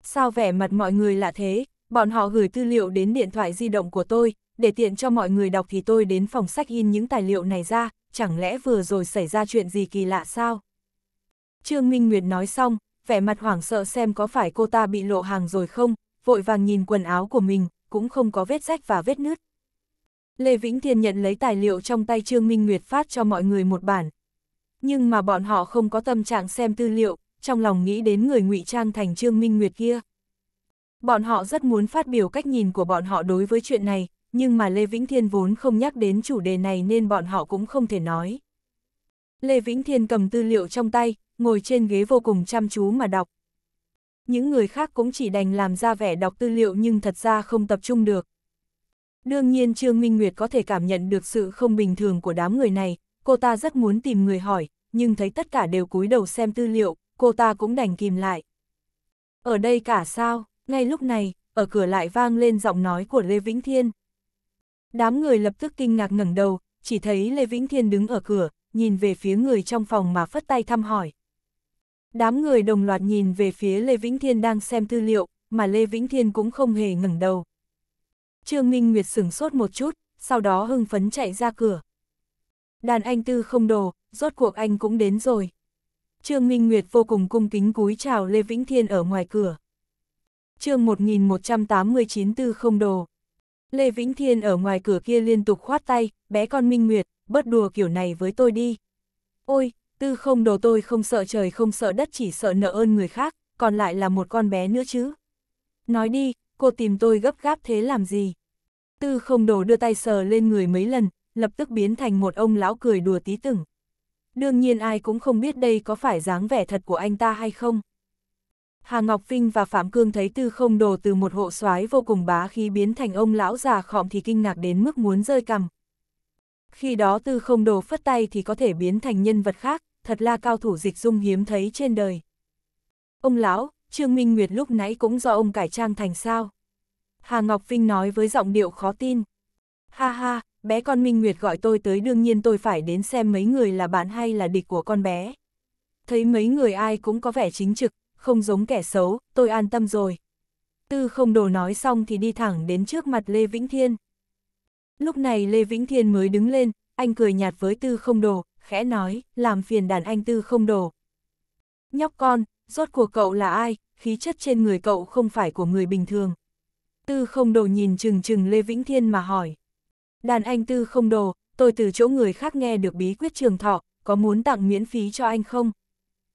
Sao vẻ mặt mọi người lạ thế, bọn họ gửi tư liệu đến điện thoại di động của tôi, để tiện cho mọi người đọc thì tôi đến phòng sách in những tài liệu này ra, chẳng lẽ vừa rồi xảy ra chuyện gì kỳ lạ sao? Trương Minh Nguyệt nói xong, vẻ mặt hoảng sợ xem có phải cô ta bị lộ hàng rồi không, vội vàng nhìn quần áo của mình, cũng không có vết rách và vết nứt. Lê Vĩnh Thiên nhận lấy tài liệu trong tay Trương Minh Nguyệt phát cho mọi người một bản. Nhưng mà bọn họ không có tâm trạng xem tư liệu, trong lòng nghĩ đến người ngụy trang thành Trương Minh Nguyệt kia. Bọn họ rất muốn phát biểu cách nhìn của bọn họ đối với chuyện này, nhưng mà Lê Vĩnh Thiên vốn không nhắc đến chủ đề này nên bọn họ cũng không thể nói. Lê Vĩnh Thiên cầm tư liệu trong tay, ngồi trên ghế vô cùng chăm chú mà đọc. Những người khác cũng chỉ đành làm ra vẻ đọc tư liệu nhưng thật ra không tập trung được. Đương nhiên Trương Minh Nguyệt có thể cảm nhận được sự không bình thường của đám người này, cô ta rất muốn tìm người hỏi, nhưng thấy tất cả đều cúi đầu xem tư liệu, cô ta cũng đành kìm lại. Ở đây cả sao, ngay lúc này, ở cửa lại vang lên giọng nói của Lê Vĩnh Thiên. Đám người lập tức kinh ngạc ngẩng đầu, chỉ thấy Lê Vĩnh Thiên đứng ở cửa, nhìn về phía người trong phòng mà phất tay thăm hỏi. Đám người đồng loạt nhìn về phía Lê Vĩnh Thiên đang xem tư liệu, mà Lê Vĩnh Thiên cũng không hề ngẩng đầu. Trương Minh Nguyệt sửng sốt một chút, sau đó hưng phấn chạy ra cửa. Đàn anh tư không đồ, rốt cuộc anh cũng đến rồi. Trương Minh Nguyệt vô cùng cung kính cúi chào Lê Vĩnh Thiên ở ngoài cửa. chương 1189 tư không đồ. Lê Vĩnh Thiên ở ngoài cửa kia liên tục khoát tay, bé con Minh Nguyệt, bớt đùa kiểu này với tôi đi. Ôi, tư không đồ tôi không sợ trời không sợ đất chỉ sợ nợ ơn người khác, còn lại là một con bé nữa chứ. Nói đi, cô tìm tôi gấp gáp thế làm gì? Tư không đồ đưa tay sờ lên người mấy lần, lập tức biến thành một ông lão cười đùa tí tửng đương nhiên ai cũng không biết đây có phải dáng vẻ thật của anh ta hay không. Hà Ngọc Vinh và Phạm Cương thấy tư không đồ từ một hộ soái vô cùng bá khí biến thành ông lão già khọm thì kinh ngạc đến mức muốn rơi cằm. Khi đó tư không đồ phất tay thì có thể biến thành nhân vật khác, thật là cao thủ dịch dung hiếm thấy trên đời. Ông lão, Trương Minh Nguyệt lúc nãy cũng do ông cải trang thành sao. Hà Ngọc Vinh nói với giọng điệu khó tin. Ha ha, bé con Minh Nguyệt gọi tôi tới đương nhiên tôi phải đến xem mấy người là bạn hay là địch của con bé. Thấy mấy người ai cũng có vẻ chính trực, không giống kẻ xấu, tôi an tâm rồi. Tư không đồ nói xong thì đi thẳng đến trước mặt Lê Vĩnh Thiên. Lúc này Lê Vĩnh Thiên mới đứng lên, anh cười nhạt với tư không đồ, khẽ nói, làm phiền đàn anh tư không đồ. Nhóc con, rốt của cậu là ai, khí chất trên người cậu không phải của người bình thường. Tư không đồ nhìn chừng chừng Lê Vĩnh Thiên mà hỏi. Đàn anh tư không đồ, tôi từ chỗ người khác nghe được bí quyết trường thọ, có muốn tặng miễn phí cho anh không?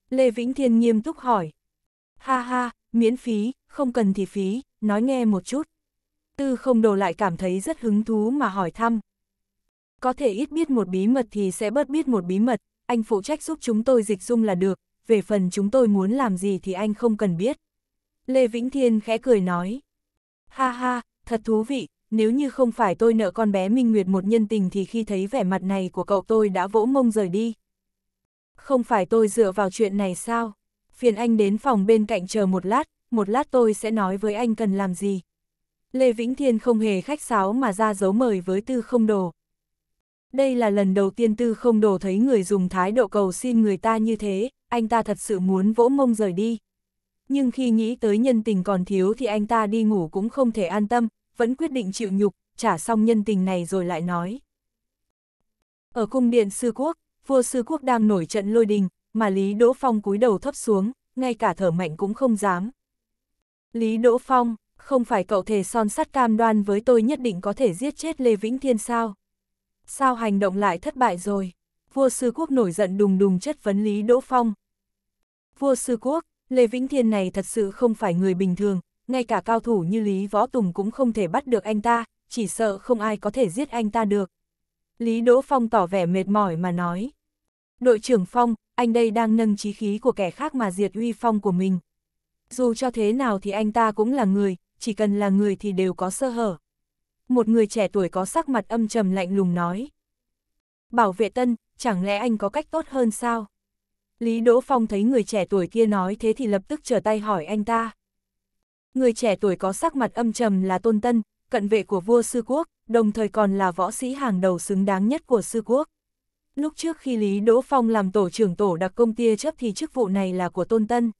Lê Vĩnh Thiên nghiêm túc hỏi. Ha ha, miễn phí, không cần thì phí, nói nghe một chút. Tư không đồ lại cảm thấy rất hứng thú mà hỏi thăm. Có thể ít biết một bí mật thì sẽ bớt biết một bí mật, anh phụ trách giúp chúng tôi dịch dung là được, về phần chúng tôi muốn làm gì thì anh không cần biết. Lê Vĩnh Thiên khẽ cười nói. Ha ha, thật thú vị, nếu như không phải tôi nợ con bé Minh Nguyệt một nhân tình thì khi thấy vẻ mặt này của cậu tôi đã vỗ mông rời đi. Không phải tôi dựa vào chuyện này sao? Phiền anh đến phòng bên cạnh chờ một lát, một lát tôi sẽ nói với anh cần làm gì. Lê Vĩnh Thiên không hề khách sáo mà ra dấu mời với tư không đồ. Đây là lần đầu tiên tư không đồ thấy người dùng thái độ cầu xin người ta như thế, anh ta thật sự muốn vỗ mông rời đi. Nhưng khi nghĩ tới nhân tình còn thiếu thì anh ta đi ngủ cũng không thể an tâm, vẫn quyết định chịu nhục, trả xong nhân tình này rồi lại nói. Ở cung điện sư quốc, vua sư quốc đang nổi trận lôi đình, mà Lý Đỗ Phong cúi đầu thấp xuống, ngay cả thở mạnh cũng không dám. Lý Đỗ Phong, không phải cậu thề son sắt cam đoan với tôi nhất định có thể giết chết Lê Vĩnh Thiên sao? Sao hành động lại thất bại rồi? Vua Sư Quốc nổi giận đùng đùng chất vấn Lý Đỗ Phong. Vua Sư Quốc, Lê Vĩnh Thiên này thật sự không phải người bình thường, ngay cả cao thủ như Lý Võ Tùng cũng không thể bắt được anh ta, chỉ sợ không ai có thể giết anh ta được. Lý Đỗ Phong tỏ vẻ mệt mỏi mà nói. Đội trưởng Phong, anh đây đang nâng trí khí của kẻ khác mà diệt uy phong của mình. Dù cho thế nào thì anh ta cũng là người, chỉ cần là người thì đều có sơ hở. Một người trẻ tuổi có sắc mặt âm trầm lạnh lùng nói. Bảo vệ tân, chẳng lẽ anh có cách tốt hơn sao? Lý Đỗ Phong thấy người trẻ tuổi kia nói thế thì lập tức trở tay hỏi anh ta. Người trẻ tuổi có sắc mặt âm trầm là Tôn Tân, cận vệ của vua Sư Quốc, đồng thời còn là võ sĩ hàng đầu xứng đáng nhất của Sư Quốc. Lúc trước khi Lý Đỗ Phong làm tổ trưởng tổ đặc công tia chấp thì chức vụ này là của Tôn Tân.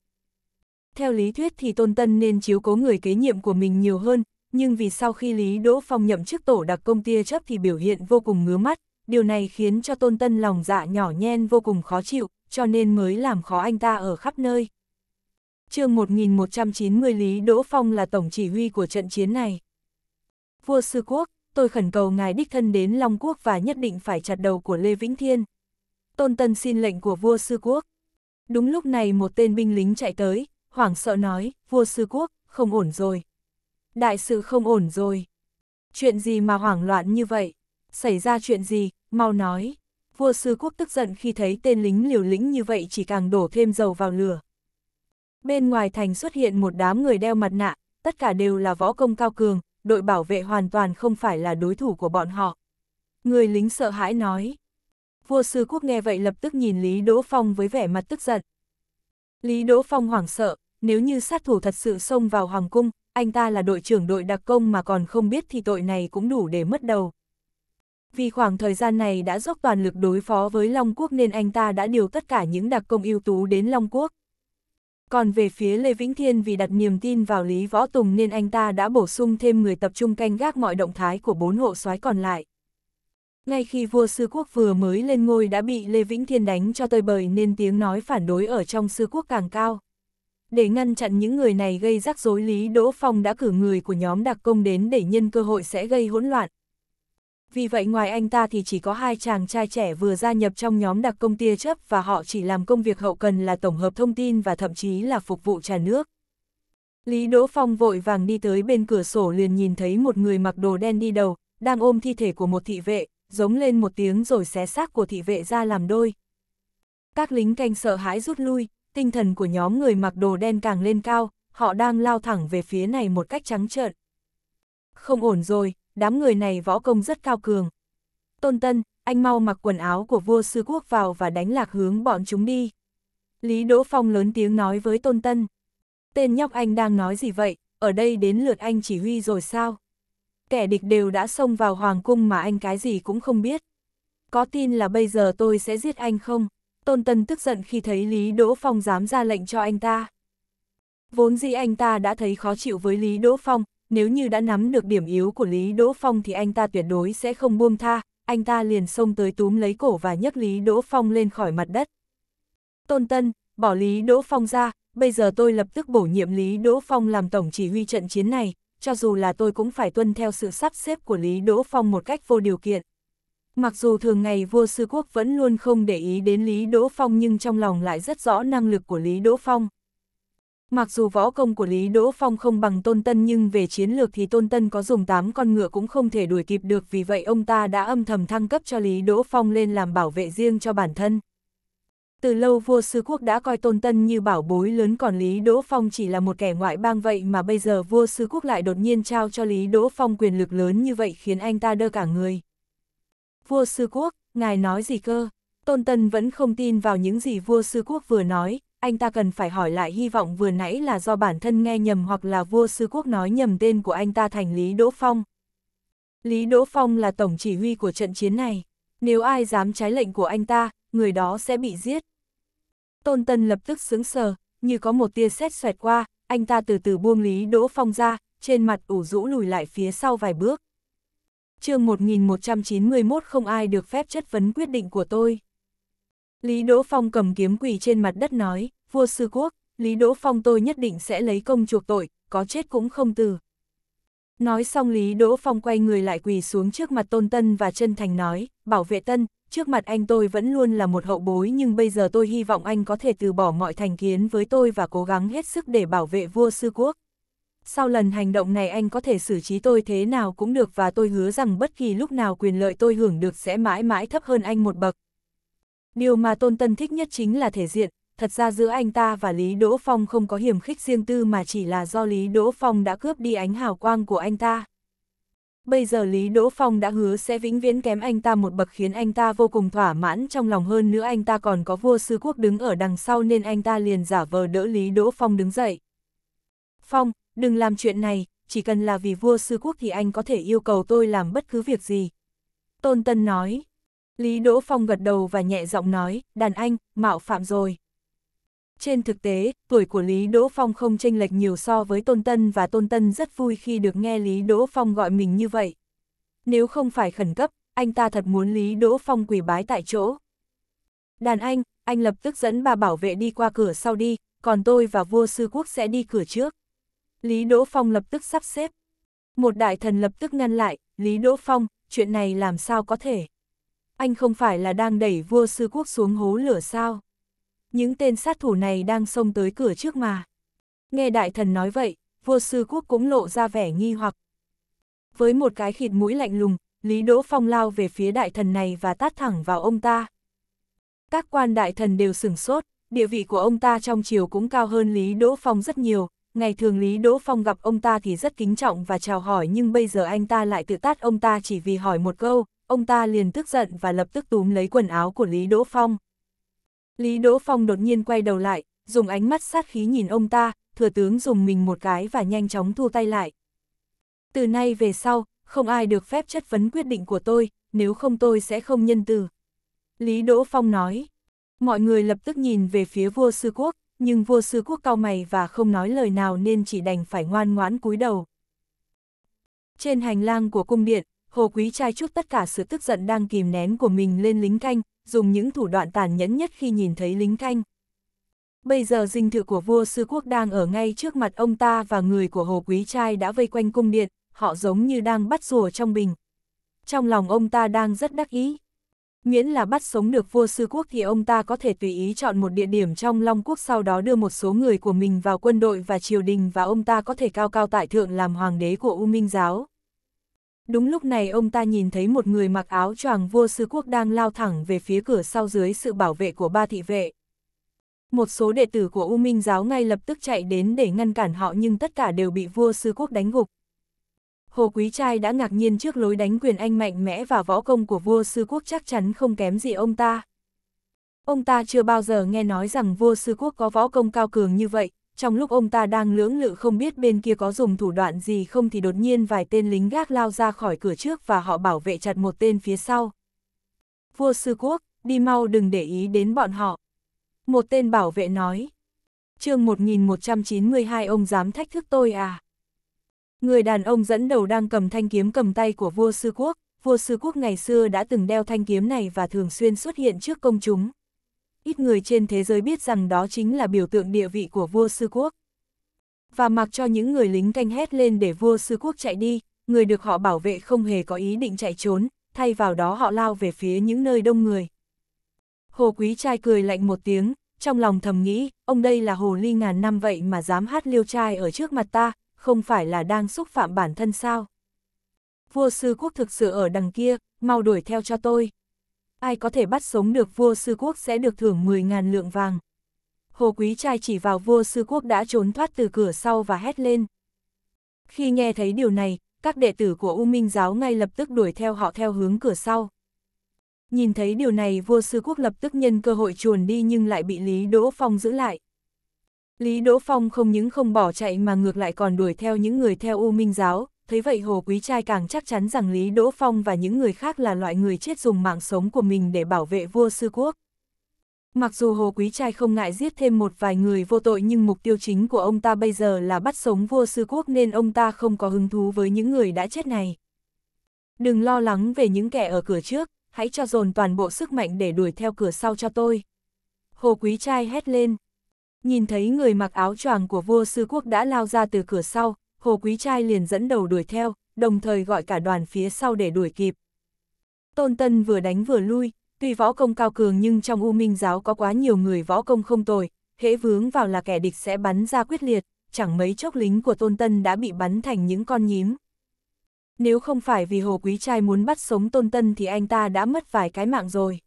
Theo lý thuyết thì Tôn Tân nên chiếu cố người kế nhiệm của mình nhiều hơn, nhưng vì sau khi Lý Đỗ Phong nhậm chức tổ đặc công tia chấp thì biểu hiện vô cùng ngứa mắt, điều này khiến cho Tôn Tân lòng dạ nhỏ nhen vô cùng khó chịu, cho nên mới làm khó anh ta ở khắp nơi chương 1190 Lý Đỗ Phong là tổng chỉ huy của trận chiến này. Vua Sư Quốc, tôi khẩn cầu ngài đích thân đến Long Quốc và nhất định phải chặt đầu của Lê Vĩnh Thiên. Tôn Tân xin lệnh của vua Sư Quốc. Đúng lúc này một tên binh lính chạy tới, hoảng sợ nói, vua Sư Quốc, không ổn rồi. Đại sự không ổn rồi. Chuyện gì mà hoảng loạn như vậy? Xảy ra chuyện gì? Mau nói. Vua Sư Quốc tức giận khi thấy tên lính liều lĩnh như vậy chỉ càng đổ thêm dầu vào lửa. Bên ngoài thành xuất hiện một đám người đeo mặt nạ, tất cả đều là võ công cao cường, đội bảo vệ hoàn toàn không phải là đối thủ của bọn họ. Người lính sợ hãi nói. Vua Sư Quốc nghe vậy lập tức nhìn Lý Đỗ Phong với vẻ mặt tức giận. Lý Đỗ Phong hoảng sợ, nếu như sát thủ thật sự xông vào Hoàng Cung, anh ta là đội trưởng đội đặc công mà còn không biết thì tội này cũng đủ để mất đầu. Vì khoảng thời gian này đã dốc toàn lực đối phó với Long Quốc nên anh ta đã điều tất cả những đặc công ưu tú đến Long Quốc. Còn về phía Lê Vĩnh Thiên vì đặt niềm tin vào Lý Võ Tùng nên anh ta đã bổ sung thêm người tập trung canh gác mọi động thái của bốn hộ soái còn lại. Ngay khi vua Sư Quốc vừa mới lên ngôi đã bị Lê Vĩnh Thiên đánh cho tơi bời nên tiếng nói phản đối ở trong Sư Quốc càng cao. Để ngăn chặn những người này gây rắc rối Lý Đỗ Phong đã cử người của nhóm đặc công đến để nhân cơ hội sẽ gây hỗn loạn. Vì vậy ngoài anh ta thì chỉ có hai chàng trai trẻ vừa gia nhập trong nhóm đặc công tia chấp và họ chỉ làm công việc hậu cần là tổng hợp thông tin và thậm chí là phục vụ trà nước. Lý Đỗ Phong vội vàng đi tới bên cửa sổ liền nhìn thấy một người mặc đồ đen đi đầu, đang ôm thi thể của một thị vệ, giống lên một tiếng rồi xé xác của thị vệ ra làm đôi. Các lính canh sợ hãi rút lui, tinh thần của nhóm người mặc đồ đen càng lên cao, họ đang lao thẳng về phía này một cách trắng trợn. Không ổn rồi, đám người này võ công rất cao cường. Tôn Tân, anh mau mặc quần áo của vua sư quốc vào và đánh lạc hướng bọn chúng đi. Lý Đỗ Phong lớn tiếng nói với Tôn Tân. Tên nhóc anh đang nói gì vậy, ở đây đến lượt anh chỉ huy rồi sao? Kẻ địch đều đã xông vào hoàng cung mà anh cái gì cũng không biết. Có tin là bây giờ tôi sẽ giết anh không? Tôn Tân tức giận khi thấy Lý Đỗ Phong dám ra lệnh cho anh ta. Vốn dĩ anh ta đã thấy khó chịu với Lý Đỗ Phong, nếu như đã nắm được điểm yếu của Lý Đỗ Phong thì anh ta tuyệt đối sẽ không buông tha, anh ta liền xông tới túm lấy cổ và nhấc Lý Đỗ Phong lên khỏi mặt đất. Tôn Tân, bỏ Lý Đỗ Phong ra, bây giờ tôi lập tức bổ nhiệm Lý Đỗ Phong làm tổng chỉ huy trận chiến này, cho dù là tôi cũng phải tuân theo sự sắp xếp của Lý Đỗ Phong một cách vô điều kiện. Mặc dù thường ngày vua sư quốc vẫn luôn không để ý đến Lý Đỗ Phong nhưng trong lòng lại rất rõ năng lực của Lý Đỗ Phong. Mặc dù võ công của Lý Đỗ Phong không bằng Tôn Tân nhưng về chiến lược thì Tôn Tân có dùng 8 con ngựa cũng không thể đuổi kịp được vì vậy ông ta đã âm thầm thăng cấp cho Lý Đỗ Phong lên làm bảo vệ riêng cho bản thân. Từ lâu vua Sư Quốc đã coi Tôn Tân như bảo bối lớn còn Lý Đỗ Phong chỉ là một kẻ ngoại bang vậy mà bây giờ vua Sư Quốc lại đột nhiên trao cho Lý Đỗ Phong quyền lực lớn như vậy khiến anh ta đơ cả người. Vua Sư Quốc, ngài nói gì cơ? Tôn Tân vẫn không tin vào những gì vua Sư Quốc vừa nói, anh ta cần phải hỏi lại hy vọng vừa nãy là do bản thân nghe nhầm hoặc là vua sư quốc nói nhầm tên của anh ta thành Lý Đỗ Phong. Lý Đỗ Phong là tổng chỉ huy của trận chiến này, nếu ai dám trái lệnh của anh ta, người đó sẽ bị giết. Tôn Tân lập tức sướng sờ, như có một tia sét xoẹt qua, anh ta từ từ buông Lý Đỗ Phong ra, trên mặt ủ rũ lùi lại phía sau vài bước. chương 1191 không ai được phép chất vấn quyết định của tôi. Lý Đỗ Phong cầm kiếm quỳ trên mặt đất nói, vua sư quốc, Lý Đỗ Phong tôi nhất định sẽ lấy công chuộc tội, có chết cũng không từ. Nói xong Lý Đỗ Phong quay người lại quỳ xuống trước mặt Tôn Tân và chân thành nói, bảo vệ Tân, trước mặt anh tôi vẫn luôn là một hậu bối nhưng bây giờ tôi hy vọng anh có thể từ bỏ mọi thành kiến với tôi và cố gắng hết sức để bảo vệ vua sư quốc. Sau lần hành động này anh có thể xử trí tôi thế nào cũng được và tôi hứa rằng bất kỳ lúc nào quyền lợi tôi hưởng được sẽ mãi mãi thấp hơn anh một bậc, Điều mà Tôn Tân thích nhất chính là thể diện, thật ra giữa anh ta và Lý Đỗ Phong không có hiểm khích riêng tư mà chỉ là do Lý Đỗ Phong đã cướp đi ánh hào quang của anh ta. Bây giờ Lý Đỗ Phong đã hứa sẽ vĩnh viễn kém anh ta một bậc khiến anh ta vô cùng thỏa mãn trong lòng hơn nữa anh ta còn có vua sư quốc đứng ở đằng sau nên anh ta liền giả vờ đỡ Lý Đỗ Phong đứng dậy. Phong, đừng làm chuyện này, chỉ cần là vì vua sư quốc thì anh có thể yêu cầu tôi làm bất cứ việc gì. Tôn Tân nói. Lý Đỗ Phong gật đầu và nhẹ giọng nói, đàn anh, mạo phạm rồi. Trên thực tế, tuổi của Lý Đỗ Phong không chênh lệch nhiều so với Tôn Tân và Tôn Tân rất vui khi được nghe Lý Đỗ Phong gọi mình như vậy. Nếu không phải khẩn cấp, anh ta thật muốn Lý Đỗ Phong quỳ bái tại chỗ. Đàn anh, anh lập tức dẫn bà bảo vệ đi qua cửa sau đi, còn tôi và vua sư quốc sẽ đi cửa trước. Lý Đỗ Phong lập tức sắp xếp. Một đại thần lập tức ngăn lại, Lý Đỗ Phong, chuyện này làm sao có thể anh không phải là đang đẩy vua sư quốc xuống hố lửa sao? Những tên sát thủ này đang xông tới cửa trước mà. Nghe đại thần nói vậy, vua sư quốc cũng lộ ra vẻ nghi hoặc. Với một cái khịt mũi lạnh lùng, Lý Đỗ Phong lao về phía đại thần này và tát thẳng vào ông ta. Các quan đại thần đều sửng sốt, địa vị của ông ta trong triều cũng cao hơn Lý Đỗ Phong rất nhiều. Ngày thường Lý Đỗ Phong gặp ông ta thì rất kính trọng và chào hỏi nhưng bây giờ anh ta lại tự tát ông ta chỉ vì hỏi một câu, ông ta liền tức giận và lập tức túm lấy quần áo của Lý Đỗ Phong. Lý Đỗ Phong đột nhiên quay đầu lại, dùng ánh mắt sát khí nhìn ông ta, thừa tướng dùng mình một cái và nhanh chóng thu tay lại. Từ nay về sau, không ai được phép chất vấn quyết định của tôi, nếu không tôi sẽ không nhân từ. Lý Đỗ Phong nói, mọi người lập tức nhìn về phía vua sư quốc, nhưng vua sư quốc cao mày và không nói lời nào nên chỉ đành phải ngoan ngoãn cúi đầu. Trên hành lang của cung điện, Hồ Quý Trai chút tất cả sự tức giận đang kìm nén của mình lên lính canh, dùng những thủ đoạn tàn nhẫn nhất khi nhìn thấy lính canh. Bây giờ dinh thự của vua sư quốc đang ở ngay trước mặt ông ta và người của Hồ Quý Trai đã vây quanh cung điện, họ giống như đang bắt rùa trong bình. Trong lòng ông ta đang rất đắc ý. Miễn là bắt sống được vua sư quốc thì ông ta có thể tùy ý chọn một địa điểm trong Long Quốc sau đó đưa một số người của mình vào quân đội và triều đình và ông ta có thể cao cao tại thượng làm hoàng đế của U Minh Giáo. Đúng lúc này ông ta nhìn thấy một người mặc áo choàng vua sứ quốc đang lao thẳng về phía cửa sau dưới sự bảo vệ của ba thị vệ. Một số đệ tử của U Minh giáo ngay lập tức chạy đến để ngăn cản họ nhưng tất cả đều bị vua sư quốc đánh gục. Hồ Quý Trai đã ngạc nhiên trước lối đánh quyền anh mạnh mẽ và võ công của vua sư quốc chắc chắn không kém gì ông ta. Ông ta chưa bao giờ nghe nói rằng vua sư quốc có võ công cao cường như vậy, trong lúc ông ta đang lưỡng lự không biết bên kia có dùng thủ đoạn gì không thì đột nhiên vài tên lính gác lao ra khỏi cửa trước và họ bảo vệ chặt một tên phía sau. Vua Sư Quốc, đi mau đừng để ý đến bọn họ. Một tên bảo vệ nói. chương 1192 ông dám thách thức tôi à? Người đàn ông dẫn đầu đang cầm thanh kiếm cầm tay của vua Sư Quốc. Vua Sư Quốc ngày xưa đã từng đeo thanh kiếm này và thường xuyên xuất hiện trước công chúng ít người trên thế giới biết rằng đó chính là biểu tượng địa vị của vua sư quốc. Và mặc cho những người lính canh hét lên để vua sư quốc chạy đi, người được họ bảo vệ không hề có ý định chạy trốn, thay vào đó họ lao về phía những nơi đông người. Hồ Quý Trai cười lạnh một tiếng, trong lòng thầm nghĩ, ông đây là hồ ly ngàn năm vậy mà dám hát liêu trai ở trước mặt ta, không phải là đang xúc phạm bản thân sao. Vua sư quốc thực sự ở đằng kia, mau đuổi theo cho tôi ai có thể bắt sống được vua sư quốc sẽ được thưởng 10.000 lượng vàng. Hồ Quý Trai chỉ vào vua sư quốc đã trốn thoát từ cửa sau và hét lên. Khi nghe thấy điều này, các đệ tử của U Minh giáo ngay lập tức đuổi theo họ theo hướng cửa sau. Nhìn thấy điều này vua sư quốc lập tức nhân cơ hội chuồn đi nhưng lại bị Lý Đỗ Phong giữ lại. Lý Đỗ Phong không những không bỏ chạy mà ngược lại còn đuổi theo những người theo U Minh giáo, thấy vậy Hồ Quý Trai càng chắc chắn rằng Lý Đỗ Phong và những người khác là loại người chết dùng mạng sống của mình để bảo vệ vua sư quốc. Mặc dù Hồ Quý Trai không ngại giết thêm một vài người vô tội nhưng mục tiêu chính của ông ta bây giờ là bắt sống vua sư quốc nên ông ta không có hứng thú với những người đã chết này. Đừng lo lắng về những kẻ ở cửa trước, hãy cho dồn toàn bộ sức mạnh để đuổi theo cửa sau cho tôi. Hồ Quý Trai hét lên. Nhìn thấy người mặc áo choàng của vua sư quốc đã lao ra từ cửa sau, Hồ Quý Trai liền dẫn đầu đuổi theo, đồng thời gọi cả đoàn phía sau để đuổi kịp. Tôn Tân vừa đánh vừa lui, tuy võ công cao cường nhưng trong U Minh giáo có quá nhiều người võ công không tồi, hễ vướng vào là kẻ địch sẽ bắn ra quyết liệt, chẳng mấy chốc lính của Tôn Tân đã bị bắn thành những con nhím. Nếu không phải vì Hồ Quý Trai muốn bắt sống Tôn Tân thì anh ta đã mất vài cái mạng rồi.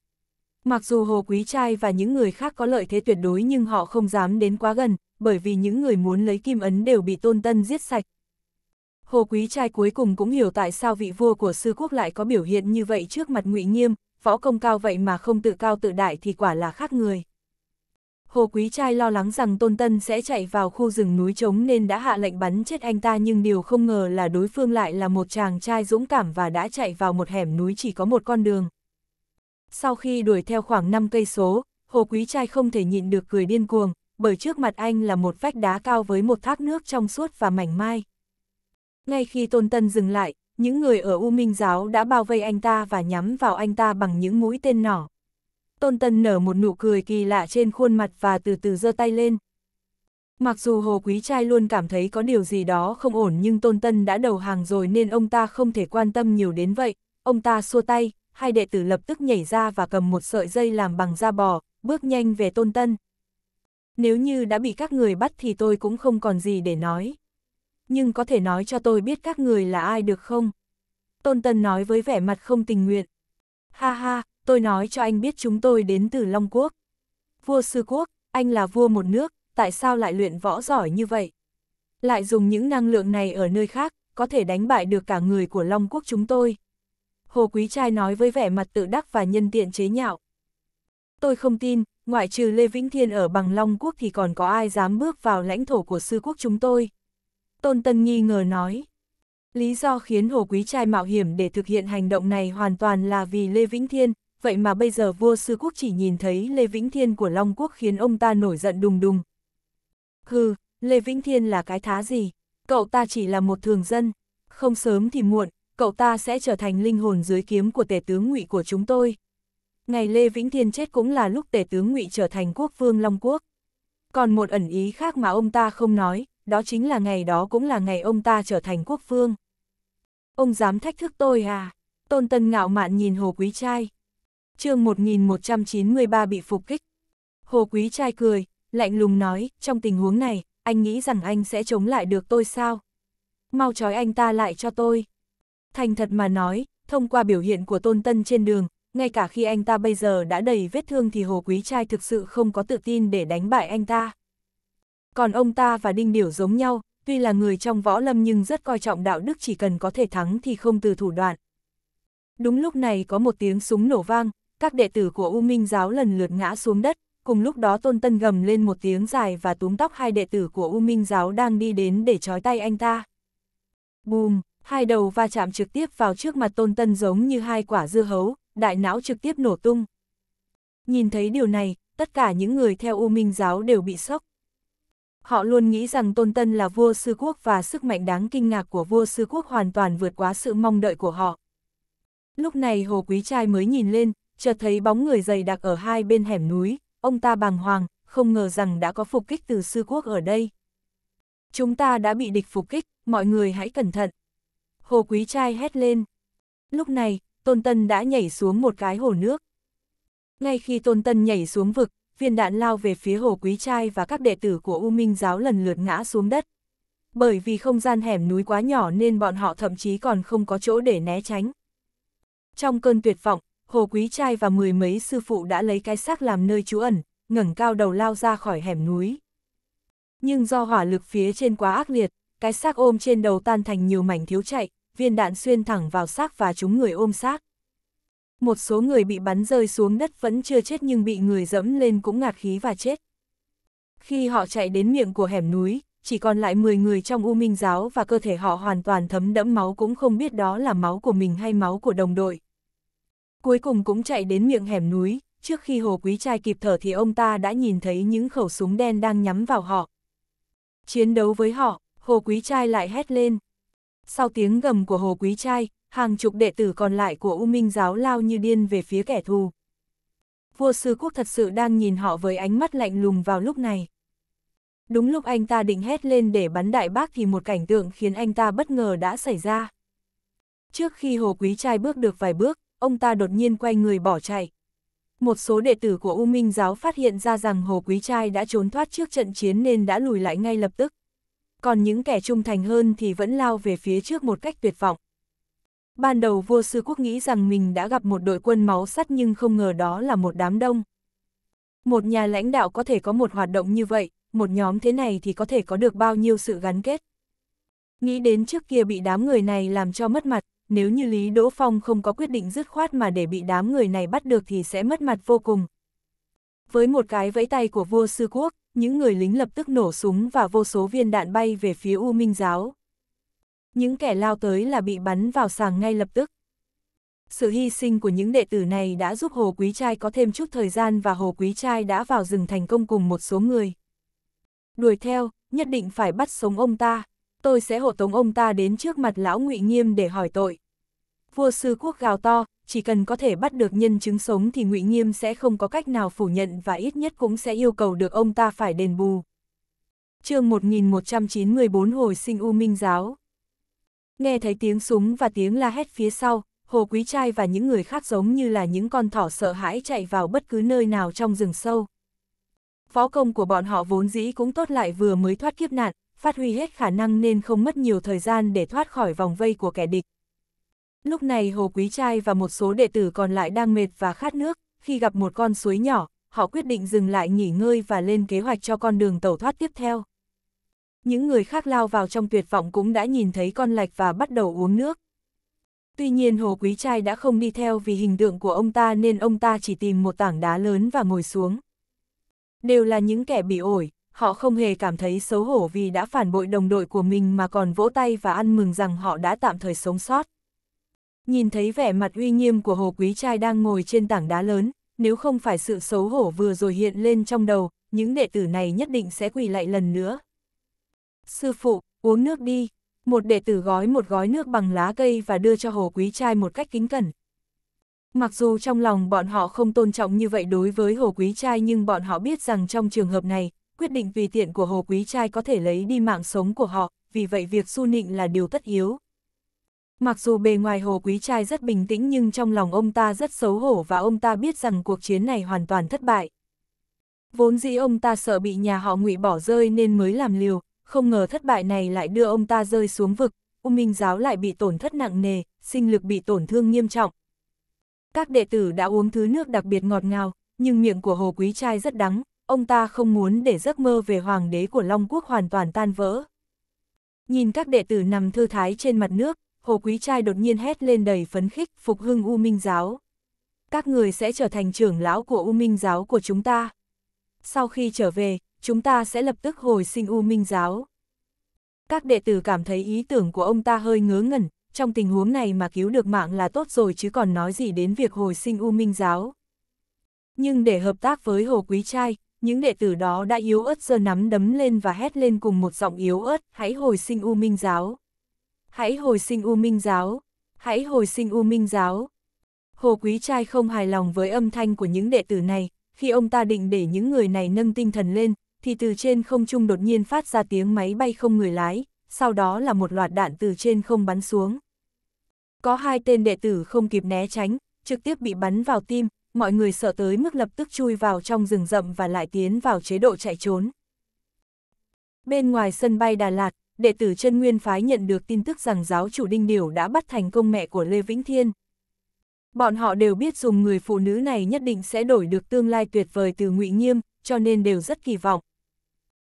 Mặc dù Hồ Quý Trai và những người khác có lợi thế tuyệt đối nhưng họ không dám đến quá gần, bởi vì những người muốn lấy kim ấn đều bị Tôn Tân giết sạch. Hồ Quý Trai cuối cùng cũng hiểu tại sao vị vua của sư quốc lại có biểu hiện như vậy trước mặt ngụy Nghiêm, võ công cao vậy mà không tự cao tự đại thì quả là khác người. Hồ Quý Trai lo lắng rằng Tôn Tân sẽ chạy vào khu rừng núi trống nên đã hạ lệnh bắn chết anh ta nhưng điều không ngờ là đối phương lại là một chàng trai dũng cảm và đã chạy vào một hẻm núi chỉ có một con đường sau khi đuổi theo khoảng 5 cây số, Hồ Quý Trai không thể nhịn được cười điên cuồng, bởi trước mặt anh là một vách đá cao với một thác nước trong suốt và mảnh mai. Ngay khi Tôn Tân dừng lại, những người ở U Minh Giáo đã bao vây anh ta và nhắm vào anh ta bằng những mũi tên nỏ. Tôn Tân nở một nụ cười kỳ lạ trên khuôn mặt và từ từ giơ tay lên. Mặc dù Hồ Quý Trai luôn cảm thấy có điều gì đó không ổn nhưng Tôn Tân đã đầu hàng rồi nên ông ta không thể quan tâm nhiều đến vậy. Ông ta xua tay, hai đệ tử lập tức nhảy ra và cầm một sợi dây làm bằng da bò, bước nhanh về tôn tân. Nếu như đã bị các người bắt thì tôi cũng không còn gì để nói. Nhưng có thể nói cho tôi biết các người là ai được không? Tôn Tân nói với vẻ mặt không tình nguyện. Ha ha, tôi nói cho anh biết chúng tôi đến từ Long Quốc. Vua Sư Quốc, anh là vua một nước, tại sao lại luyện võ giỏi như vậy? Lại dùng những năng lượng này ở nơi khác, có thể đánh bại được cả người của Long Quốc chúng tôi. Hồ Quý Trai nói với vẻ mặt tự đắc và nhân tiện chế nhạo. Tôi không tin, ngoại trừ Lê Vĩnh Thiên ở bằng Long Quốc thì còn có ai dám bước vào lãnh thổ của sư quốc chúng tôi. Tôn Tân nghi ngờ nói. Lý do khiến Hồ Quý Trai mạo hiểm để thực hiện hành động này hoàn toàn là vì Lê Vĩnh Thiên, vậy mà bây giờ vua sư quốc chỉ nhìn thấy Lê Vĩnh Thiên của Long Quốc khiến ông ta nổi giận đùng đùng. Hừ, Lê Vĩnh Thiên là cái thá gì? Cậu ta chỉ là một thường dân, không sớm thì muộn, cậu ta sẽ trở thành linh hồn dưới kiếm của tể tướng ngụy của chúng tôi. Ngày Lê Vĩnh Thiên chết cũng là lúc tể tướng ngụy trở thành quốc vương Long Quốc. Còn một ẩn ý khác mà ông ta không nói, đó chính là ngày đó cũng là ngày ông ta trở thành quốc vương. Ông dám thách thức tôi à? Tôn Tân ngạo mạn nhìn Hồ Quý Trai. chương 1193 bị phục kích. Hồ Quý Trai cười, lạnh lùng nói, trong tình huống này, anh nghĩ rằng anh sẽ chống lại được tôi sao? Mau trói anh ta lại cho tôi. Thành thật mà nói, thông qua biểu hiện của Tôn Tân trên đường, ngay cả khi anh ta bây giờ đã đầy vết thương thì Hồ Quý Trai thực sự không có tự tin để đánh bại anh ta. Còn ông ta và Đinh Điểu giống nhau, tuy là người trong võ lâm nhưng rất coi trọng đạo đức chỉ cần có thể thắng thì không từ thủ đoạn. Đúng lúc này có một tiếng súng nổ vang, các đệ tử của U Minh giáo lần lượt ngã xuống đất, cùng lúc đó Tôn Tân gầm lên một tiếng dài và túm tóc hai đệ tử của U Minh giáo đang đi đến để trói tay anh ta. Bùm! hai đầu va chạm trực tiếp vào trước mặt tôn tân giống như hai quả dưa hấu, đại não trực tiếp nổ tung. Nhìn thấy điều này, tất cả những người theo U Minh giáo đều bị sốc. Họ luôn nghĩ rằng Tôn Tân là vua sư quốc và sức mạnh đáng kinh ngạc của vua sư quốc hoàn toàn vượt quá sự mong đợi của họ. Lúc này Hồ Quý Trai mới nhìn lên, chợt thấy bóng người dày đặc ở hai bên hẻm núi, ông ta bàng hoàng, không ngờ rằng đã có phục kích từ sư quốc ở đây. Chúng ta đã bị địch phục kích, mọi người hãy cẩn thận. Hồ Quý Trai hét lên. Lúc này, Tôn Tân đã nhảy xuống một cái hồ nước. Ngay khi Tôn Tân nhảy xuống vực, viên đạn lao về phía Hồ Quý Trai và các đệ tử của U Minh giáo lần lượt ngã xuống đất. Bởi vì không gian hẻm núi quá nhỏ nên bọn họ thậm chí còn không có chỗ để né tránh. Trong cơn tuyệt vọng, Hồ Quý Trai và mười mấy sư phụ đã lấy cái xác làm nơi trú ẩn, ngẩng cao đầu lao ra khỏi hẻm núi. Nhưng do hỏa lực phía trên quá ác liệt, cái xác ôm trên đầu tan thành nhiều mảnh thiếu chạy, viên đạn xuyên thẳng vào xác và chúng người ôm xác. Một số người bị bắn rơi xuống đất vẫn chưa chết nhưng bị người dẫm lên cũng ngạt khí và chết. Khi họ chạy đến miệng của hẻm núi, chỉ còn lại 10 người trong U Minh giáo và cơ thể họ hoàn toàn thấm đẫm máu cũng không biết đó là máu của mình hay máu của đồng đội. Cuối cùng cũng chạy đến miệng hẻm núi, trước khi Hồ Quý Trai kịp thở thì ông ta đã nhìn thấy những khẩu súng đen đang nhắm vào họ. Chiến đấu với họ, Hồ Quý Trai lại hét lên, sau tiếng gầm của Hồ Quý Trai, hàng chục đệ tử còn lại của U Minh giáo lao như điên về phía kẻ thù. Vua Sư Quốc thật sự đang nhìn họ với ánh mắt lạnh lùng vào lúc này. Đúng lúc anh ta định hét lên để bắn đại bác thì một cảnh tượng khiến anh ta bất ngờ đã xảy ra. Trước khi Hồ Quý Trai bước được vài bước, ông ta đột nhiên quay người bỏ chạy. Một số đệ tử của U Minh giáo phát hiện ra rằng Hồ Quý Trai đã trốn thoát trước trận chiến nên đã lùi lại ngay lập tức còn những kẻ trung thành hơn thì vẫn lao về phía trước một cách tuyệt vọng. Ban đầu vua sư quốc nghĩ rằng mình đã gặp một đội quân máu sắt nhưng không ngờ đó là một đám đông. Một nhà lãnh đạo có thể có một hoạt động như vậy, một nhóm thế này thì có thể có được bao nhiêu sự gắn kết. Nghĩ đến trước kia bị đám người này làm cho mất mặt, nếu như Lý Đỗ Phong không có quyết định dứt khoát mà để bị đám người này bắt được thì sẽ mất mặt vô cùng. Với một cái vẫy tay của vua sư quốc, những người lính lập tức nổ súng và vô số viên đạn bay về phía U Minh giáo. Những kẻ lao tới là bị bắn vào sàng ngay lập tức. Sự hy sinh của những đệ tử này đã giúp Hồ Quý Trai có thêm chút thời gian và Hồ Quý Trai đã vào rừng thành công cùng một số người. Đuổi theo, nhất định phải bắt sống ông ta. Tôi sẽ hộ tống ông ta đến trước mặt lão ngụy Nghiêm để hỏi tội. Vua sư quốc gào to, chỉ cần có thể bắt được nhân chứng sống thì ngụy Nghiêm sẽ không có cách nào phủ nhận và ít nhất cũng sẽ yêu cầu được ông ta phải đền bù. chương 1194 Hồi sinh U Minh Giáo Nghe thấy tiếng súng và tiếng la hét phía sau, Hồ Quý Trai và những người khác giống như là những con thỏ sợ hãi chạy vào bất cứ nơi nào trong rừng sâu. phó công của bọn họ vốn dĩ cũng tốt lại vừa mới thoát kiếp nạn, phát huy hết khả năng nên không mất nhiều thời gian để thoát khỏi vòng vây của kẻ địch. Lúc này Hồ Quý Trai và một số đệ tử còn lại đang mệt và khát nước, khi gặp một con suối nhỏ, họ quyết định dừng lại nghỉ ngơi và lên kế hoạch cho con đường tẩu thoát tiếp theo. Những người khác lao vào trong tuyệt vọng cũng đã nhìn thấy con lạch và bắt đầu uống nước. Tuy nhiên Hồ Quý Trai đã không đi theo vì hình tượng của ông ta nên ông ta chỉ tìm một tảng đá lớn và ngồi xuống. Đều là những kẻ bị ổi, họ không hề cảm thấy xấu hổ vì đã phản bội đồng đội của mình mà còn vỗ tay và ăn mừng rằng họ đã tạm thời sống sót. Nhìn thấy vẻ mặt uy nghiêm của Hồ Quý Trai đang ngồi trên tảng đá lớn, nếu không phải sự xấu hổ vừa rồi hiện lên trong đầu, những đệ tử này nhất định sẽ quỳ lại lần nữa. Sư phụ, uống nước đi. Một đệ tử gói một gói nước bằng lá cây và đưa cho Hồ Quý Trai một cách kính cẩn. Mặc dù trong lòng bọn họ không tôn trọng như vậy đối với Hồ Quý Trai nhưng bọn họ biết rằng trong trường hợp này, quyết định vì tiện của Hồ Quý Trai có thể lấy đi mạng sống của họ, vì vậy việc su nịnh là điều tất yếu. Mặc dù bề ngoài Hồ Quý Trai rất bình tĩnh nhưng trong lòng ông ta rất xấu hổ và ông ta biết rằng cuộc chiến này hoàn toàn thất bại. Vốn dĩ ông ta sợ bị nhà họ ngụy bỏ rơi nên mới làm liều, không ngờ thất bại này lại đưa ông ta rơi xuống vực, U Minh Giáo lại bị tổn thất nặng nề, sinh lực bị tổn thương nghiêm trọng. Các đệ tử đã uống thứ nước đặc biệt ngọt ngào, nhưng miệng của Hồ Quý Trai rất đắng, ông ta không muốn để giấc mơ về hoàng đế của Long Quốc hoàn toàn tan vỡ. Nhìn các đệ tử nằm thư thái trên mặt nước, Hồ Quý Trai đột nhiên hét lên đầy phấn khích phục hưng U Minh Giáo. Các người sẽ trở thành trưởng lão của U Minh Giáo của chúng ta. Sau khi trở về, chúng ta sẽ lập tức hồi sinh U Minh Giáo. Các đệ tử cảm thấy ý tưởng của ông ta hơi ngớ ngẩn, trong tình huống này mà cứu được mạng là tốt rồi chứ còn nói gì đến việc hồi sinh U Minh Giáo. Nhưng để hợp tác với Hồ Quý Trai, những đệ tử đó đã yếu ớt giơ nắm đấm lên và hét lên cùng một giọng yếu ớt, hãy hồi sinh U Minh Giáo hãy hồi sinh U Minh Giáo, hãy hồi sinh U Minh Giáo. Hồ Quý Trai không hài lòng với âm thanh của những đệ tử này, khi ông ta định để những người này nâng tinh thần lên, thì từ trên không trung đột nhiên phát ra tiếng máy bay không người lái, sau đó là một loạt đạn từ trên không bắn xuống. Có hai tên đệ tử không kịp né tránh, trực tiếp bị bắn vào tim, mọi người sợ tới mức lập tức chui vào trong rừng rậm và lại tiến vào chế độ chạy trốn. Bên ngoài sân bay Đà Lạt, đệ tử chân nguyên phái nhận được tin tức rằng giáo chủ Đinh Điểu đã bắt thành công mẹ của Lê Vĩnh Thiên. Bọn họ đều biết dùng người phụ nữ này nhất định sẽ đổi được tương lai tuyệt vời từ ngụy Nghiêm, cho nên đều rất kỳ vọng.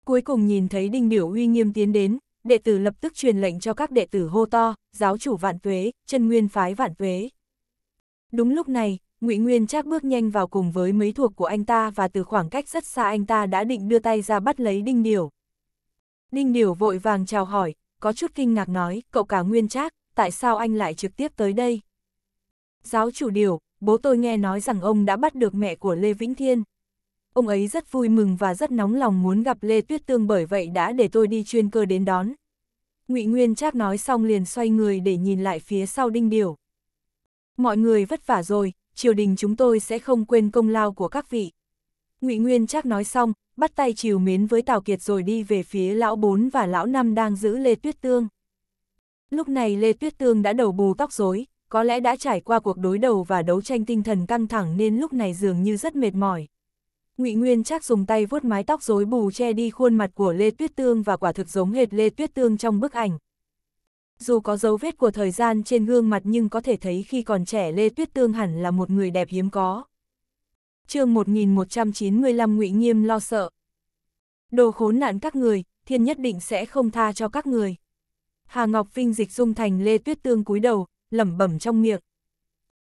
Cuối cùng nhìn thấy Đinh Điểu uy nghiêm tiến đến, đệ tử lập tức truyền lệnh cho các đệ tử hô to, giáo chủ vạn tuế, chân nguyên phái vạn tuế. Đúng lúc này, Ngụy Nguyên Trác bước nhanh vào cùng với mấy thuộc của anh ta và từ khoảng cách rất xa anh ta đã định đưa tay ra bắt lấy Đinh Điểu. Ninh Điều vội vàng chào hỏi, có chút kinh ngạc nói, cậu cả nguyên trác, tại sao anh lại trực tiếp tới đây? Giáo chủ Điều, bố tôi nghe nói rằng ông đã bắt được mẹ của Lê Vĩnh Thiên. Ông ấy rất vui mừng và rất nóng lòng muốn gặp Lê Tuyết Tương bởi vậy đã để tôi đi chuyên cơ đến đón. Ngụy Nguyên Trác nói xong liền xoay người để nhìn lại phía sau Đinh Điều. Mọi người vất vả rồi, triều đình chúng tôi sẽ không quên công lao của các vị. Ngụy Nguyên chắc nói xong, bắt tay chiều mến với Tào Kiệt rồi đi về phía lão bốn và lão năm đang giữ Lê Tuyết Tương. Lúc này Lê Tuyết Tương đã đầu bù tóc rối, có lẽ đã trải qua cuộc đối đầu và đấu tranh tinh thần căng thẳng nên lúc này dường như rất mệt mỏi. Ngụy Nguyên chắc dùng tay vuốt mái tóc rối bù che đi khuôn mặt của Lê Tuyết Tương và quả thực giống hệt Lê Tuyết Tương trong bức ảnh. Dù có dấu vết của thời gian trên gương mặt nhưng có thể thấy khi còn trẻ Lê Tuyết Tương hẳn là một người đẹp hiếm có chương 1195 ngụy Nghiêm lo sợ. Đồ khốn nạn các người, thiên nhất định sẽ không tha cho các người. Hà Ngọc Vinh dịch dung thành Lê Tuyết Tương cúi đầu, lẩm bẩm trong miệng.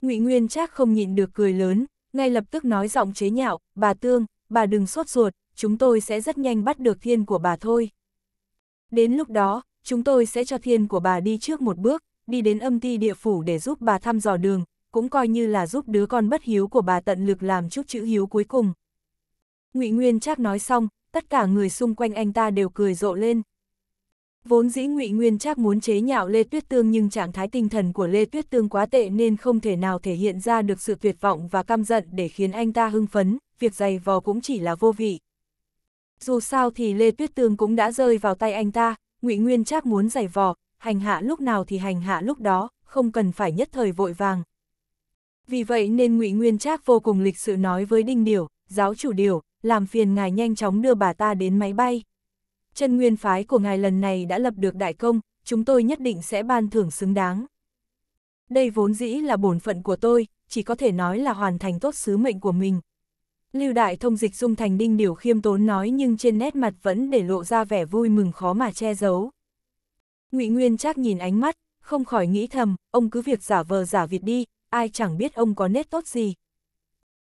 Ngụy Nguyên chắc không nhịn được cười lớn, ngay lập tức nói giọng chế nhạo, "Bà Tương, bà đừng sốt ruột, chúng tôi sẽ rất nhanh bắt được thiên của bà thôi. Đến lúc đó, chúng tôi sẽ cho thiên của bà đi trước một bước, đi đến âm ti địa phủ để giúp bà thăm dò đường, cũng coi như là giúp đứa con bất hiếu của bà tận lực làm chút chữ hiếu cuối cùng. Ngụy Nguyên Trác nói xong, tất cả người xung quanh anh ta đều cười rộ lên. Vốn dĩ Ngụy Nguyên Trác muốn chế nhạo Lê Tuyết Tương nhưng trạng thái tinh thần của Lê Tuyết Tương quá tệ nên không thể nào thể hiện ra được sự tuyệt vọng và căm giận để khiến anh ta hưng phấn, việc giày vò cũng chỉ là vô vị. Dù sao thì Lê Tuyết Tương cũng đã rơi vào tay anh ta, Ngụy Nguyên Trác muốn giày vò, hành hạ lúc nào thì hành hạ lúc đó, không cần phải nhất thời vội vàng. Vì vậy nên ngụy Nguyên Trác vô cùng lịch sự nói với Đinh Điểu, giáo chủ Điểu, làm phiền ngài nhanh chóng đưa bà ta đến máy bay. Chân nguyên phái của ngài lần này đã lập được đại công, chúng tôi nhất định sẽ ban thưởng xứng đáng. Đây vốn dĩ là bổn phận của tôi, chỉ có thể nói là hoàn thành tốt sứ mệnh của mình. Lưu đại thông dịch dung thành đinh điều khiêm tốn nói nhưng trên nét mặt vẫn để lộ ra vẻ vui mừng khó mà che giấu. Ngụy Nguyên trác nhìn ánh mắt, không khỏi nghĩ thầm, ông cứ việc giả vờ giả việc đi, ai chẳng biết ông có nét tốt gì.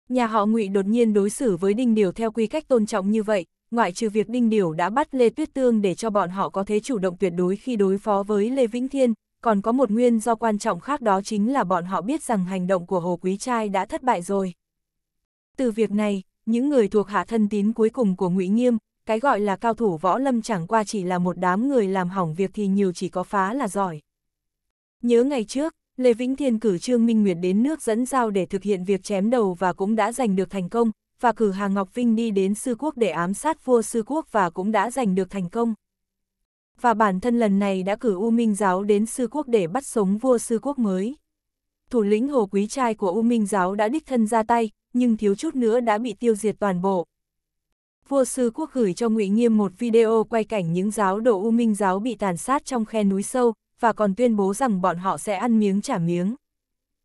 Nhà họ ngụy đột nhiên đối xử với Đinh Điều theo quy cách tôn trọng như vậy, ngoại trừ việc Đinh Điều đã bắt Lê Tuyết Tương để cho bọn họ có thế chủ động tuyệt đối khi đối phó với Lê Vĩnh Thiên, còn có một nguyên do quan trọng khác đó chính là bọn họ biết rằng hành động của Hồ Quý Trai đã thất bại rồi. Từ việc này, những người thuộc hạ thân tín cuối cùng của ngụy Nghiêm, cái gọi là cao thủ võ lâm chẳng qua chỉ là một đám người làm hỏng việc thì nhiều chỉ có phá là giỏi. Nhớ ngày trước, Lê Vĩnh Thiên cử Trương Minh Nguyệt đến nước dẫn giao để thực hiện việc chém đầu và cũng đã giành được thành công, và cử Hà Ngọc Vinh đi đến Sư Quốc để ám sát vua Sư Quốc và cũng đã giành được thành công. Và bản thân lần này đã cử U Minh Giáo đến Sư Quốc để bắt sống vua Sư Quốc mới. Thủ lĩnh Hồ Quý Trai của U Minh Giáo đã đích thân ra tay, nhưng thiếu chút nữa đã bị tiêu diệt toàn bộ. Vua Sư Quốc gửi cho ngụy Nghiêm một video quay cảnh những giáo đồ U Minh Giáo bị tàn sát trong khe núi sâu, và còn tuyên bố rằng bọn họ sẽ ăn miếng trả miếng.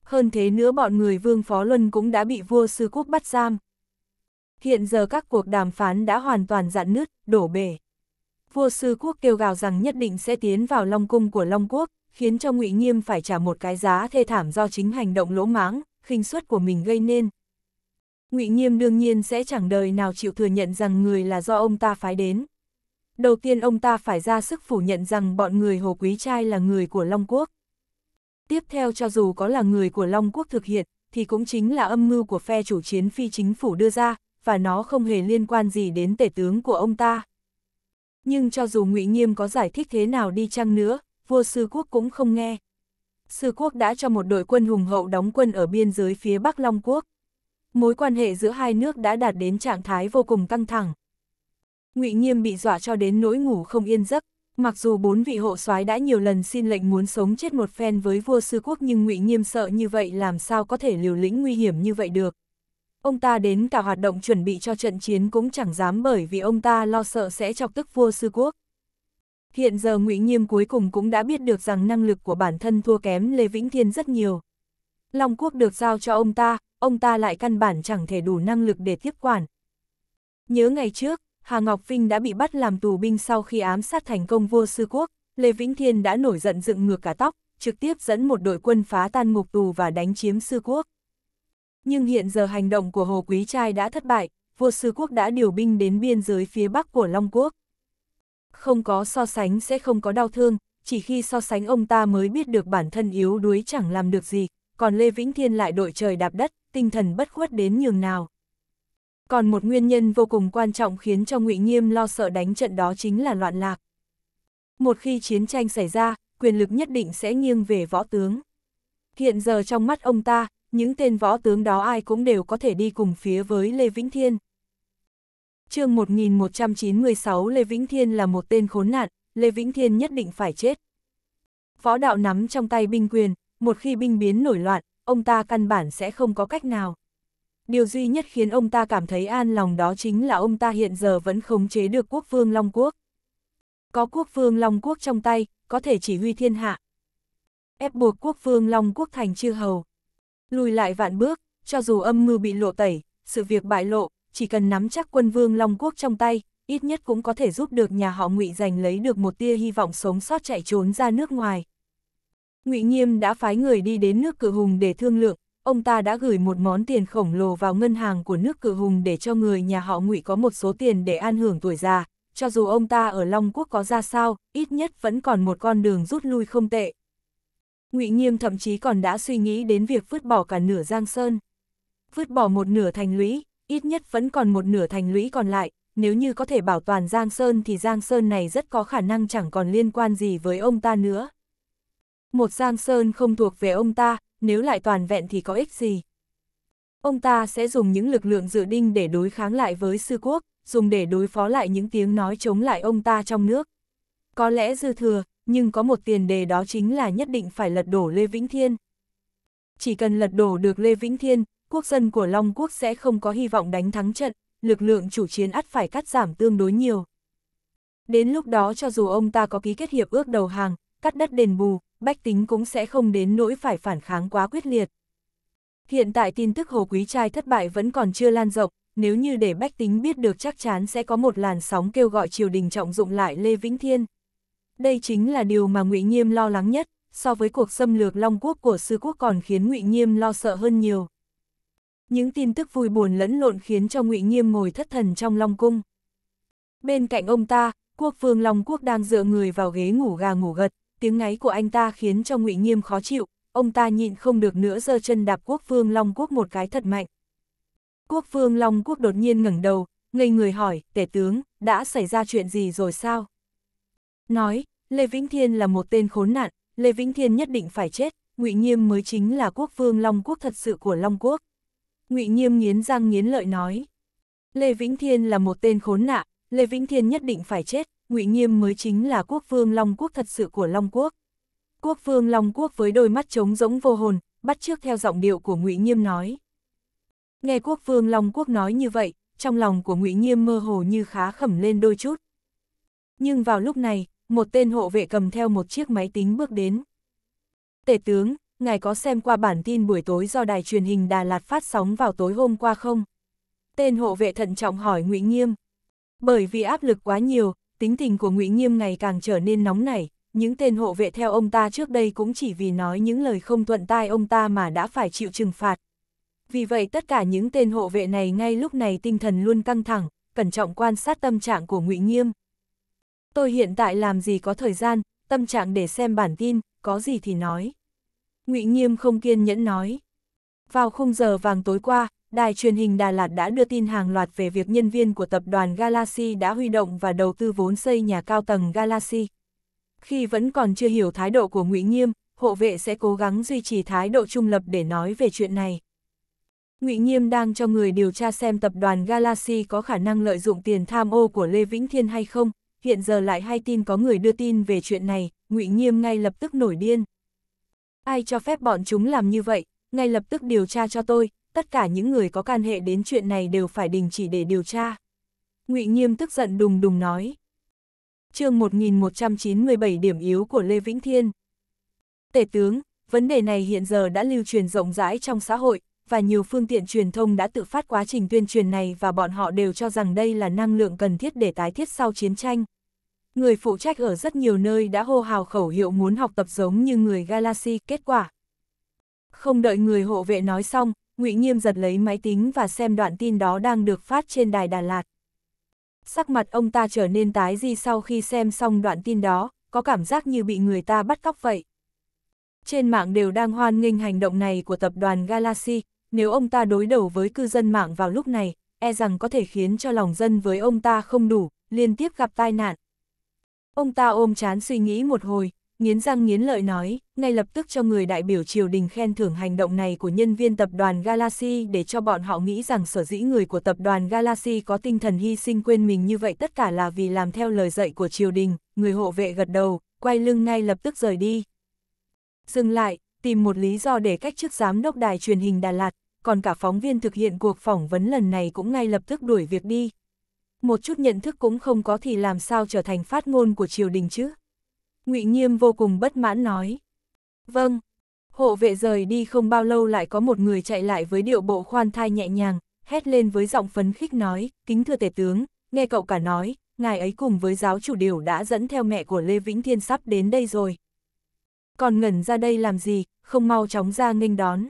Hơn thế nữa bọn người Vương Phó Luân cũng đã bị vua Sư Quốc bắt giam. Hiện giờ các cuộc đàm phán đã hoàn toàn dạn nứt, đổ bể. Vua Sư Quốc kêu gào rằng nhất định sẽ tiến vào Long Cung của Long Quốc, khiến cho ngụy Nghiêm phải trả một cái giá thê thảm do chính hành động lỗ máng, khinh suất của mình gây nên. ngụy Nghiêm đương nhiên sẽ chẳng đời nào chịu thừa nhận rằng người là do ông ta phái đến. Đầu tiên ông ta phải ra sức phủ nhận rằng bọn người Hồ Quý Trai là người của Long Quốc. Tiếp theo cho dù có là người của Long Quốc thực hiện, thì cũng chính là âm mưu của phe chủ chiến phi chính phủ đưa ra, và nó không hề liên quan gì đến tể tướng của ông ta. Nhưng cho dù ngụy Nghiêm có giải thích thế nào đi chăng nữa, vua Sư Quốc cũng không nghe. Sư Quốc đã cho một đội quân hùng hậu đóng quân ở biên giới phía Bắc Long Quốc. Mối quan hệ giữa hai nước đã đạt đến trạng thái vô cùng căng thẳng ngụy Nghiêm bị dọa cho đến nỗi ngủ không yên giấc. Mặc dù bốn vị hộ soái đã nhiều lần xin lệnh muốn sống chết một phen với vua sư quốc nhưng ngụy Nghiêm sợ như vậy làm sao có thể liều lĩnh nguy hiểm như vậy được. Ông ta đến cả hoạt động chuẩn bị cho trận chiến cũng chẳng dám bởi vì ông ta lo sợ sẽ chọc tức vua sư quốc. Hiện giờ ngụy Nghiêm cuối cùng cũng đã biết được rằng năng lực của bản thân thua kém Lê Vĩnh Thiên rất nhiều. Long quốc được giao cho ông ta, ông ta lại căn bản chẳng thể đủ năng lực để tiếp quản. Nhớ ngày trước, Hà Ngọc Vinh đã bị bắt làm tù binh sau khi ám sát thành công vua Sư Quốc, Lê Vĩnh Thiên đã nổi giận dựng ngược cả tóc, trực tiếp dẫn một đội quân phá tan ngục tù và đánh chiếm Sư Quốc. Nhưng hiện giờ hành động của Hồ Quý Trai đã thất bại, vua Sư Quốc đã điều binh đến biên giới phía bắc của Long Quốc. Không có so sánh sẽ không có đau thương, chỉ khi so sánh ông ta mới biết được bản thân yếu đuối chẳng làm được gì, còn Lê Vĩnh Thiên lại đội trời đạp đất, tinh thần bất khuất đến nhường nào. Còn một nguyên nhân vô cùng quan trọng khiến cho ngụy Nghiêm lo sợ đánh trận đó chính là loạn lạc. Một khi chiến tranh xảy ra, quyền lực nhất định sẽ nghiêng về võ tướng. Hiện giờ trong mắt ông ta, những tên võ tướng đó ai cũng đều có thể đi cùng phía với Lê Vĩnh Thiên. chương 1196 Lê Vĩnh Thiên là một tên khốn nạn, Lê Vĩnh Thiên nhất định phải chết. Võ đạo nắm trong tay binh quyền, một khi binh biến nổi loạn, ông ta căn bản sẽ không có cách nào điều duy nhất khiến ông ta cảm thấy an lòng đó chính là ông ta hiện giờ vẫn khống chế được quốc vương Long Quốc. Có quốc vương Long Quốc trong tay, có thể chỉ huy thiên hạ. Ép buộc quốc vương Long Quốc thành chư hầu. Lùi lại vạn bước, cho dù âm mưu bị lộ tẩy, sự việc bại lộ, chỉ cần nắm chắc quân vương Long Quốc trong tay, ít nhất cũng có thể giúp được nhà họ ngụy giành lấy được một tia hy vọng sống sót chạy trốn ra nước ngoài. Ngụy Nghiêm đã phái người đi đến nước Cự Hùng để thương lượng, ông ta đã gửi một món tiền khổng lồ vào ngân hàng của nước cự hùng để cho người nhà họ ngụy có một số tiền để an hưởng tuổi già, cho dù ông ta ở Long Quốc có ra sao, ít nhất vẫn còn một con đường rút lui không tệ. Ngụy Nghiêm thậm chí còn đã suy nghĩ đến việc vứt bỏ cả nửa Giang Sơn. Vứt bỏ một nửa thành lũy, ít nhất vẫn còn một nửa thành lũy còn lại, nếu như có thể bảo toàn Giang Sơn thì Giang Sơn này rất có khả năng chẳng còn liên quan gì với ông ta nữa. Một Giang Sơn không thuộc về ông ta, nếu lại toàn vẹn thì có ích gì. Ông ta sẽ dùng những lực lượng dự đinh để đối kháng lại với sư quốc, dùng để đối phó lại những tiếng nói chống lại ông ta trong nước. Có lẽ dư thừa, nhưng có một tiền đề đó chính là nhất định phải lật đổ Lê Vĩnh Thiên. Chỉ cần lật đổ được Lê Vĩnh Thiên, quốc dân của Long Quốc sẽ không có hy vọng đánh thắng trận, lực lượng chủ chiến ắt phải cắt giảm tương đối nhiều. Đến lúc đó cho dù ông ta có ký kết hiệp ước đầu hàng, cắt đất đền bù, bách tính cũng sẽ không đến nỗi phải phản kháng quá quyết liệt. Hiện tại tin tức Hồ Quý Trai thất bại vẫn còn chưa lan rộng, nếu như để bách tính biết được chắc chắn sẽ có một làn sóng kêu gọi triều đình trọng dụng lại Lê Vĩnh Thiên. Đây chính là điều mà ngụy Nghiêm lo lắng nhất, so với cuộc xâm lược Long Quốc của Sư Quốc còn khiến ngụy Nghiêm lo sợ hơn nhiều. Những tin tức vui buồn lẫn lộn khiến cho ngụy Nghiêm ngồi thất thần trong Long Cung. Bên cạnh ông ta, quốc vương Long Quốc đang dựa người vào ghế ngủ gà ngủ gật, tiếng ngáy của anh ta khiến cho ngụy Nghiêm khó chịu, ông ta nhịn không được nữa giơ chân đạp quốc vương Long Quốc một cái thật mạnh. Quốc vương Long Quốc đột nhiên ngẩng đầu, ngây người hỏi, tể tướng, đã xảy ra chuyện gì rồi sao? Nói, Lê Vĩnh Thiên là một tên khốn nạn, Lê Vĩnh Thiên nhất định phải chết, ngụy Nghiêm mới chính là quốc vương Long Quốc thật sự của Long Quốc. ngụy Nghiêm nghiến răng nghiến lợi nói. Lê Vĩnh Thiên là một tên khốn nạn, Lê Vĩnh Thiên nhất định phải chết, Ngụy Nghiêm mới chính là quốc vương Long Quốc thật sự của Long Quốc. Quốc vương Long Quốc với đôi mắt trống rỗng vô hồn, bắt chước theo giọng điệu của Ngụy Nghiêm nói. Nghe quốc vương Long Quốc nói như vậy, trong lòng của Ngụy Nghiêm mơ hồ như khá khẩm lên đôi chút. Nhưng vào lúc này, một tên hộ vệ cầm theo một chiếc máy tính bước đến. Tể tướng, ngài có xem qua bản tin buổi tối do đài truyền hình Đà Lạt phát sóng vào tối hôm qua không? Tên hộ vệ thận trọng hỏi Ngụy Nghiêm. Bởi vì áp lực quá nhiều, tính tình của ngụy Nghiêm ngày càng trở nên nóng nảy, những tên hộ vệ theo ông ta trước đây cũng chỉ vì nói những lời không thuận tai ông ta mà đã phải chịu trừng phạt. Vì vậy tất cả những tên hộ vệ này ngay lúc này tinh thần luôn căng thẳng, cẩn trọng quan sát tâm trạng của ngụy Nghiêm. Tôi hiện tại làm gì có thời gian, tâm trạng để xem bản tin, có gì thì nói. ngụy Nghiêm không kiên nhẫn nói. Vào khung giờ vàng tối qua, Đài truyền hình Đà Lạt đã đưa tin hàng loạt về việc nhân viên của tập đoàn Galaxy đã huy động và đầu tư vốn xây nhà cao tầng Galaxy. Khi vẫn còn chưa hiểu thái độ của Ngụy Nghiêm, hộ vệ sẽ cố gắng duy trì thái độ trung lập để nói về chuyện này. Ngụy Nghiêm đang cho người điều tra xem tập đoàn Galaxy có khả năng lợi dụng tiền tham ô của Lê Vĩnh Thiên hay không, hiện giờ lại hay tin có người đưa tin về chuyện này, Ngụy Nghiêm ngay lập tức nổi điên. Ai cho phép bọn chúng làm như vậy, ngay lập tức điều tra cho tôi, tất cả những người có can hệ đến chuyện này đều phải đình chỉ để điều tra. ngụy Nghiêm tức giận đùng đùng nói. chương 1197 điểm yếu của Lê Vĩnh Thiên. Tể tướng, vấn đề này hiện giờ đã lưu truyền rộng rãi trong xã hội, và nhiều phương tiện truyền thông đã tự phát quá trình tuyên truyền này và bọn họ đều cho rằng đây là năng lượng cần thiết để tái thiết sau chiến tranh. Người phụ trách ở rất nhiều nơi đã hô hào khẩu hiệu muốn học tập giống như người Galaxy, kết quả. Không đợi người hộ vệ nói xong, Ngụy Nghiêm giật lấy máy tính và xem đoạn tin đó đang được phát trên đài Đà Lạt. Sắc mặt ông ta trở nên tái di sau khi xem xong đoạn tin đó, có cảm giác như bị người ta bắt cóc vậy. Trên mạng đều đang hoan nghênh hành động này của tập đoàn Galaxy, nếu ông ta đối đầu với cư dân mạng vào lúc này, e rằng có thể khiến cho lòng dân với ông ta không đủ, liên tiếp gặp tai nạn. Ông ta ôm chán suy nghĩ một hồi, nghiến răng nghiến lợi nói, ngay lập tức cho người đại biểu triều đình khen thưởng hành động này của nhân viên tập đoàn Galaxy để cho bọn họ nghĩ rằng sở dĩ người của tập đoàn Galaxy có tinh thần hy sinh quên mình như vậy tất cả là vì làm theo lời dạy của triều đình, người hộ vệ gật đầu, quay lưng ngay lập tức rời đi. Dừng lại, tìm một lý do để cách chức giám đốc đài truyền hình Đà Lạt, còn cả phóng viên thực hiện cuộc phỏng vấn lần này cũng ngay lập tức đuổi việc đi. Một chút nhận thức cũng không có thì làm sao trở thành phát ngôn của triều đình chứ? ngụy Nghiêm vô cùng bất mãn nói. Vâng, hộ vệ rời đi không bao lâu lại có một người chạy lại với điệu bộ khoan thai nhẹ nhàng, hét lên với giọng phấn khích nói, kính thưa tể tướng, nghe cậu cả nói, ngài ấy cùng với giáo chủ điều đã dẫn theo mẹ của Lê Vĩnh Thiên sắp đến đây rồi. Còn ngẩn ra đây làm gì, không mau chóng ra nghênh đón.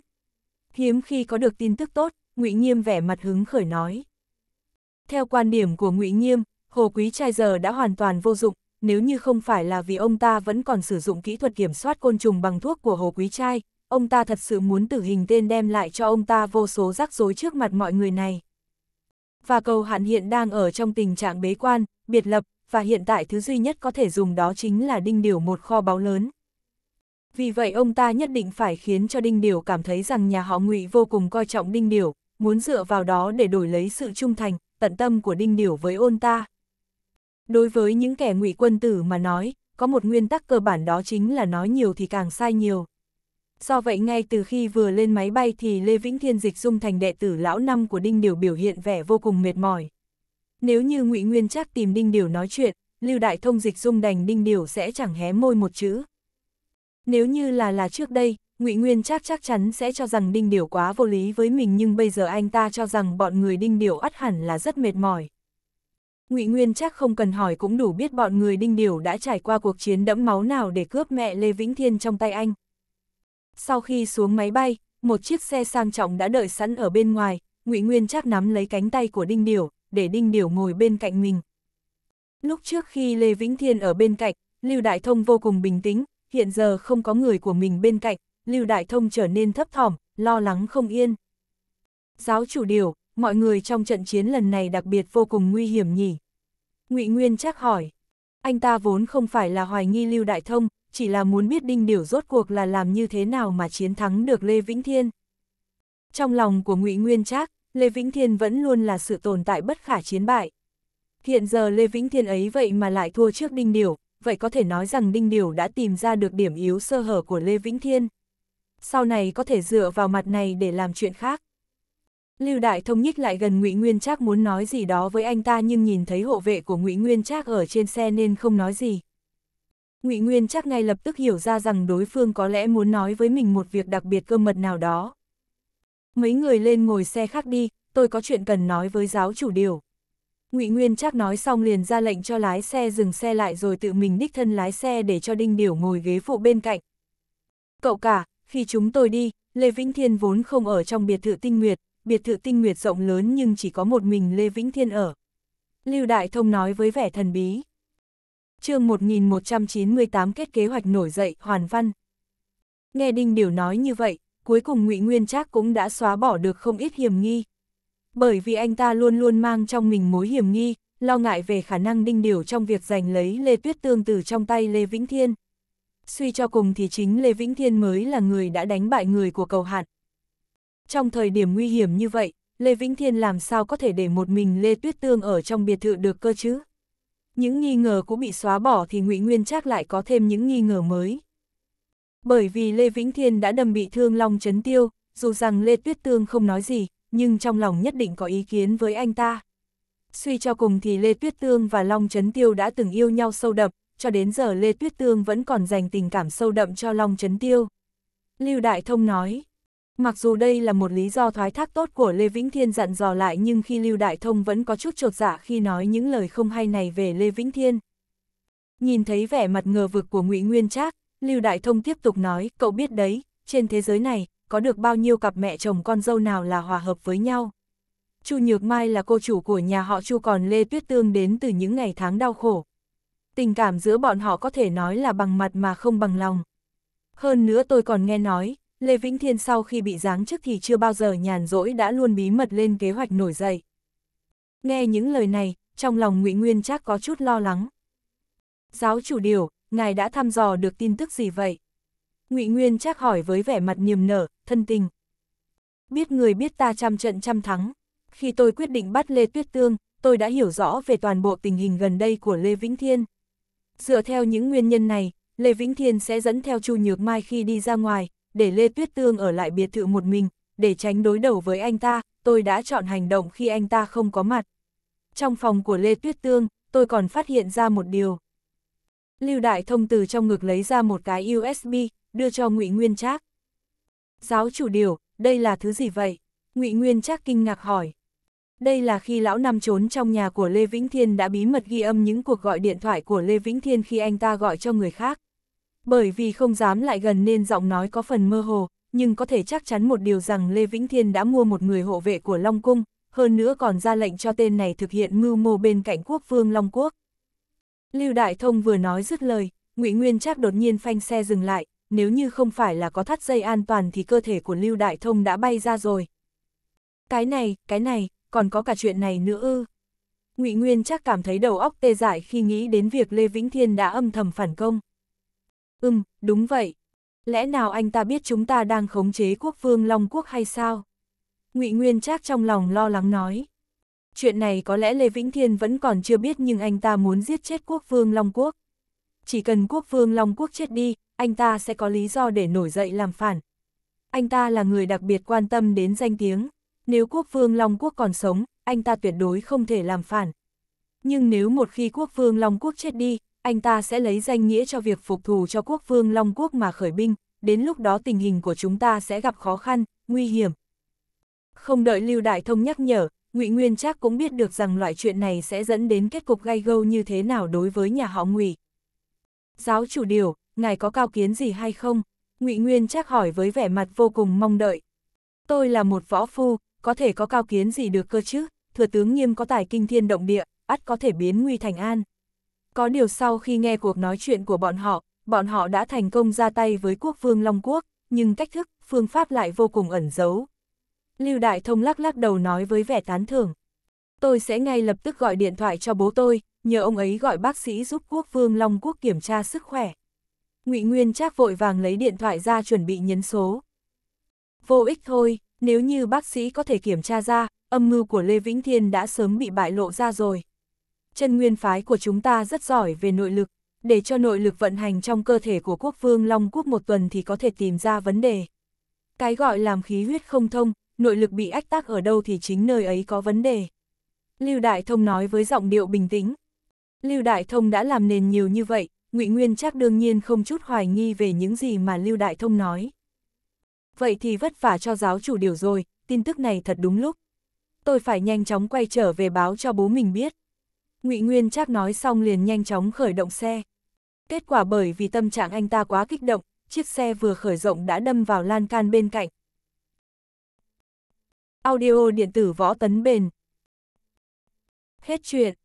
Hiếm khi có được tin tức tốt, ngụy Nghiêm vẻ mặt hứng khởi nói. Theo quan điểm của ngụy Nghiêm, Hồ Quý Trai giờ đã hoàn toàn vô dụng, nếu như không phải là vì ông ta vẫn còn sử dụng kỹ thuật kiểm soát côn trùng bằng thuốc của Hồ Quý Trai, ông ta thật sự muốn tử hình tên đem lại cho ông ta vô số rắc rối trước mặt mọi người này. Và cầu hạn hiện đang ở trong tình trạng bế quan, biệt lập, và hiện tại thứ duy nhất có thể dùng đó chính là đinh điều một kho báu lớn. Vì vậy ông ta nhất định phải khiến cho đinh điều cảm thấy rằng nhà họ ngụy vô cùng coi trọng đinh điều, muốn dựa vào đó để đổi lấy sự trung thành, tận tâm của đinh điều với ôn ta. Đối với những kẻ ngụy quân tử mà nói, có một nguyên tắc cơ bản đó chính là nói nhiều thì càng sai nhiều. Do vậy ngay từ khi vừa lên máy bay thì Lê Vĩnh Thiên Dịch Dung thành đệ tử lão năm của Đinh Điều biểu hiện vẻ vô cùng mệt mỏi. Nếu như Ngụy Nguyên Trác tìm Đinh Điều nói chuyện, Lưu Đại Thông Dịch Dung đành Đinh Điều sẽ chẳng hé môi một chữ. Nếu như là là trước đây, Ngụy Nguyên Trác chắc chắn sẽ cho rằng Đinh Điều quá vô lý với mình nhưng bây giờ anh ta cho rằng bọn người Đinh Điều ắt hẳn là rất mệt mỏi. Ngụy Nguyên chắc không cần hỏi cũng đủ biết bọn người đinh điểu đã trải qua cuộc chiến đẫm máu nào để cướp mẹ Lê Vĩnh Thiên trong tay anh. Sau khi xuống máy bay, một chiếc xe sang trọng đã đợi sẵn ở bên ngoài, Ngụy Nguyên chắc nắm lấy cánh tay của đinh điểu, để đinh điểu ngồi bên cạnh mình. Lúc trước khi Lê Vĩnh Thiên ở bên cạnh, Lưu Đại Thông vô cùng bình tĩnh, hiện giờ không có người của mình bên cạnh, Lưu Đại Thông trở nên thấp thỏm, lo lắng không yên. Giáo chủ điều, mọi người trong trận chiến lần này đặc biệt vô cùng nguy hiểm nhỉ. ngụy Nguyên chắc hỏi, anh ta vốn không phải là hoài nghi Lưu Đại Thông, chỉ là muốn biết Đinh Điểu rốt cuộc là làm như thế nào mà chiến thắng được Lê Vĩnh Thiên. Trong lòng của ngụy Nguyên Trác, Lê Vĩnh Thiên vẫn luôn là sự tồn tại bất khả chiến bại. Hiện giờ Lê Vĩnh Thiên ấy vậy mà lại thua trước Đinh Điểu, vậy có thể nói rằng Đinh Điểu đã tìm ra được điểm yếu sơ hở của Lê Vĩnh Thiên. Sau này có thể dựa vào mặt này để làm chuyện khác. Lưu Đại Thông nhích lại gần Ngụy Nguyên Trác muốn nói gì đó với anh ta nhưng nhìn thấy hộ vệ của Ngụy Nguyên Trác ở trên xe nên không nói gì. Ngụy Nguyên Trác ngay lập tức hiểu ra rằng đối phương có lẽ muốn nói với mình một việc đặc biệt cơ mật nào đó. Mấy người lên ngồi xe khác đi, tôi có chuyện cần nói với giáo chủ điều. Ngụy Nguyên Trác nói xong liền ra lệnh cho lái xe dừng xe lại rồi tự mình đích thân lái xe để cho Đinh Điểu ngồi ghế phụ bên cạnh. Cậu cả, khi chúng tôi đi, Lê Vĩnh Thiên vốn không ở trong biệt thự tinh nguyệt, biệt thự tinh nguyệt rộng lớn nhưng chỉ có một mình Lê Vĩnh Thiên ở. Lưu Đại Thông nói với vẻ thần bí. chương 1198 kết kế hoạch nổi dậy, hoàn văn. Nghe Đinh Điều nói như vậy, cuối cùng ngụy Nguyên Trác cũng đã xóa bỏ được không ít hiểm nghi. Bởi vì anh ta luôn luôn mang trong mình mối hiểm nghi, lo ngại về khả năng Đinh Điều trong việc giành lấy Lê Tuyết Tương từ trong tay Lê Vĩnh Thiên. Suy cho cùng thì chính Lê Vĩnh Thiên mới là người đã đánh bại người của cầu hạn, trong thời điểm nguy hiểm như vậy, Lê Vĩnh Thiên làm sao có thể để một mình Lê Tuyết Tương ở trong biệt thự được cơ chứ? Những nghi ngờ cũng bị xóa bỏ thì Ngụy Nguyên Trác lại có thêm những nghi ngờ mới. Bởi vì Lê Vĩnh Thiên đã đâm bị thương Long Trấn Tiêu, dù rằng Lê Tuyết Tương không nói gì, nhưng trong lòng nhất định có ý kiến với anh ta. Suy cho cùng thì Lê Tuyết Tương và Long Trấn Tiêu đã từng yêu nhau sâu đậm, cho đến giờ Lê Tuyết Tương vẫn còn dành tình cảm sâu đậm cho Long Trấn Tiêu. Lưu Đại Thông nói, Mặc dù đây là một lý do thoái thác tốt của Lê Vĩnh Thiên dặn dò lại nhưng khi Lưu Đại Thông vẫn có chút trột dạ khi nói những lời không hay này về Lê Vĩnh Thiên. Nhìn thấy vẻ mặt ngờ vực của Ngụy Nguyên Trác, Lưu Đại Thông tiếp tục nói, cậu biết đấy, trên thế giới này, có được bao nhiêu cặp mẹ chồng con dâu nào là hòa hợp với nhau. Chu Nhược Mai là cô chủ của nhà họ Chu còn Lê Tuyết Tương đến từ những ngày tháng đau khổ. Tình cảm giữa bọn họ có thể nói là bằng mặt mà không bằng lòng. Hơn nữa tôi còn nghe nói, Lê Vĩnh Thiên sau khi bị giáng chức thì chưa bao giờ nhàn rỗi đã luôn bí mật lên kế hoạch nổi dậy. Nghe những lời này, trong lòng Ngụy Nguyên chắc có chút lo lắng. Giáo chủ điều, ngài đã thăm dò được tin tức gì vậy? Ngụy Nguyên chắc hỏi với vẻ mặt niềm nở, thân tình. Biết người biết ta trăm trận trăm thắng. Khi tôi quyết định bắt Lê Tuyết Tương, tôi đã hiểu rõ về toàn bộ tình hình gần đây của Lê Vĩnh Thiên. Dựa theo những nguyên nhân này, Lê Vĩnh Thiên sẽ dẫn theo Chu Nhược Mai khi đi ra ngoài, để Lê Tuyết Tương ở lại biệt thự một mình, để tránh đối đầu với anh ta, tôi đã chọn hành động khi anh ta không có mặt. Trong phòng của Lê Tuyết Tương, tôi còn phát hiện ra một điều. Lưu Đại Thông từ trong ngực lấy ra một cái USB, đưa cho Ngụy Nguyên Trác. Giáo chủ điều, đây là thứ gì vậy? Ngụy Nguyên Trác kinh ngạc hỏi. Đây là khi lão nằm trốn trong nhà của Lê Vĩnh Thiên đã bí mật ghi âm những cuộc gọi điện thoại của Lê Vĩnh Thiên khi anh ta gọi cho người khác. Bởi vì không dám lại gần nên giọng nói có phần mơ hồ, nhưng có thể chắc chắn một điều rằng Lê Vĩnh Thiên đã mua một người hộ vệ của Long Cung, hơn nữa còn ra lệnh cho tên này thực hiện mưu mô bên cạnh quốc vương Long Quốc. Lưu Đại Thông vừa nói dứt lời, Ngụy Nguyên Trác đột nhiên phanh xe dừng lại, nếu như không phải là có thắt dây an toàn thì cơ thể của Lưu Đại Thông đã bay ra rồi. Cái này, cái này, còn có cả chuyện này nữa ư. Ngụy Nguyên Trác cảm thấy đầu óc tê dại khi nghĩ đến việc Lê Vĩnh Thiên đã âm thầm phản công. Ừm, đúng vậy. Lẽ nào anh ta biết chúng ta đang khống chế quốc vương Long Quốc hay sao? Ngụy Nguyên Trác trong lòng lo lắng nói. Chuyện này có lẽ Lê Vĩnh Thiên vẫn còn chưa biết nhưng anh ta muốn giết chết quốc vương Long Quốc. Chỉ cần quốc vương Long Quốc chết đi, anh ta sẽ có lý do để nổi dậy làm phản. Anh ta là người đặc biệt quan tâm đến danh tiếng. Nếu quốc vương Long Quốc còn sống, anh ta tuyệt đối không thể làm phản. Nhưng nếu một khi quốc vương Long Quốc chết đi, anh ta sẽ lấy danh nghĩa cho việc phục thù cho quốc vương Long Quốc mà khởi binh, đến lúc đó tình hình của chúng ta sẽ gặp khó khăn, nguy hiểm. Không đợi Lưu Đại Thông nhắc nhở, Ngụy Nguyên Trác cũng biết được rằng loại chuyện này sẽ dẫn đến kết cục gay gâu như thế nào đối với nhà họ Ngụy. Giáo chủ điều, ngài có cao kiến gì hay không? Ngụy Nguyên Trác hỏi với vẻ mặt vô cùng mong đợi. Tôi là một võ phu, có thể có cao kiến gì được cơ chứ? Thừa tướng nghiêm có tài kinh thiên động địa, ắt có thể biến nguy thành an. Có điều sau khi nghe cuộc nói chuyện của bọn họ, bọn họ đã thành công ra tay với quốc vương Long Quốc, nhưng cách thức, phương pháp lại vô cùng ẩn giấu. Lưu Đại Thông lắc lắc đầu nói với vẻ tán thưởng. Tôi sẽ ngay lập tức gọi điện thoại cho bố tôi, nhờ ông ấy gọi bác sĩ giúp quốc vương Long Quốc kiểm tra sức khỏe. Ngụy Nguyên Trác vội vàng lấy điện thoại ra chuẩn bị nhấn số. Vô ích thôi, nếu như bác sĩ có thể kiểm tra ra, âm mưu của Lê Vĩnh Thiên đã sớm bị bại lộ ra rồi chân nguyên phái của chúng ta rất giỏi về nội lực, để cho nội lực vận hành trong cơ thể của quốc vương Long Quốc một tuần thì có thể tìm ra vấn đề. Cái gọi làm khí huyết không thông, nội lực bị ách tắc ở đâu thì chính nơi ấy có vấn đề. Lưu Đại Thông nói với giọng điệu bình tĩnh. Lưu Đại Thông đã làm nền nhiều như vậy, Ngụy Nguyên chắc đương nhiên không chút hoài nghi về những gì mà Lưu Đại Thông nói. Vậy thì vất vả cho giáo chủ điều rồi, tin tức này thật đúng lúc. Tôi phải nhanh chóng quay trở về báo cho bố mình biết. Ngụy Nguyên chắc nói xong liền nhanh chóng khởi động xe. Kết quả bởi vì tâm trạng anh ta quá kích động, chiếc xe vừa khởi rộng đã đâm vào lan can bên cạnh. Audio điện tử võ tấn bền. Hết chuyện.